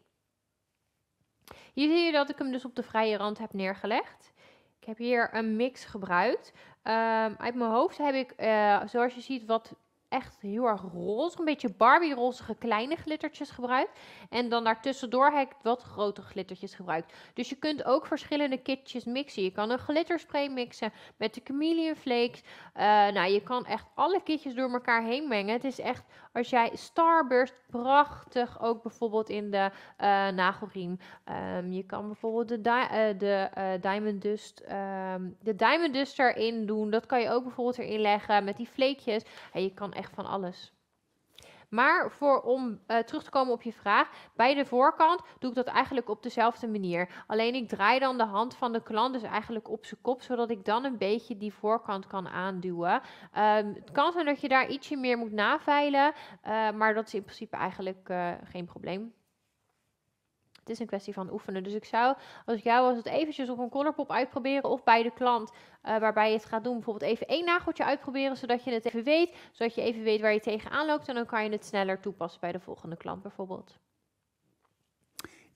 Hier zie je dat ik hem dus op de vrije rand heb neergelegd. Ik heb hier een mix gebruikt. Um, uit mijn hoofd heb ik, eh, zoals je ziet, wat echt heel erg roze, een beetje Barbie-rozige kleine glittertjes gebruikt. En dan daartussendoor heb ik wat grotere glittertjes gebruikt. Dus je kunt ook verschillende kitjes mixen. Je kan een glitterspray mixen met de chameleon flakes. Uh, eh, nou, je kan echt alle kitjes door elkaar heen mengen. Het is echt, als jij Starburst, prachtig ook bijvoorbeeld in de uh, nagelriem. Ehm, je kan bijvoorbeeld de, eh, Diamond Dust, ehm, de Diamond Dust erin doen. Dat kan je ook bijvoorbeeld erin leggen met die vleekjes. En je kan echt van alles. Maar voor, om eh, terug te komen op je vraag, bij de voorkant doe ik dat eigenlijk op dezelfde manier. Alleen ik draai dan de hand van de klant dus eigenlijk op zijn kop, zodat ik dan een beetje die voorkant kan aanduwen. Ehm, het kan zijn dat je daar ietsje meer moet naveilen, eh, maar dat is in principe eigenlijk eh, geen probleem. Het is een kwestie van oefenen. Dus ik zou, als ik jou was, het eventjes op een colorpop uitproberen of bij de klant eh, waarbij je het gaat doen. Bijvoorbeeld even één nageltje uitproberen, zodat je het even weet. Zodat je even weet waar je tegenaan loopt en dan kan je het sneller toepassen bij de volgende klant bijvoorbeeld.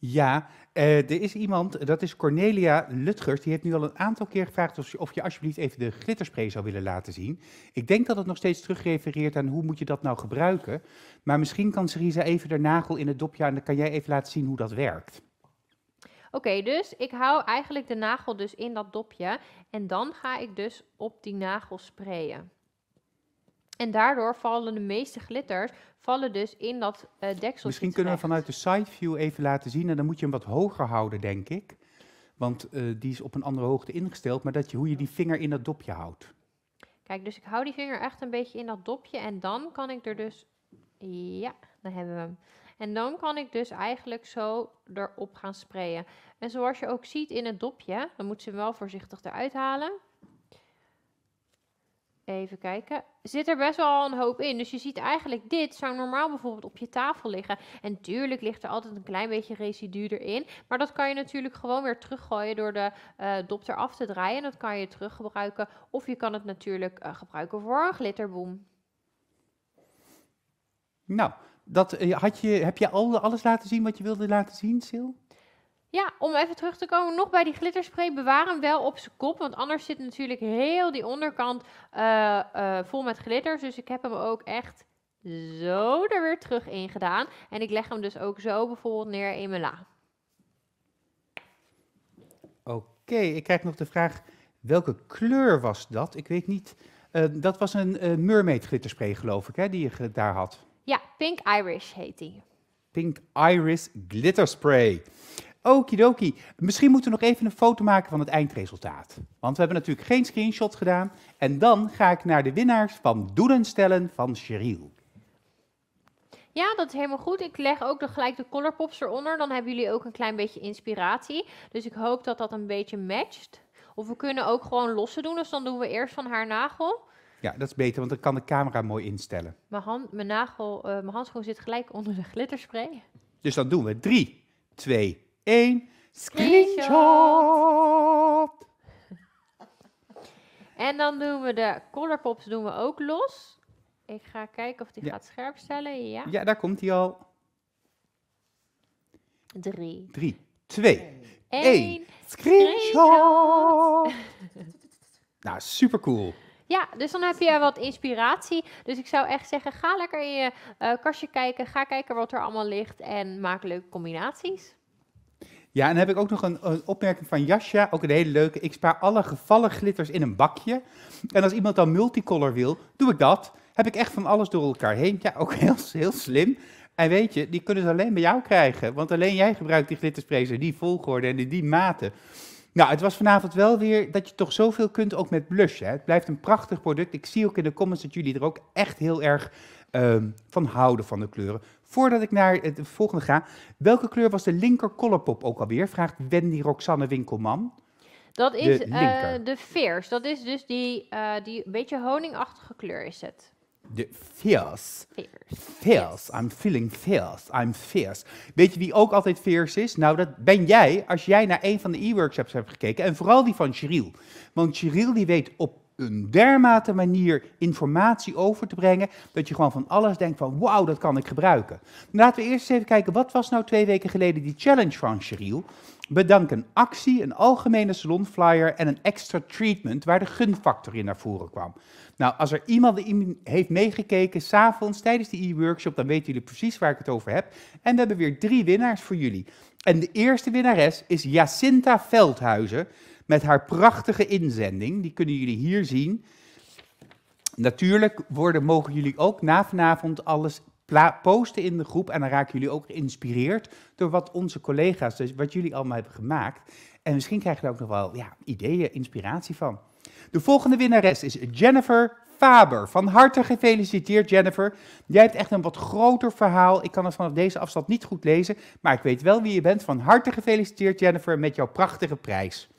Ja, eh, er is iemand, dat is Cornelia Lutgers, die heeft nu al een aantal keer gevraagd of, of, je alsjeblieft even de glitterspray zou willen laten zien. Ik denk dat het nog steeds terugrefereert aan hoe moet je dat nou gebruiken. Maar misschien kan Serisa even de nagel in het dopje en dan kan jij even laten zien hoe dat werkt. Oké, dus ik hou eigenlijk de nagel dus in dat dopje en dan ga ik dus op die nagel sprayen. En daardoor vallen de meeste glitters vallen dus in dat uh, deksel. Misschien kunnen we vanuit de side view even laten zien. En dan moet je hem wat hoger houden, denk ik. Want eh, die is op een andere hoogte ingesteld. Maar dat je, hoe je die vinger in dat dopje houdt. Kijk, dus ik hou die vinger echt een beetje in dat dopje. En dan kan ik er dus... Ja, dan hebben we hem. En dan kan ik dus eigenlijk zo erop gaan sprayen. En zoals je ook ziet in het dopje, dan moet ze hem wel voorzichtig eruit halen. Even kijken. Zit er best wel een hoop in. Dus je ziet eigenlijk dit zou normaal bijvoorbeeld op je tafel liggen. En tuurlijk ligt er altijd een klein beetje residu erin. Maar dat kan je natuurlijk gewoon weer teruggooien door de uh, eh, dop eraf te draaien. En dat kan je teruggebruiken. Of je kan het natuurlijk eh, gebruiken voor een glitterboom. Nou, dat, eh, had je, heb je al, alles laten zien wat je wilde laten zien, Sil? Ja, om even terug te komen, nog bij die glitterspray, bewaar hem wel op zijn kop, want anders zit natuurlijk heel die onderkant eh, eh, vol met glitters. Dus ik heb hem ook echt zo er weer terug in gedaan. En ik leg hem dus ook zo bijvoorbeeld neer in mijn la. Oké, ik krijg nog de vraag, welke kleur was dat? Ik weet niet, eh, dat was een mermaid glitterspray geloof ik, hè, die je daar had. Ja, Pink Irish heet die. Pink Iris Glitterspray. Okidoki. Misschien moeten we nog even een foto maken van het eindresultaat. Want we hebben natuurlijk geen screenshot gedaan. En dan ga ik naar de winnaars van Doelen Stellen van Cheryl. Ja, dat is helemaal goed. Ik leg ook gelijk de colorpops eronder. Dan hebben jullie ook een klein beetje inspiratie. Dus ik hoop dat dat een beetje matcht. Of we kunnen ook gewoon losse doen. Dus dan doen we eerst van haar nagel. Ja, dat is beter, want dan kan de camera mooi instellen. Mijn, hand, mijn, nagel, eh, mijn handschoen zit gelijk onder de glitterspray. Dus dan doen we 3, 2, één screenshot. En dan doen we de colorpops doen we ook los. Ik ga kijken of die gaat scherp stellen. Ja. ja, daar komt hij al. Drie. Drie, twee, één. Screenshot. nou, super cool. Ja, dus dan heb je wat inspiratie. Dus ik zou echt zeggen, ga lekker in je eh, kastje kijken. Ga kijken wat er allemaal ligt en maak leuke combinaties. Ja, en dan heb ik ook nog een, opmerking van Jasja, ook een hele leuke. Ik spaar alle gevallen glitters in een bakje. En als iemand dan multicolor wil, doe ik dat. Heb ik echt van alles door elkaar heen. Ja, ook heel, heel slim. En weet je, die kunnen ze alleen bij jou krijgen. Want alleen jij gebruikt die glittersprays in die volgorde en in die mate. Nou, het was vanavond wel weer dat je toch zoveel kunt ook met blush. Hè? Het blijft een prachtig product. Ik zie ook in de comments dat jullie er ook echt heel erg ehm, van houden van de kleuren. Voordat ik naar de volgende ga, welke kleur was de linker kollerpop ook alweer? Vraagt Wendy Roxanne Winkelman. Dat is eh, de, uh, de Dat is dus die, eh, die beetje honingachtige kleur is het. De veers. Veers. Veers. I'm feeling veers. I'm veers. Weet je wie ook altijd veers is? Nou, dat ben jij als jij naar een van de e-workshops hebt gekeken. En vooral die van Cheryl. Want Cheryl die weet op een dermate manier informatie over te brengen, dat je gewoon van alles denkt van wauw, dat kan ik gebruiken. Laten we eerst eens even kijken, wat was nou twee weken geleden die challenge van Cheryl? Bedank een actie, een algemene salon flyer en een extra treatment waar de gunfactor in naar voren kwam. Nou, als er iemand heeft meegekeken s'avonds tijdens de e-workshop, dan weten jullie precies waar ik het over heb. En we hebben weer drie winnaars voor jullie. En de eerste winnares is Jacinta Veldhuizen met haar prachtige inzending. Die kunnen jullie hier zien. Natuurlijk worden, mogen jullie ook na vanavond alles posten in de groep. En dan raken jullie ook geïnspireerd door wat onze collega's, dus wat jullie allemaal hebben gemaakt. En misschien krijgen jullie ook nog wel ja, ideeën, inspiratie van. De volgende winnares is Jennifer Faber. Van harte gefeliciteerd, Jennifer. Jij hebt echt een wat groter verhaal. Ik kan het vanaf deze afstand niet goed lezen, maar ik weet wel wie je bent. Van harte gefeliciteerd, Jennifer, met jouw prachtige prijs.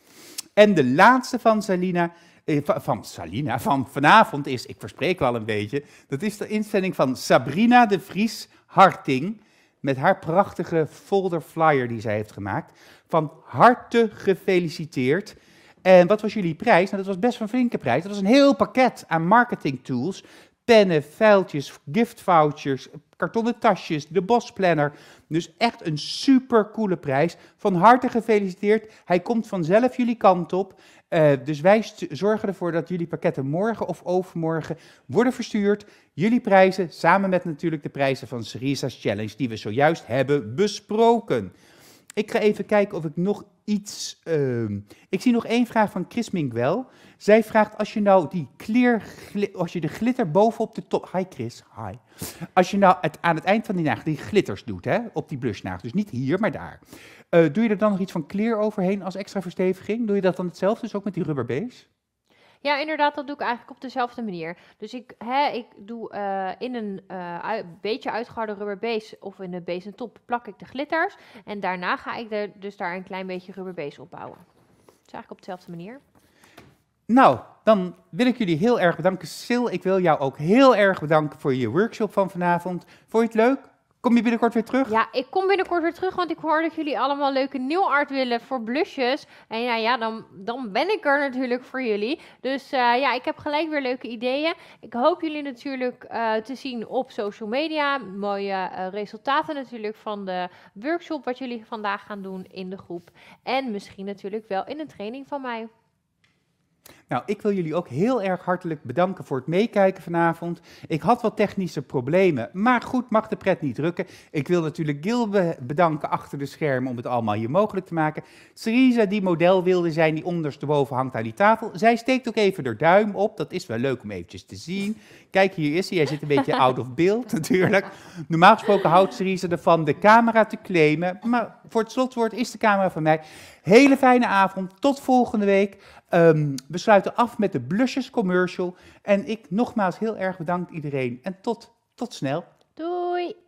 En de laatste van Salina, eh, van Salina, van vanavond is, ik verspreek wel een beetje, dat is de instelling van Sabrina de Vries Harting. Met haar prachtige folder flyer die zij heeft gemaakt. Van harte gefeliciteerd. En wat was jullie prijs? Nou, dat was best een flinke prijs. Dat was een heel pakket aan marketing tools. Pennen, vuiltjes, gift vouchers, kartonnen tasjes, de bosplanner. Dus echt een super coole prijs. Van harte gefeliciteerd. Hij komt vanzelf jullie kant op. Eh, dus wij zorgen ervoor dat jullie pakketten morgen of overmorgen worden verstuurd. Jullie prijzen, samen met natuurlijk de prijzen van Syriza's Challenge, die we zojuist hebben besproken. Ik ga even kijken of ik nog iets. Ehm, ik zie nog één vraag van Chris wel. Zij vraagt: als je nou die clear, als je de glitter bovenop de top. Hi Chris, hi. Als je nou het, aan het eind van die naag die glitters doet, hè, op die blushnaag, dus niet hier, maar daar. Eh, doe je er dan nog iets van clear overheen als extra versteviging? Doe je dat dan hetzelfde, dus ook met die rubberbase? Ja, inderdaad, dat doe ik eigenlijk op dezelfde manier. Dus ik, hè, ik doe eh, in een eh, beetje uitgeharde rubber base of in de base en top plak ik de glitters. En daarna ga ik er dus daar een klein beetje rubber base op bouwen. Dus eigenlijk op dezelfde manier. Nou, dan wil ik jullie heel erg bedanken. Sil, ik wil jou ook heel erg bedanken voor je workshop van vanavond. Vond je het leuk? Kom je binnenkort weer terug? Ja, ik kom binnenkort weer terug, want ik hoor dat jullie allemaal leuke nieuw art willen voor blusjes. En ja, ja dan, dan ben ik er natuurlijk voor jullie. Dus eh, ja, ik heb gelijk weer leuke ideeën. Ik hoop jullie natuurlijk eh, te zien op social media. Mooie eh, resultaten natuurlijk van de workshop wat jullie vandaag gaan doen in de groep. En misschien natuurlijk wel in een training van mij. Nou, ik wil jullie ook heel erg hartelijk bedanken voor het meekijken vanavond. Ik had wat technische problemen, maar goed, mag de pret niet drukken. Ik wil natuurlijk Gil bedanken achter de schermen om het allemaal hier mogelijk te maken. Syriza, die model wilde zijn, die ondersteboven hangt aan die tafel. Zij steekt ook even haar duim op, dat is wel leuk om eventjes te zien. Kijk, hier is hij. Hij zit een beetje out of beeld natuurlijk. Normaal gesproken houdt Syriza ervan de camera te claimen, maar voor het slotwoord is de camera van mij. Hele fijne avond, tot volgende week. besluit ehm, af met de Blushes commercial. En ik nogmaals heel erg bedankt iedereen. En tot, tot snel. Doei.